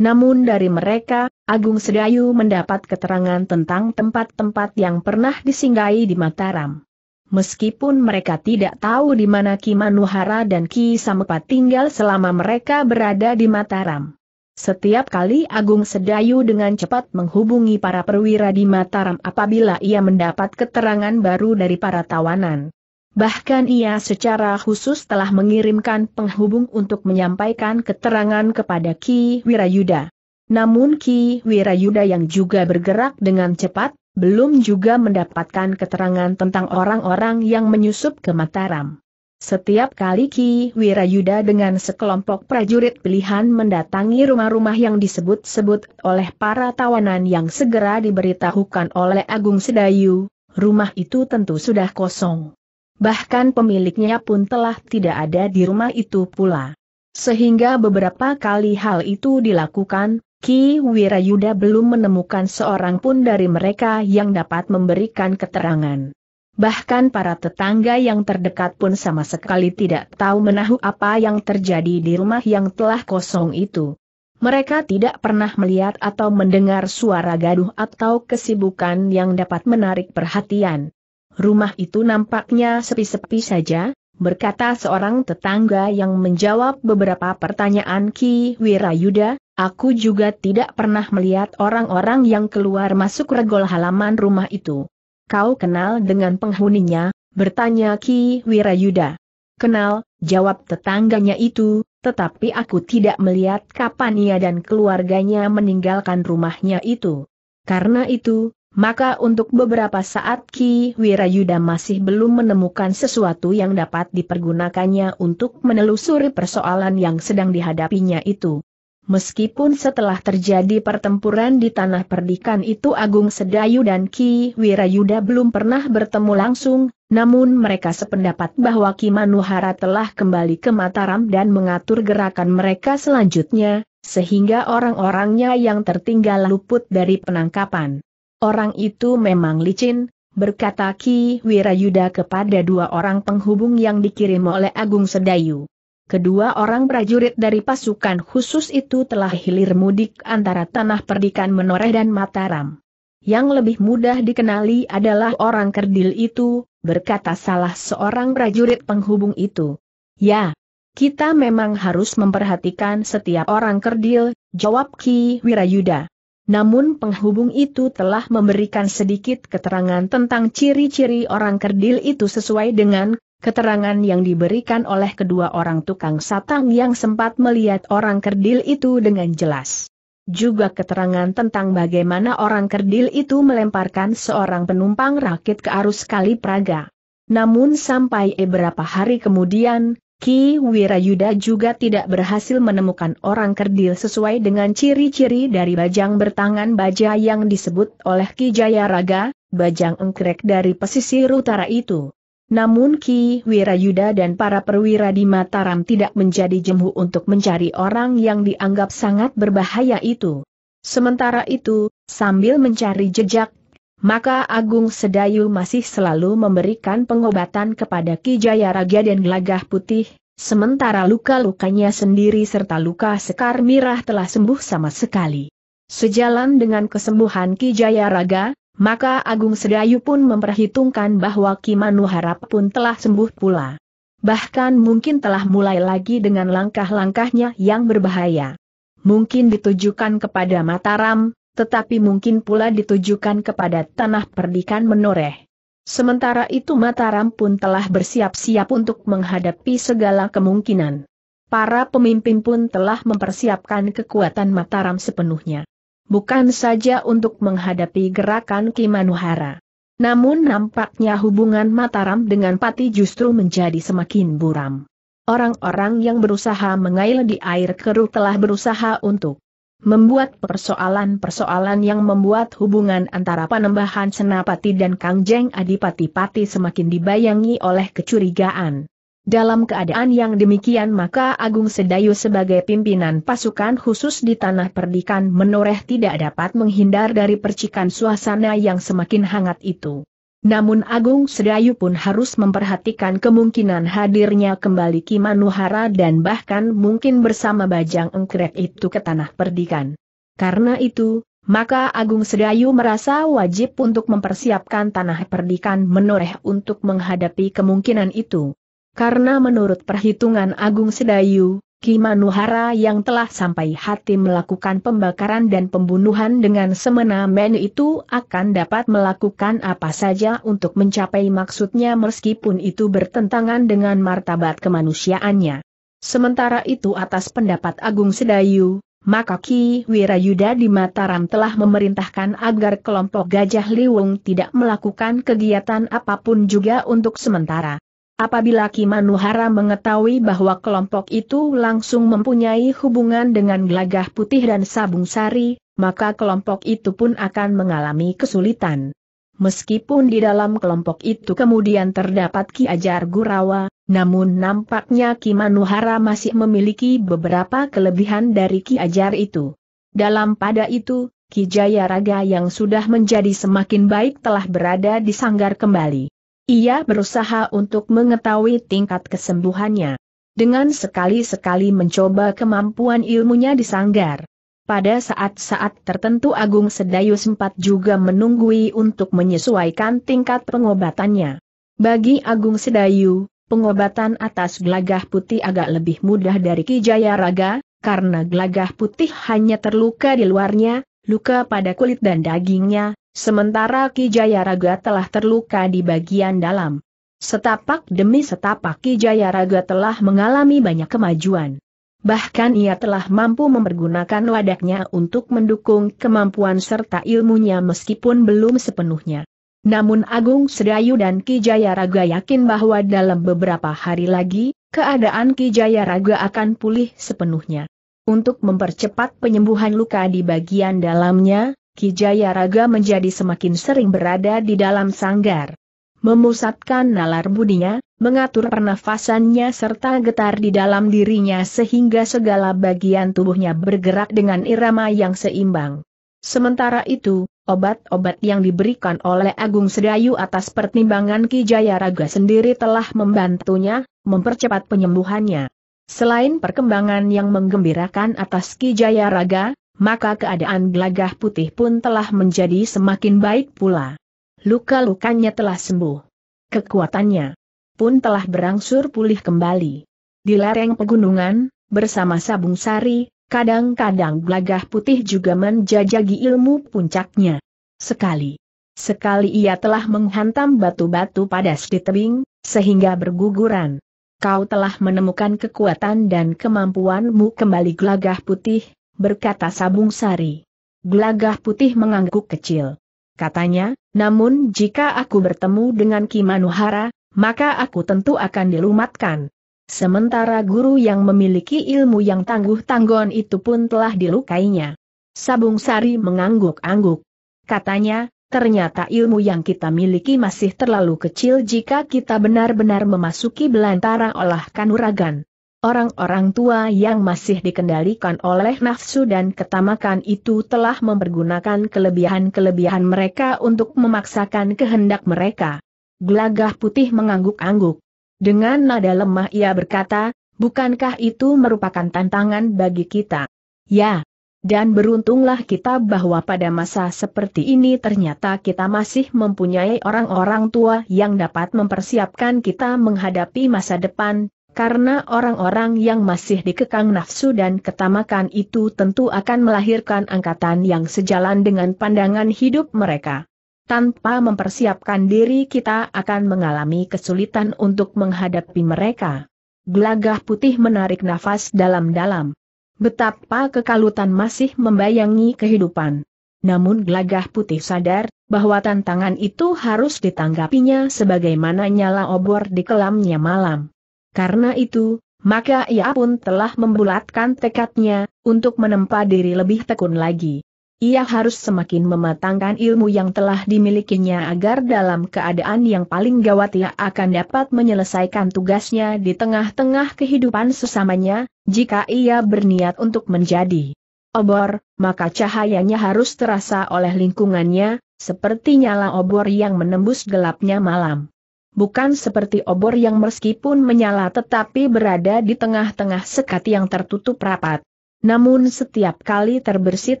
Namun dari mereka, Agung Sedayu mendapat keterangan tentang tempat-tempat yang pernah disinggahi di Mataram. Meskipun mereka tidak tahu di mana Ki Manuhara dan Ki Samepa tinggal selama mereka berada di Mataram. Setiap kali Agung Sedayu dengan cepat menghubungi para perwira di Mataram apabila ia mendapat keterangan baru dari para tawanan. Bahkan ia secara khusus telah mengirimkan penghubung untuk menyampaikan keterangan kepada Ki Wirayuda. Namun Ki Wirayuda yang juga bergerak dengan cepat, belum juga mendapatkan keterangan tentang orang-orang yang menyusup ke Mataram. Setiap kali Ki Wirayuda dengan sekelompok prajurit pilihan mendatangi rumah-rumah yang disebut-sebut oleh para tawanan yang segera diberitahukan oleh Agung Sedayu, rumah itu tentu sudah kosong bahkan pemiliknya pun telah tidak ada di rumah itu pula. Sehingga beberapa kali hal itu dilakukan, Ki Wirayuda belum menemukan seorang pun dari mereka yang dapat memberikan keterangan. Bahkan para tetangga yang terdekat pun sama sekali tidak tahu menahu apa yang terjadi di rumah yang telah kosong itu. Mereka tidak pernah melihat atau mendengar suara gaduh atau kesibukan yang dapat menarik perhatian rumah itu nampaknya sepi-sepi saja, berkata seorang tetangga yang menjawab beberapa pertanyaan Ki Wirayuda, aku juga tidak pernah melihat orang-orang yang keluar masuk regol halaman rumah itu. Kau kenal dengan penghuninya, bertanya Ki Wirayuda. Kenal, jawab tetangganya itu, tetapi aku tidak melihat kapan ia dan keluarganya meninggalkan rumahnya itu. Karena itu, maka untuk beberapa saat Ki Wirayuda masih belum menemukan sesuatu yang dapat dipergunakannya untuk menelusuri persoalan yang sedang dihadapinya itu. Meskipun setelah terjadi pertempuran di tanah perdikan itu Agung Sedayu dan Ki Wirayuda belum pernah bertemu langsung, namun mereka sependapat bahwa Ki Manuhara telah kembali ke Mataram dan mengatur gerakan mereka selanjutnya, sehingga orang-orangnya yang tertinggal luput dari penangkapan. Orang itu memang licin, berkata Ki Wirayuda kepada dua orang penghubung yang dikirim oleh Agung Sedayu. Kedua orang prajurit dari pasukan khusus itu telah hilir mudik antara tanah perdikan Menoreh dan Mataram. Yang lebih mudah dikenali adalah orang kerdil itu, berkata salah seorang prajurit penghubung itu. Ya, kita memang harus memperhatikan setiap orang kerdil, jawab Ki Wirayuda. Namun penghubung itu telah memberikan sedikit keterangan tentang ciri-ciri orang kerdil itu sesuai dengan keterangan yang diberikan oleh kedua orang tukang satang yang sempat melihat orang kerdil itu dengan jelas. Juga keterangan tentang bagaimana orang kerdil itu melemparkan seorang penumpang rakit ke arus kali Praga. Namun sampai beberapa hari kemudian, Ki Wirayuda juga tidak berhasil menemukan orang kerdil sesuai dengan ciri-ciri dari bajang bertangan baja yang disebut oleh Ki Jayaraga, bajang engkrek dari pesisir utara itu. Namun Ki Wirayuda dan para perwira di Mataram tidak menjadi jemu untuk mencari orang yang dianggap sangat berbahaya itu. Sementara itu, sambil mencari jejak maka Agung Sedayu masih selalu memberikan pengobatan kepada Ki Raga dan Gelagah Putih, sementara luka-lukanya sendiri serta luka sekar mirah telah sembuh sama sekali. Sejalan dengan kesembuhan Ki Raga, maka Agung Sedayu pun memperhitungkan bahwa Ki Manuharap pun telah sembuh pula. Bahkan mungkin telah mulai lagi dengan langkah-langkahnya yang berbahaya. Mungkin ditujukan kepada Mataram, tetapi mungkin pula ditujukan kepada tanah perdikan menoreh. Sementara itu Mataram pun telah bersiap-siap untuk menghadapi segala kemungkinan. Para pemimpin pun telah mempersiapkan kekuatan Mataram sepenuhnya. Bukan saja untuk menghadapi gerakan Kimanuhara. Namun nampaknya hubungan Mataram dengan Pati justru menjadi semakin buram. Orang-orang yang berusaha mengail di air keruh telah berusaha untuk membuat persoalan-persoalan yang membuat hubungan antara Panembahan Senapati dan kangjeng Adipati Pati semakin dibayangi oleh kecurigaan. Dalam keadaan yang demikian maka Agung Sedayu sebagai pimpinan pasukan khusus di Tanah Perdikan menoreh tidak dapat menghindar dari percikan suasana yang semakin hangat itu. Namun Agung Sedayu pun harus memperhatikan kemungkinan hadirnya kembali Kimanuhara dan bahkan mungkin bersama Bajang Engkrek itu ke tanah perdikan. Karena itu, maka Agung Sedayu merasa wajib untuk mempersiapkan tanah perdikan menoreh untuk menghadapi kemungkinan itu. Karena menurut perhitungan Agung Sedayu, Ki Manuhara yang telah sampai hati melakukan pembakaran dan pembunuhan dengan semena-mena itu akan dapat melakukan apa saja untuk mencapai maksudnya meskipun itu bertentangan dengan martabat kemanusiaannya. Sementara itu atas pendapat Agung Sedayu, maka Ki Wirayuda di Mataram telah memerintahkan agar kelompok Gajah Liwung tidak melakukan kegiatan apapun juga untuk sementara. Apabila Kimanuhara mengetahui bahwa kelompok itu langsung mempunyai hubungan dengan Glagah putih dan sabung sari, maka kelompok itu pun akan mengalami kesulitan. Meskipun di dalam kelompok itu kemudian terdapat Ki Ajar Gurawa, namun nampaknya Ki Manuhara masih memiliki beberapa kelebihan dari Ki Ajar itu. Dalam pada itu, Ki Jayaraga yang sudah menjadi semakin baik telah berada di sanggar kembali. Ia berusaha untuk mengetahui tingkat kesembuhannya. Dengan sekali-sekali mencoba kemampuan ilmunya di sanggar. Pada saat-saat tertentu Agung Sedayu sempat juga menunggui untuk menyesuaikan tingkat pengobatannya. Bagi Agung Sedayu, pengobatan atas gelagah putih agak lebih mudah dari Kijaya Raga, karena gelagah putih hanya terluka di luarnya, luka pada kulit dan dagingnya, Sementara Ki Jayaraga telah terluka di bagian dalam. Setapak demi setapak Ki Jayaraga telah mengalami banyak kemajuan. Bahkan ia telah mampu mempergunakan wadahnya untuk mendukung kemampuan serta ilmunya meskipun belum sepenuhnya. Namun Agung Sedayu dan Ki Jayaraga yakin bahwa dalam beberapa hari lagi, keadaan Ki Jayaraga akan pulih sepenuhnya. Untuk mempercepat penyembuhan luka di bagian dalamnya, Kijaya Raga menjadi semakin sering berada di dalam sanggar. Memusatkan nalar budinya, mengatur pernafasannya serta getar di dalam dirinya sehingga segala bagian tubuhnya bergerak dengan irama yang seimbang. Sementara itu, obat-obat yang diberikan oleh Agung Sedayu atas pertimbangan Kijaya Raga sendiri telah membantunya, mempercepat penyembuhannya. Selain perkembangan yang menggembirakan atas Kijaya Raga, maka keadaan gelagah putih pun telah menjadi semakin baik pula. Luka-lukanya telah sembuh. Kekuatannya pun telah berangsur pulih kembali. Di lereng pegunungan, bersama Sabung Sari, kadang-kadang gelagah putih juga menjajagi ilmu puncaknya. Sekali. Sekali ia telah menghantam batu-batu pada di tebing, sehingga berguguran. Kau telah menemukan kekuatan dan kemampuanmu kembali gelagah putih, berkata Sabung Sari. Gelagah putih mengangguk kecil. Katanya, namun jika aku bertemu dengan Kimanuhara, maka aku tentu akan dilumatkan. Sementara guru yang memiliki ilmu yang tangguh tanggon itu pun telah dilukainya. Sabung Sari mengangguk-angguk. Katanya, ternyata ilmu yang kita miliki masih terlalu kecil jika kita benar-benar memasuki belantara olah kanuragan. Orang-orang tua yang masih dikendalikan oleh nafsu dan ketamakan itu telah mempergunakan kelebihan-kelebihan mereka untuk memaksakan kehendak mereka. Gelagah putih mengangguk-angguk. Dengan nada lemah ia berkata, bukankah itu merupakan tantangan bagi kita? Ya. Dan beruntunglah kita bahwa pada masa seperti ini ternyata kita masih mempunyai orang-orang tua yang dapat mempersiapkan kita menghadapi masa depan, karena orang-orang yang masih dikekang nafsu dan ketamakan itu tentu akan melahirkan angkatan yang sejalan dengan pandangan hidup mereka. Tanpa mempersiapkan diri kita akan mengalami kesulitan untuk menghadapi mereka. Gelagah putih menarik nafas dalam-dalam. Betapa kekalutan masih membayangi kehidupan. Namun gelagah putih sadar, bahwa tantangan itu harus ditanggapinya sebagaimana nyala obor di kelamnya malam. Karena itu, maka ia pun telah membulatkan tekadnya, untuk menempa diri lebih tekun lagi. Ia harus semakin mematangkan ilmu yang telah dimilikinya agar dalam keadaan yang paling gawat ia akan dapat menyelesaikan tugasnya di tengah-tengah kehidupan sesamanya, jika ia berniat untuk menjadi obor, maka cahayanya harus terasa oleh lingkungannya, seperti nyala obor yang menembus gelapnya malam bukan seperti obor yang meskipun menyala tetapi berada di tengah-tengah sekat yang tertutup rapat. Namun setiap kali terbersit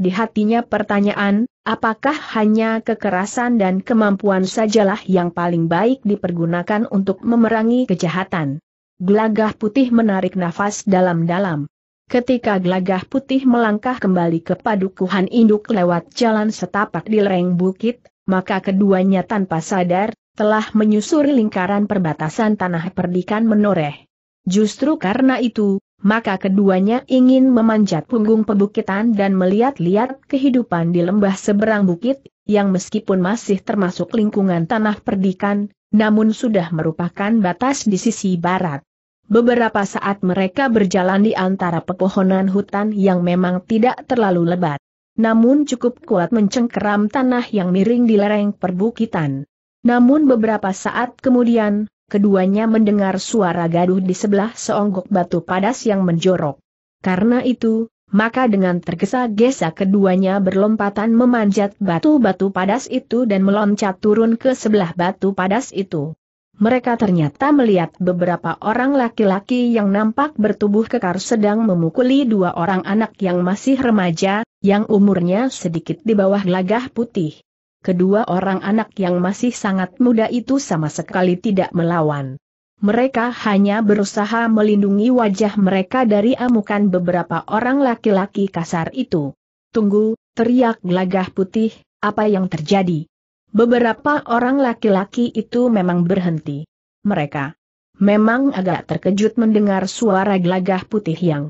di hatinya pertanyaan, apakah hanya kekerasan dan kemampuan sajalah yang paling baik dipergunakan untuk memerangi kejahatan? Gelagah putih menarik nafas dalam-dalam. Ketika gelagah putih melangkah kembali ke padukuhan induk lewat jalan setapak di lereng bukit, maka keduanya tanpa sadar, telah menyusuri lingkaran perbatasan tanah perdikan menoreh. Justru karena itu, maka keduanya ingin memanjat punggung pebukitan dan melihat-lihat kehidupan di lembah seberang bukit, yang meskipun masih termasuk lingkungan tanah perdikan, namun sudah merupakan batas di sisi barat. Beberapa saat mereka berjalan di antara pepohonan hutan yang memang tidak terlalu lebat, namun cukup kuat mencengkeram tanah yang miring di lereng perbukitan. Namun beberapa saat kemudian, keduanya mendengar suara gaduh di sebelah seonggok batu padas yang menjorok. Karena itu, maka dengan tergesa-gesa keduanya berlompatan memanjat batu-batu padas itu dan meloncat turun ke sebelah batu padas itu. Mereka ternyata melihat beberapa orang laki-laki yang nampak bertubuh kekar sedang memukuli dua orang anak yang masih remaja, yang umurnya sedikit di bawah lagah putih kedua orang anak yang masih sangat muda itu sama sekali tidak melawan. Mereka hanya berusaha melindungi wajah mereka dari amukan beberapa orang laki-laki kasar itu. Tunggu, teriak gelagah putih, apa yang terjadi? Beberapa orang laki-laki itu memang berhenti. Mereka memang agak terkejut mendengar suara gelagah putih yang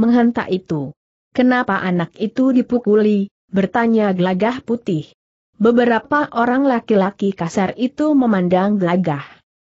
menghentak itu. Kenapa anak itu dipukuli? bertanya gelagah putih. Beberapa orang laki-laki kasar itu memandang gelagah.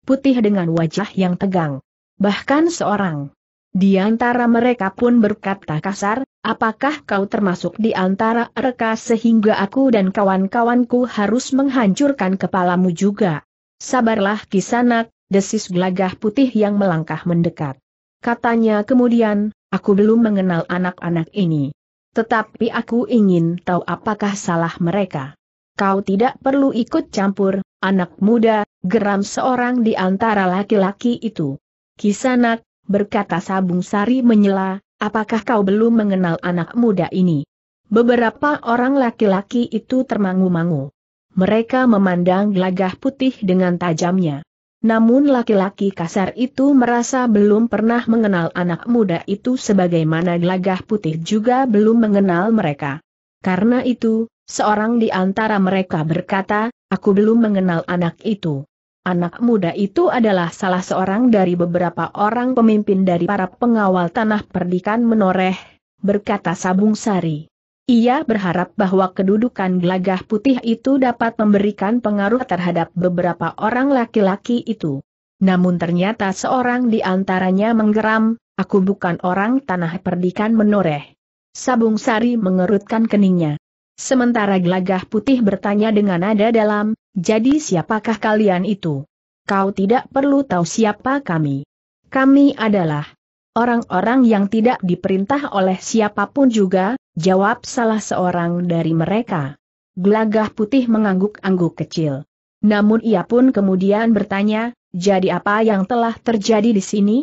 Putih dengan wajah yang tegang. Bahkan seorang. Di antara mereka pun berkata kasar, apakah kau termasuk di antara reka sehingga aku dan kawan-kawanku harus menghancurkan kepalamu juga? Sabarlah kisanak, desis gelagah putih yang melangkah mendekat. Katanya kemudian, aku belum mengenal anak-anak ini. Tetapi aku ingin tahu apakah salah mereka kau tidak perlu ikut campur, anak muda, geram seorang di antara laki-laki itu. Kisanak, berkata Sabung Sari menyela, apakah kau belum mengenal anak muda ini? Beberapa orang laki-laki itu termangu-mangu. Mereka memandang gelagah putih dengan tajamnya. Namun laki-laki kasar itu merasa belum pernah mengenal anak muda itu sebagaimana gelagah putih juga belum mengenal mereka. Karena itu, Seorang di antara mereka berkata, aku belum mengenal anak itu. Anak muda itu adalah salah seorang dari beberapa orang pemimpin dari para pengawal tanah perdikan menoreh, berkata Sabung Sari. Ia berharap bahwa kedudukan gelagah putih itu dapat memberikan pengaruh terhadap beberapa orang laki-laki itu. Namun ternyata seorang di antaranya menggeram, aku bukan orang tanah perdikan menoreh. Sabung Sari mengerutkan keningnya. Sementara gelagah putih bertanya dengan nada dalam, jadi siapakah kalian itu? Kau tidak perlu tahu siapa kami. Kami adalah orang-orang yang tidak diperintah oleh siapapun juga, jawab salah seorang dari mereka. Gelagah putih mengangguk-angguk kecil. Namun ia pun kemudian bertanya, jadi apa yang telah terjadi di sini?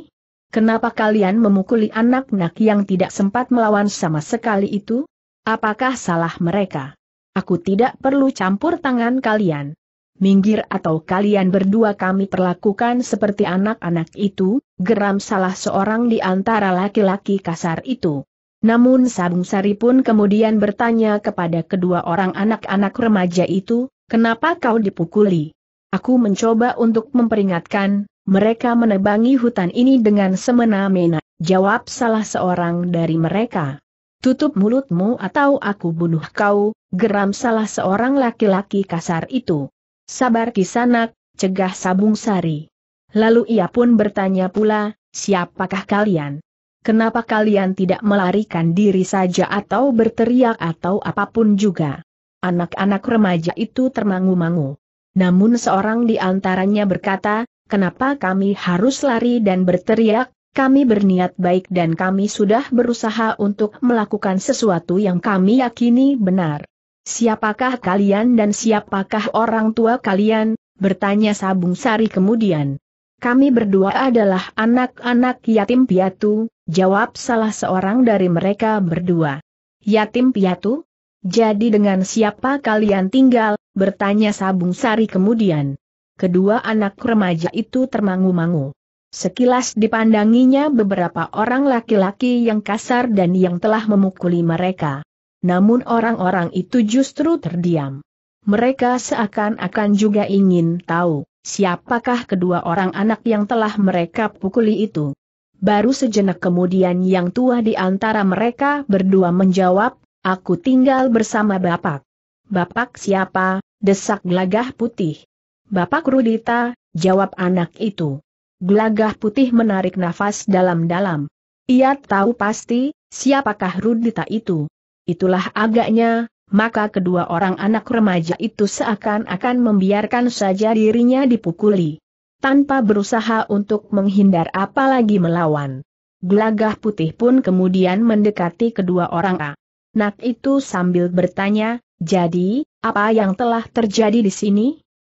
Kenapa kalian memukuli anak-anak yang tidak sempat melawan sama sekali itu? Apakah salah mereka? Aku tidak perlu campur tangan kalian. Minggir atau kalian berdua kami perlakukan seperti anak-anak itu, geram salah seorang di antara laki-laki kasar itu. Namun Sabung Sari pun kemudian bertanya kepada kedua orang anak-anak remaja itu, kenapa kau dipukuli? Aku mencoba untuk memperingatkan, mereka menebangi hutan ini dengan semena-mena, jawab salah seorang dari mereka. Tutup mulutmu atau aku bunuh kau, geram salah seorang laki-laki kasar itu. Sabar kisanak, cegah sabung sari. Lalu ia pun bertanya pula, siapakah kalian? Kenapa kalian tidak melarikan diri saja atau berteriak atau apapun juga? Anak-anak remaja itu termangu-mangu. Namun seorang di antaranya berkata, kenapa kami harus lari dan berteriak, kami berniat baik dan kami sudah berusaha untuk melakukan sesuatu yang kami yakini benar. Siapakah kalian dan siapakah orang tua kalian? bertanya Sabung Sari kemudian. Kami berdua adalah anak-anak yatim piatu, jawab salah seorang dari mereka berdua. Yatim piatu? Jadi dengan siapa kalian tinggal? bertanya Sabung Sari kemudian. Kedua anak remaja itu termangu-mangu. Sekilas dipandanginya beberapa orang laki-laki yang kasar dan yang telah memukuli mereka. Namun orang-orang itu justru terdiam. Mereka seakan-akan juga ingin tahu, siapakah kedua orang anak yang telah mereka pukuli itu. Baru sejenak kemudian yang tua di antara mereka berdua menjawab, aku tinggal bersama bapak. Bapak siapa? Desak lagah putih. Bapak Rudita, jawab anak itu. Gelagah putih menarik nafas dalam-dalam. Ia tahu pasti, siapakah Rudita itu. Itulah agaknya, maka kedua orang anak remaja itu seakan-akan membiarkan saja dirinya dipukuli. Tanpa berusaha untuk menghindar apalagi melawan. Gelagah putih pun kemudian mendekati kedua orang A. Nak itu sambil bertanya, jadi, apa yang telah terjadi di sini?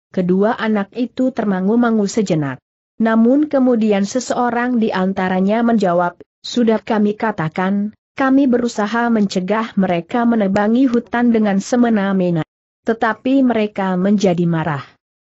Kedua anak itu termangu-mangu sejenak. Namun kemudian seseorang di antaranya menjawab, sudah kami katakan, kami berusaha mencegah mereka menebangi hutan dengan semena-mena. Tetapi mereka menjadi marah.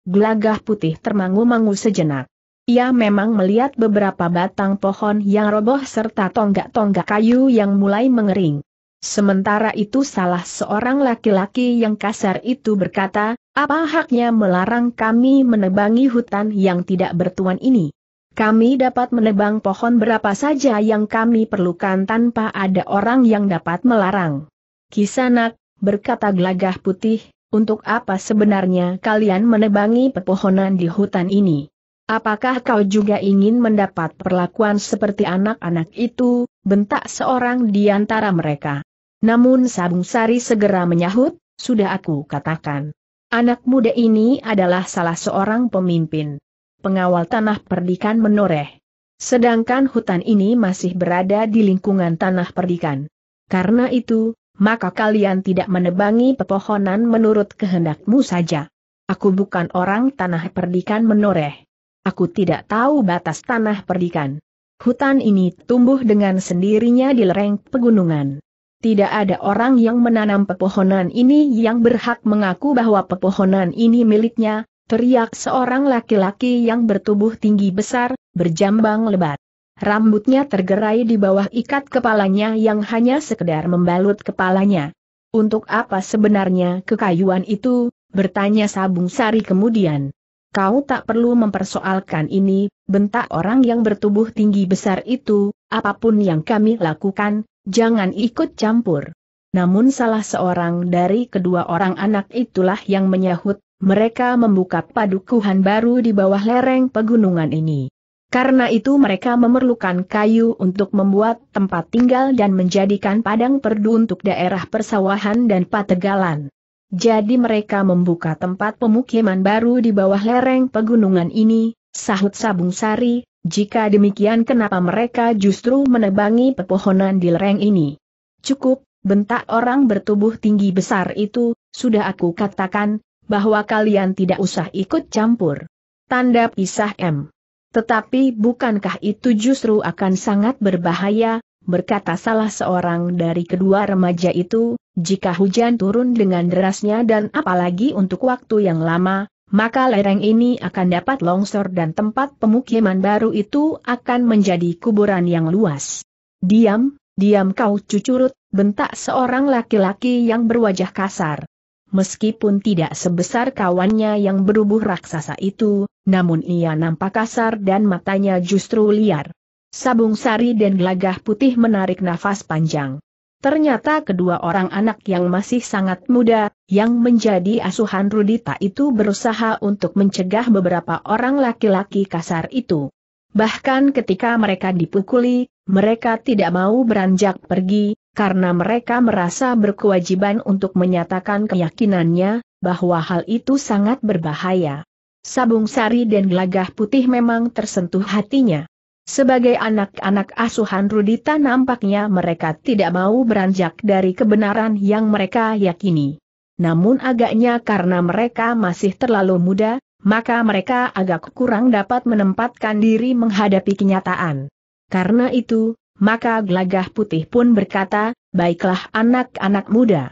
Gelagah putih termangu-mangu sejenak. Ia memang melihat beberapa batang pohon yang roboh serta tonggak-tonggak kayu yang mulai mengering. Sementara itu salah seorang laki-laki yang kasar itu berkata, apa haknya melarang kami menebangi hutan yang tidak bertuan ini? Kami dapat menebang pohon berapa saja yang kami perlukan tanpa ada orang yang dapat melarang. Kisanak, berkata gelagah putih, untuk apa sebenarnya kalian menebangi pepohonan di hutan ini? Apakah kau juga ingin mendapat perlakuan seperti anak-anak itu, bentak seorang di antara mereka. Namun Sabung Sari segera menyahut, sudah aku katakan. Anak muda ini adalah salah seorang pemimpin. Pengawal tanah perdikan menoreh. Sedangkan hutan ini masih berada di lingkungan tanah perdikan. Karena itu, maka kalian tidak menebangi pepohonan menurut kehendakmu saja. Aku bukan orang tanah perdikan menoreh. Aku tidak tahu batas tanah perdikan. Hutan ini tumbuh dengan sendirinya di lereng pegunungan. Tidak ada orang yang menanam pepohonan ini yang berhak mengaku bahwa pepohonan ini miliknya, teriak seorang laki-laki yang bertubuh tinggi besar, berjambang lebat. Rambutnya tergerai di bawah ikat kepalanya yang hanya sekedar membalut kepalanya. Untuk apa sebenarnya kekayuan itu, bertanya Sabung Sari kemudian. Kau tak perlu mempersoalkan ini, bentak orang yang bertubuh tinggi besar itu, apapun yang kami lakukan, jangan ikut campur. Namun salah seorang dari kedua orang anak itulah yang menyahut, mereka membuka padukuhan baru di bawah lereng pegunungan ini. Karena itu mereka memerlukan kayu untuk membuat tempat tinggal dan menjadikan padang perdu untuk daerah persawahan dan pategalan. Jadi mereka membuka tempat pemukiman baru di bawah lereng pegunungan ini, sahut Sabung Sari, jika demikian kenapa mereka justru menebangi pepohonan di lereng ini? Cukup, bentak orang bertubuh tinggi besar itu, sudah aku katakan, bahwa kalian tidak usah ikut campur. Tanda pisah M. Tetapi bukankah itu justru akan sangat berbahaya, berkata salah seorang dari kedua remaja itu, jika hujan turun dengan derasnya dan apalagi untuk waktu yang lama, maka lereng ini akan dapat longsor dan tempat pemukiman baru itu akan menjadi kuburan yang luas. Diam, diam kau cucurut, bentak seorang laki-laki yang berwajah kasar. Meskipun tidak sebesar kawannya yang berubuh raksasa itu, namun ia nampak kasar dan matanya justru liar. Sabung sari dan gelagah putih menarik nafas panjang. Ternyata kedua orang anak yang masih sangat muda, yang menjadi asuhan Rudita itu berusaha untuk mencegah beberapa orang laki-laki kasar itu. Bahkan ketika mereka dipukuli, mereka tidak mau beranjak pergi, karena mereka merasa berkewajiban untuk menyatakan keyakinannya, bahwa hal itu sangat berbahaya. Sabung sari dan gelagah putih memang tersentuh hatinya. Sebagai anak-anak asuhan Rudita nampaknya mereka tidak mau beranjak dari kebenaran yang mereka yakini. Namun agaknya karena mereka masih terlalu muda, maka mereka agak kurang dapat menempatkan diri menghadapi kenyataan. Karena itu, maka Glagah putih pun berkata, baiklah anak-anak muda.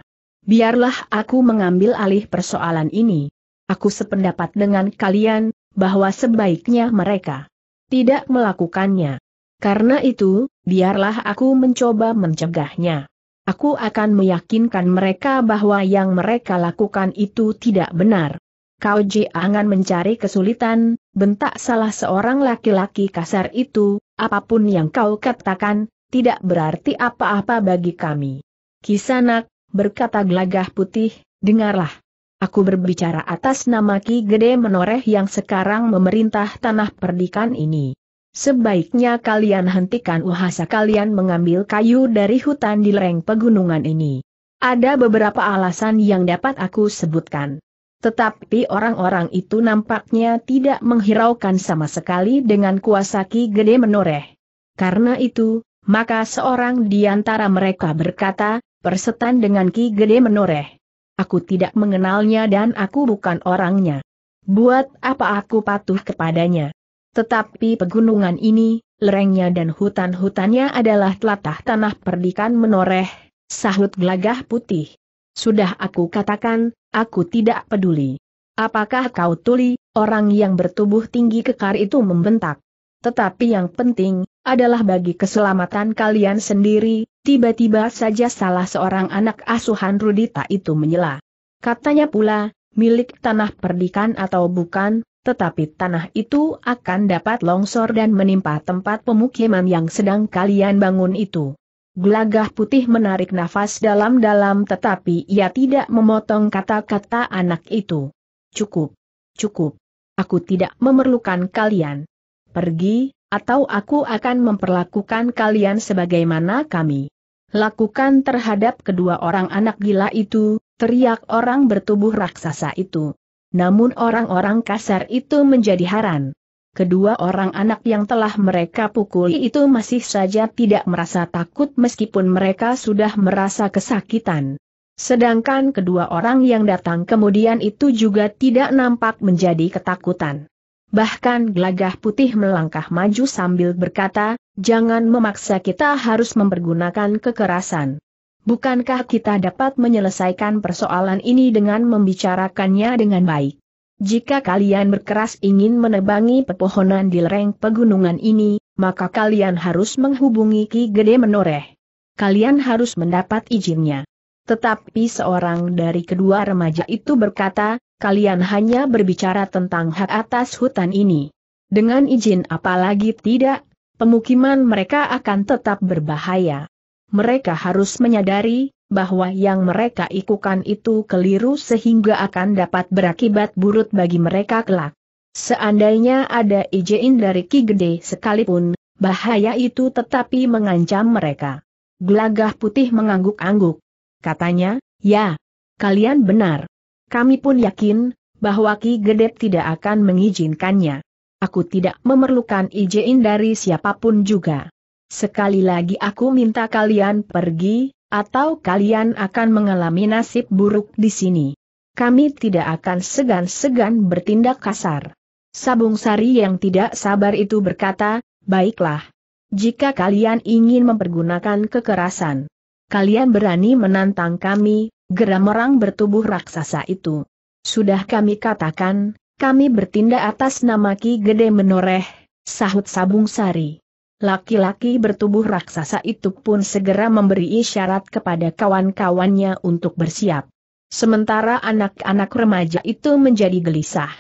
Biarlah aku mengambil alih persoalan ini. Aku sependapat dengan kalian, bahwa sebaiknya mereka tidak melakukannya. Karena itu, biarlah aku mencoba mencegahnya. Aku akan meyakinkan mereka bahwa yang mereka lakukan itu tidak benar. Kau jangan mencari kesulitan, bentak salah seorang laki-laki kasar itu, apapun yang kau katakan, tidak berarti apa-apa bagi kami. Kisanak, berkata gelagah putih, dengarlah. Aku berbicara atas nama Ki Gede Menoreh yang sekarang memerintah tanah perdikan ini. Sebaiknya kalian hentikan uhasa kalian mengambil kayu dari hutan di lereng pegunungan ini. Ada beberapa alasan yang dapat aku sebutkan. Tetapi orang-orang itu nampaknya tidak menghiraukan sama sekali dengan kuasa Ki Gede Menoreh. Karena itu, maka seorang di antara mereka berkata, persetan dengan Ki Gede Menoreh. Aku tidak mengenalnya dan aku bukan orangnya. Buat apa aku patuh kepadanya? Tetapi pegunungan ini, lerengnya dan hutan-hutannya adalah telatah tanah perdikan menoreh, sahut gelagah putih. Sudah aku katakan, aku tidak peduli. Apakah kau tuli, orang yang bertubuh tinggi kekar itu membentak. Tetapi yang penting, adalah bagi keselamatan kalian sendiri, tiba-tiba saja salah seorang anak asuhan Rudita itu menyela. Katanya pula, milik tanah perdikan atau bukan, tetapi tanah itu akan dapat longsor dan menimpa tempat pemukiman yang sedang kalian bangun itu. Gelagah putih menarik nafas dalam-dalam tetapi ia tidak memotong kata-kata anak itu. Cukup. Cukup. Aku tidak memerlukan kalian. Pergi, atau aku akan memperlakukan kalian sebagaimana kami lakukan terhadap kedua orang anak gila itu, teriak orang bertubuh raksasa itu. Namun orang-orang kasar itu menjadi haran. Kedua orang anak yang telah mereka pukuli itu masih saja tidak merasa takut meskipun mereka sudah merasa kesakitan. Sedangkan kedua orang yang datang kemudian itu juga tidak nampak menjadi ketakutan bahkan gelagah putih melangkah maju sambil berkata, jangan memaksa kita harus mempergunakan kekerasan. Bukankah kita dapat menyelesaikan persoalan ini dengan membicarakannya dengan baik? Jika kalian berkeras ingin menebangi pepohonan di lereng pegunungan ini, maka kalian harus menghubungi Ki Gede Menoreh. Kalian harus mendapat izinnya. Tetapi seorang dari kedua remaja itu berkata, kalian hanya berbicara tentang hak atas hutan ini. Dengan izin apalagi tidak, pemukiman mereka akan tetap berbahaya. Mereka harus menyadari bahwa yang mereka ikukan itu keliru sehingga akan dapat berakibat buruk bagi mereka kelak. Seandainya ada izin dari Ki Gede sekalipun, bahaya itu tetapi mengancam mereka. Gelagah putih mengangguk-angguk. Katanya, ya, kalian benar. Kami pun yakin, bahwa Ki Gede tidak akan mengizinkannya. Aku tidak memerlukan izin dari siapapun juga. Sekali lagi aku minta kalian pergi, atau kalian akan mengalami nasib buruk di sini. Kami tidak akan segan-segan bertindak kasar. Sabung Sari yang tidak sabar itu berkata, baiklah. Jika kalian ingin mempergunakan kekerasan, kalian berani menantang kami, geram orang bertubuh raksasa itu. Sudah kami katakan, kami bertindak atas nama Ki Gede Menoreh, sahut Sabung Sari. Laki-laki bertubuh raksasa itu pun segera memberi isyarat kepada kawan-kawannya untuk bersiap. Sementara anak-anak remaja itu menjadi gelisah.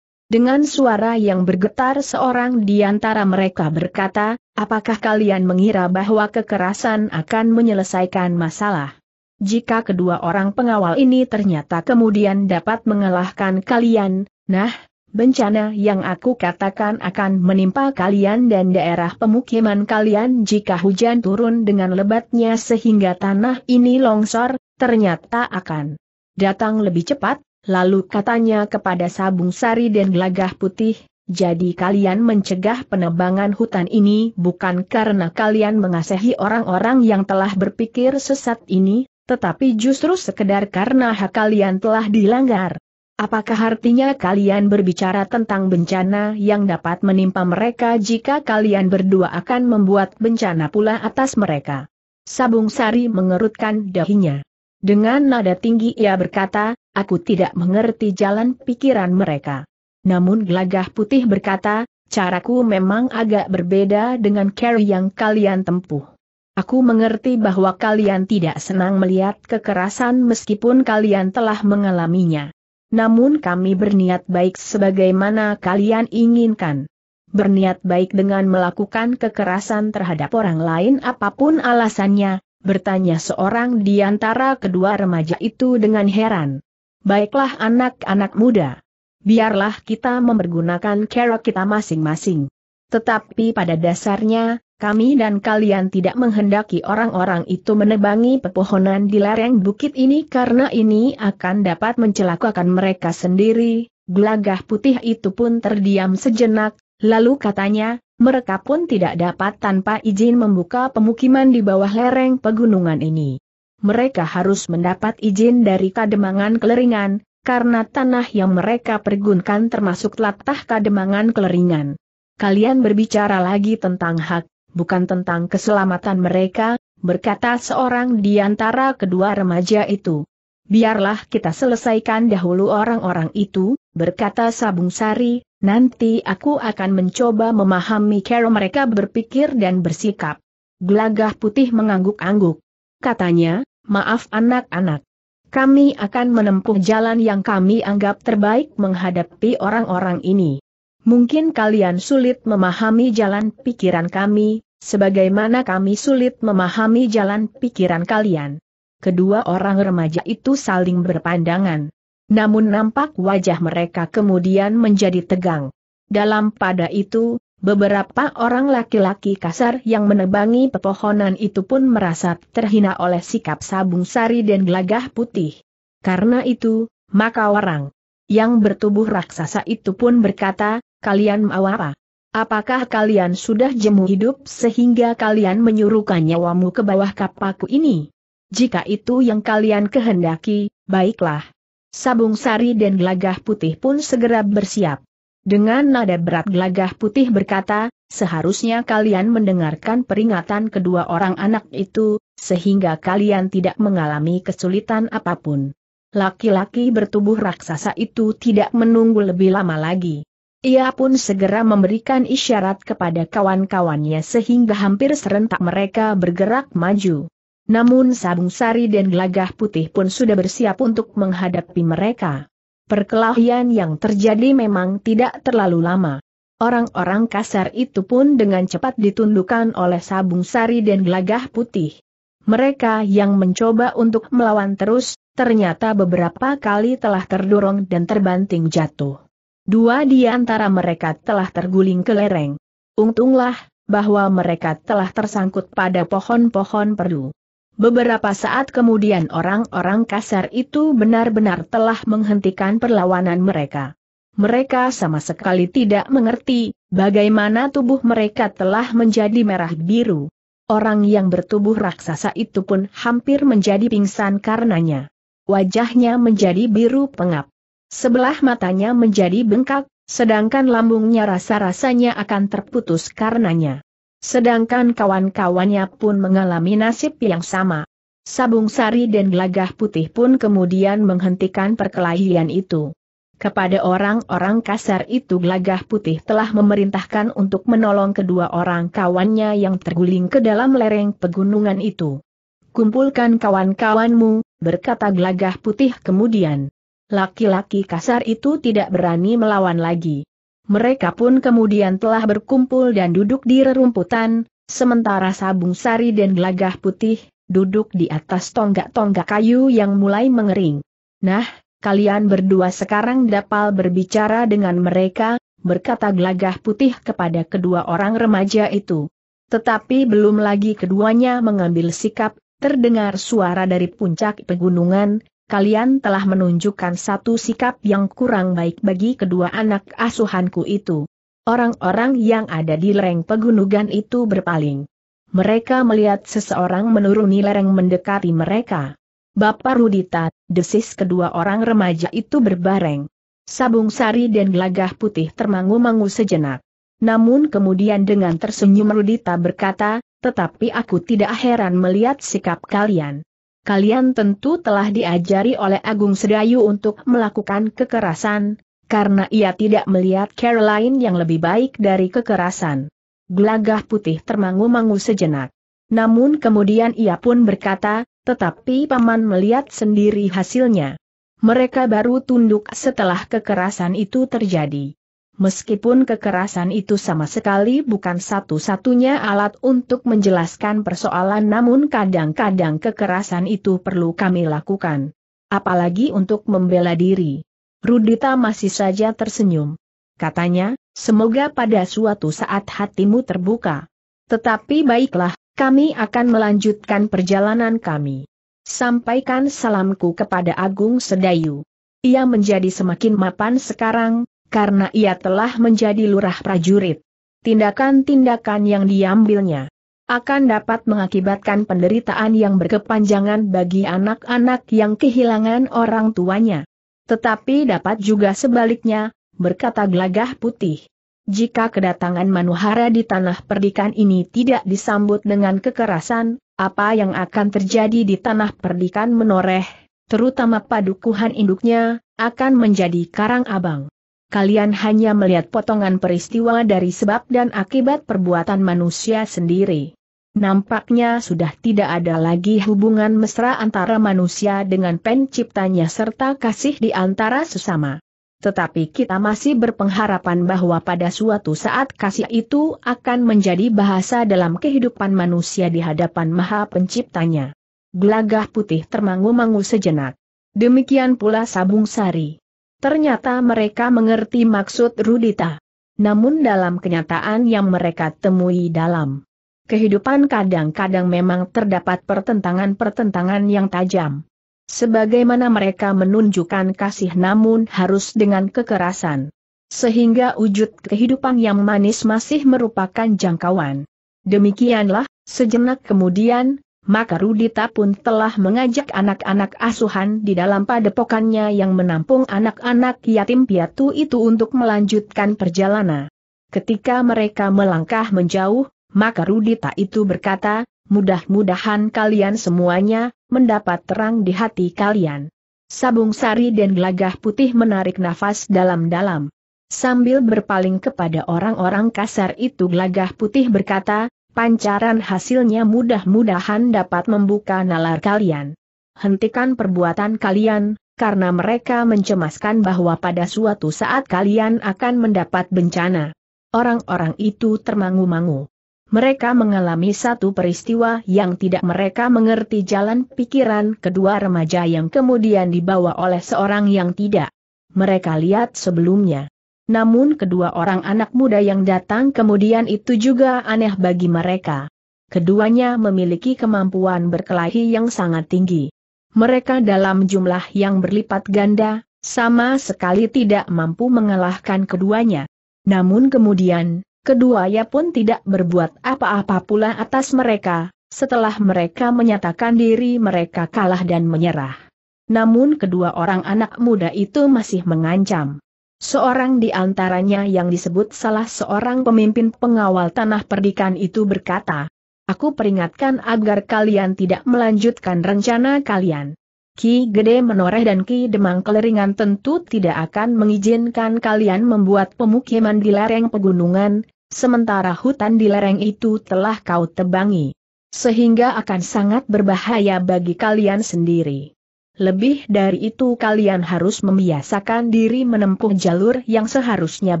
Dengan suara yang bergetar seorang di antara mereka berkata, apakah kalian mengira bahwa kekerasan akan menyelesaikan masalah? Jika kedua orang pengawal ini ternyata kemudian dapat mengalahkan kalian, nah, bencana yang aku katakan akan menimpa kalian dan daerah pemukiman kalian jika hujan turun dengan lebatnya sehingga tanah ini longsor, ternyata akan datang lebih cepat, lalu katanya kepada Sabung Sari dan Gelagah Putih, jadi kalian mencegah penebangan hutan ini bukan karena kalian mengasihi orang-orang yang telah berpikir sesat ini, tetapi justru sekedar karena hak kalian telah dilanggar. Apakah artinya kalian berbicara tentang bencana yang dapat menimpa mereka jika kalian berdua akan membuat bencana pula atas mereka? Sabung Sari mengerutkan dahinya. Dengan nada tinggi ia berkata, aku tidak mengerti jalan pikiran mereka. Namun gelagah putih berkata, caraku memang agak berbeda dengan carry yang kalian tempuh. Aku mengerti bahwa kalian tidak senang melihat kekerasan meskipun kalian telah mengalaminya. Namun kami berniat baik sebagaimana kalian inginkan. Berniat baik dengan melakukan kekerasan terhadap orang lain apapun alasannya, bertanya seorang di antara kedua remaja itu dengan heran. Baiklah anak-anak muda. Biarlah kita mempergunakan cara kita masing-masing. Tetapi pada dasarnya, kami dan kalian tidak menghendaki orang-orang itu menebangi pepohonan di lereng bukit ini karena ini akan dapat mencelakakan mereka sendiri. Gelagah putih itu pun terdiam sejenak, lalu katanya, mereka pun tidak dapat tanpa izin membuka pemukiman di bawah lereng pegunungan ini. Mereka harus mendapat izin dari kademangan keleringan, karena tanah yang mereka pergunkan termasuk latah kademangan keleringan. Kalian berbicara lagi tentang hak bukan tentang keselamatan mereka, berkata seorang di antara kedua remaja itu. Biarlah kita selesaikan dahulu orang-orang itu, berkata Sabung Sari, nanti aku akan mencoba memahami cara mereka berpikir dan bersikap. Gelagah putih mengangguk-angguk. Katanya, maaf anak-anak. Kami akan menempuh jalan yang kami anggap terbaik menghadapi orang-orang ini. Mungkin kalian sulit memahami jalan pikiran kami, sebagaimana kami sulit memahami jalan pikiran kalian. Kedua orang remaja itu saling berpandangan. Namun nampak wajah mereka kemudian menjadi tegang. Dalam pada itu, beberapa orang laki-laki kasar yang menebangi pepohonan itu pun merasa terhina oleh sikap sabung sari dan gelagah putih. Karena itu, maka orang yang bertubuh raksasa itu pun berkata, Kalian mau apa? Apakah kalian sudah jemu hidup sehingga kalian menyuruhkan nyawamu ke bawah kapaku ini? Jika itu yang kalian kehendaki, baiklah. Sabung sari dan gelagah putih pun segera bersiap. Dengan nada berat gelagah putih berkata, seharusnya kalian mendengarkan peringatan kedua orang anak itu, sehingga kalian tidak mengalami kesulitan apapun. Laki-laki bertubuh raksasa itu tidak menunggu lebih lama lagi. Ia pun segera memberikan isyarat kepada kawan-kawannya sehingga hampir serentak mereka bergerak maju. Namun Sabung Sari dan Gelagah Putih pun sudah bersiap untuk menghadapi mereka. Perkelahian yang terjadi memang tidak terlalu lama. Orang-orang kasar itu pun dengan cepat ditundukkan oleh Sabung Sari dan Gelagah Putih. Mereka yang mencoba untuk melawan terus, ternyata beberapa kali telah terdorong dan terbanting jatuh. Dua di antara mereka telah terguling ke lereng. Untunglah, bahwa mereka telah tersangkut pada pohon-pohon perdu. Beberapa saat kemudian orang-orang kasar itu benar-benar telah menghentikan perlawanan mereka. Mereka sama sekali tidak mengerti, bagaimana tubuh mereka telah menjadi merah biru. Orang yang bertubuh raksasa itu pun hampir menjadi pingsan karenanya. Wajahnya menjadi biru pengap. Sebelah matanya menjadi bengkak, sedangkan lambungnya rasa-rasanya akan terputus karenanya. Sedangkan kawan-kawannya pun mengalami nasib yang sama. Sabung Sari dan Gelagah Putih pun kemudian menghentikan perkelahian itu. Kepada orang-orang kasar itu Gelagah Putih telah memerintahkan untuk menolong kedua orang kawannya yang terguling ke dalam lereng pegunungan itu. Kumpulkan kawan-kawanmu, berkata Gelagah Putih kemudian laki-laki kasar itu tidak berani melawan lagi. Mereka pun kemudian telah berkumpul dan duduk di rerumputan, sementara Sabung Sari dan Gelagah Putih, duduk di atas tonggak-tonggak kayu yang mulai mengering. Nah, kalian berdua sekarang dapat berbicara dengan mereka, berkata Gelagah Putih kepada kedua orang remaja itu. Tetapi belum lagi keduanya mengambil sikap, terdengar suara dari puncak pegunungan, kalian telah menunjukkan satu sikap yang kurang baik bagi kedua anak asuhanku itu. Orang-orang yang ada di lereng pegunungan itu berpaling. Mereka melihat seseorang menuruni lereng mendekati mereka. Bapak Rudita, desis kedua orang remaja itu berbareng. Sabung sari dan gelagah putih termangu-mangu sejenak. Namun kemudian dengan tersenyum Rudita berkata, tetapi aku tidak heran melihat sikap kalian kalian tentu telah diajari oleh Agung Sedayu untuk melakukan kekerasan, karena ia tidak melihat Caroline yang lebih baik dari kekerasan. Gelagah putih termangu-mangu sejenak. Namun kemudian ia pun berkata, tetapi Paman melihat sendiri hasilnya. Mereka baru tunduk setelah kekerasan itu terjadi. Meskipun kekerasan itu sama sekali bukan satu-satunya alat untuk menjelaskan persoalan namun kadang-kadang kekerasan itu perlu kami lakukan. Apalagi untuk membela diri. Rudita masih saja tersenyum. Katanya, semoga pada suatu saat hatimu terbuka. Tetapi baiklah, kami akan melanjutkan perjalanan kami. Sampaikan salamku kepada Agung Sedayu. Ia menjadi semakin mapan sekarang, karena ia telah menjadi lurah prajurit. Tindakan-tindakan yang diambilnya akan dapat mengakibatkan penderitaan yang berkepanjangan bagi anak-anak yang kehilangan orang tuanya. Tetapi dapat juga sebaliknya, berkata gelagah putih. Jika kedatangan Manuhara di tanah perdikan ini tidak disambut dengan kekerasan, apa yang akan terjadi di tanah perdikan menoreh, terutama padukuhan induknya, akan menjadi karang abang kalian hanya melihat potongan peristiwa dari sebab dan akibat perbuatan manusia sendiri. Nampaknya sudah tidak ada lagi hubungan mesra antara manusia dengan penciptanya serta kasih di antara sesama. Tetapi kita masih berpengharapan bahwa pada suatu saat kasih itu akan menjadi bahasa dalam kehidupan manusia di hadapan maha penciptanya. Gelagah putih termangu-mangu sejenak. Demikian pula Sabung Sari. Ternyata mereka mengerti maksud Rudita. Namun dalam kenyataan yang mereka temui dalam kehidupan kadang-kadang memang terdapat pertentangan-pertentangan yang tajam. Sebagaimana mereka menunjukkan kasih namun harus dengan kekerasan. Sehingga wujud kehidupan yang manis masih merupakan jangkauan. Demikianlah, sejenak kemudian, maka Rudita pun telah mengajak anak-anak asuhan di dalam padepokannya yang menampung anak-anak yatim piatu itu untuk melanjutkan perjalanan. Ketika mereka melangkah menjauh, maka Rudita itu berkata, mudah-mudahan kalian semuanya mendapat terang di hati kalian. Sabung Sari dan Gelagah Putih menarik nafas dalam-dalam. Sambil berpaling kepada orang-orang kasar itu Gelagah Putih berkata, Pancaran hasilnya mudah-mudahan dapat membuka nalar kalian. Hentikan perbuatan kalian, karena mereka mencemaskan bahwa pada suatu saat kalian akan mendapat bencana. Orang-orang itu termangu-mangu. Mereka mengalami satu peristiwa yang tidak mereka mengerti jalan pikiran kedua remaja yang kemudian dibawa oleh seorang yang tidak mereka lihat sebelumnya namun kedua orang anak muda yang datang kemudian itu juga aneh bagi mereka. Keduanya memiliki kemampuan berkelahi yang sangat tinggi. Mereka dalam jumlah yang berlipat ganda, sama sekali tidak mampu mengalahkan keduanya. Namun kemudian, keduanya pun tidak berbuat apa-apa pula atas mereka, setelah mereka menyatakan diri mereka kalah dan menyerah. Namun kedua orang anak muda itu masih mengancam. Seorang di antaranya yang disebut salah seorang pemimpin pengawal tanah perdikan itu berkata, Aku peringatkan agar kalian tidak melanjutkan rencana kalian. Ki Gede Menoreh dan Ki Demang Keleringan tentu tidak akan mengizinkan kalian membuat pemukiman di lereng pegunungan, sementara hutan di lereng itu telah kau tebangi. Sehingga akan sangat berbahaya bagi kalian sendiri. Lebih dari itu kalian harus membiasakan diri menempuh jalur yang seharusnya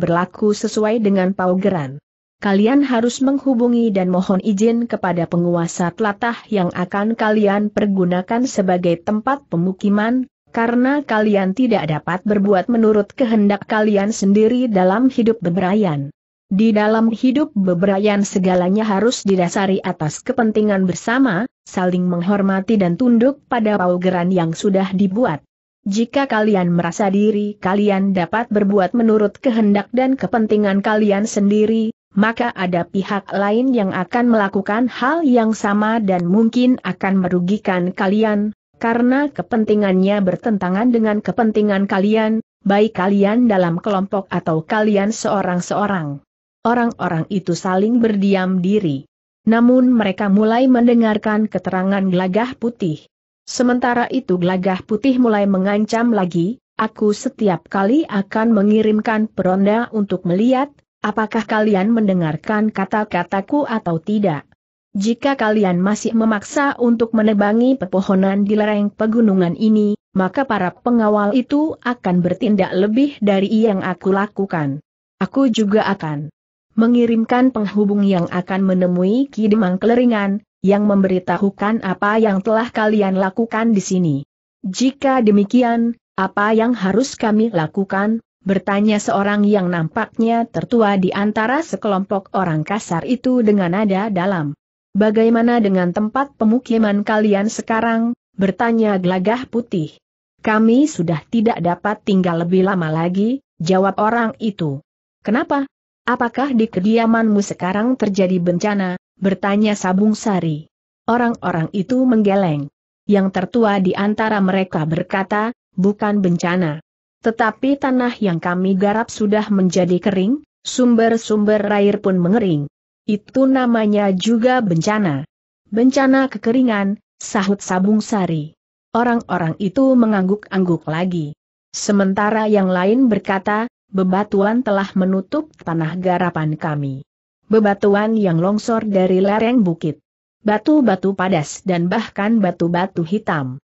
berlaku sesuai dengan paugeran. Kalian harus menghubungi dan mohon izin kepada penguasa telatah yang akan kalian pergunakan sebagai tempat pemukiman, karena kalian tidak dapat berbuat menurut kehendak kalian sendiri dalam hidup beberayan. Di dalam hidup beberayan segalanya harus didasari atas kepentingan bersama, saling menghormati dan tunduk pada paugeran yang sudah dibuat. Jika kalian merasa diri kalian dapat berbuat menurut kehendak dan kepentingan kalian sendiri, maka ada pihak lain yang akan melakukan hal yang sama dan mungkin akan merugikan kalian, karena kepentingannya bertentangan dengan kepentingan kalian, baik kalian dalam kelompok atau kalian seorang-seorang. Orang-orang itu saling berdiam diri. Namun mereka mulai mendengarkan keterangan gelagah putih. Sementara itu gelagah putih mulai mengancam lagi, aku setiap kali akan mengirimkan peronda untuk melihat, apakah kalian mendengarkan kata-kataku atau tidak. Jika kalian masih memaksa untuk menebangi pepohonan di lereng pegunungan ini, maka para pengawal itu akan bertindak lebih dari yang aku lakukan. Aku juga akan mengirimkan penghubung yang akan menemui Ki Demang Keleringan, yang memberitahukan apa yang telah kalian lakukan di sini. Jika demikian, apa yang harus kami lakukan? Bertanya seorang yang nampaknya tertua di antara sekelompok orang kasar itu dengan nada dalam. Bagaimana dengan tempat pemukiman kalian sekarang? Bertanya gelagah putih. Kami sudah tidak dapat tinggal lebih lama lagi, jawab orang itu. Kenapa? Apakah di kediamanmu sekarang terjadi bencana? Bertanya Sabung Sari. Orang-orang itu menggeleng. Yang tertua di antara mereka berkata, bukan bencana. Tetapi tanah yang kami garap sudah menjadi kering, sumber-sumber air pun mengering. Itu namanya juga bencana. Bencana kekeringan, sahut Sabung Sari. Orang-orang itu mengangguk-angguk lagi. Sementara yang lain berkata, bebatuan telah menutup tanah garapan kami. Bebatuan yang longsor dari lereng bukit. Batu-batu padas dan bahkan batu-batu hitam.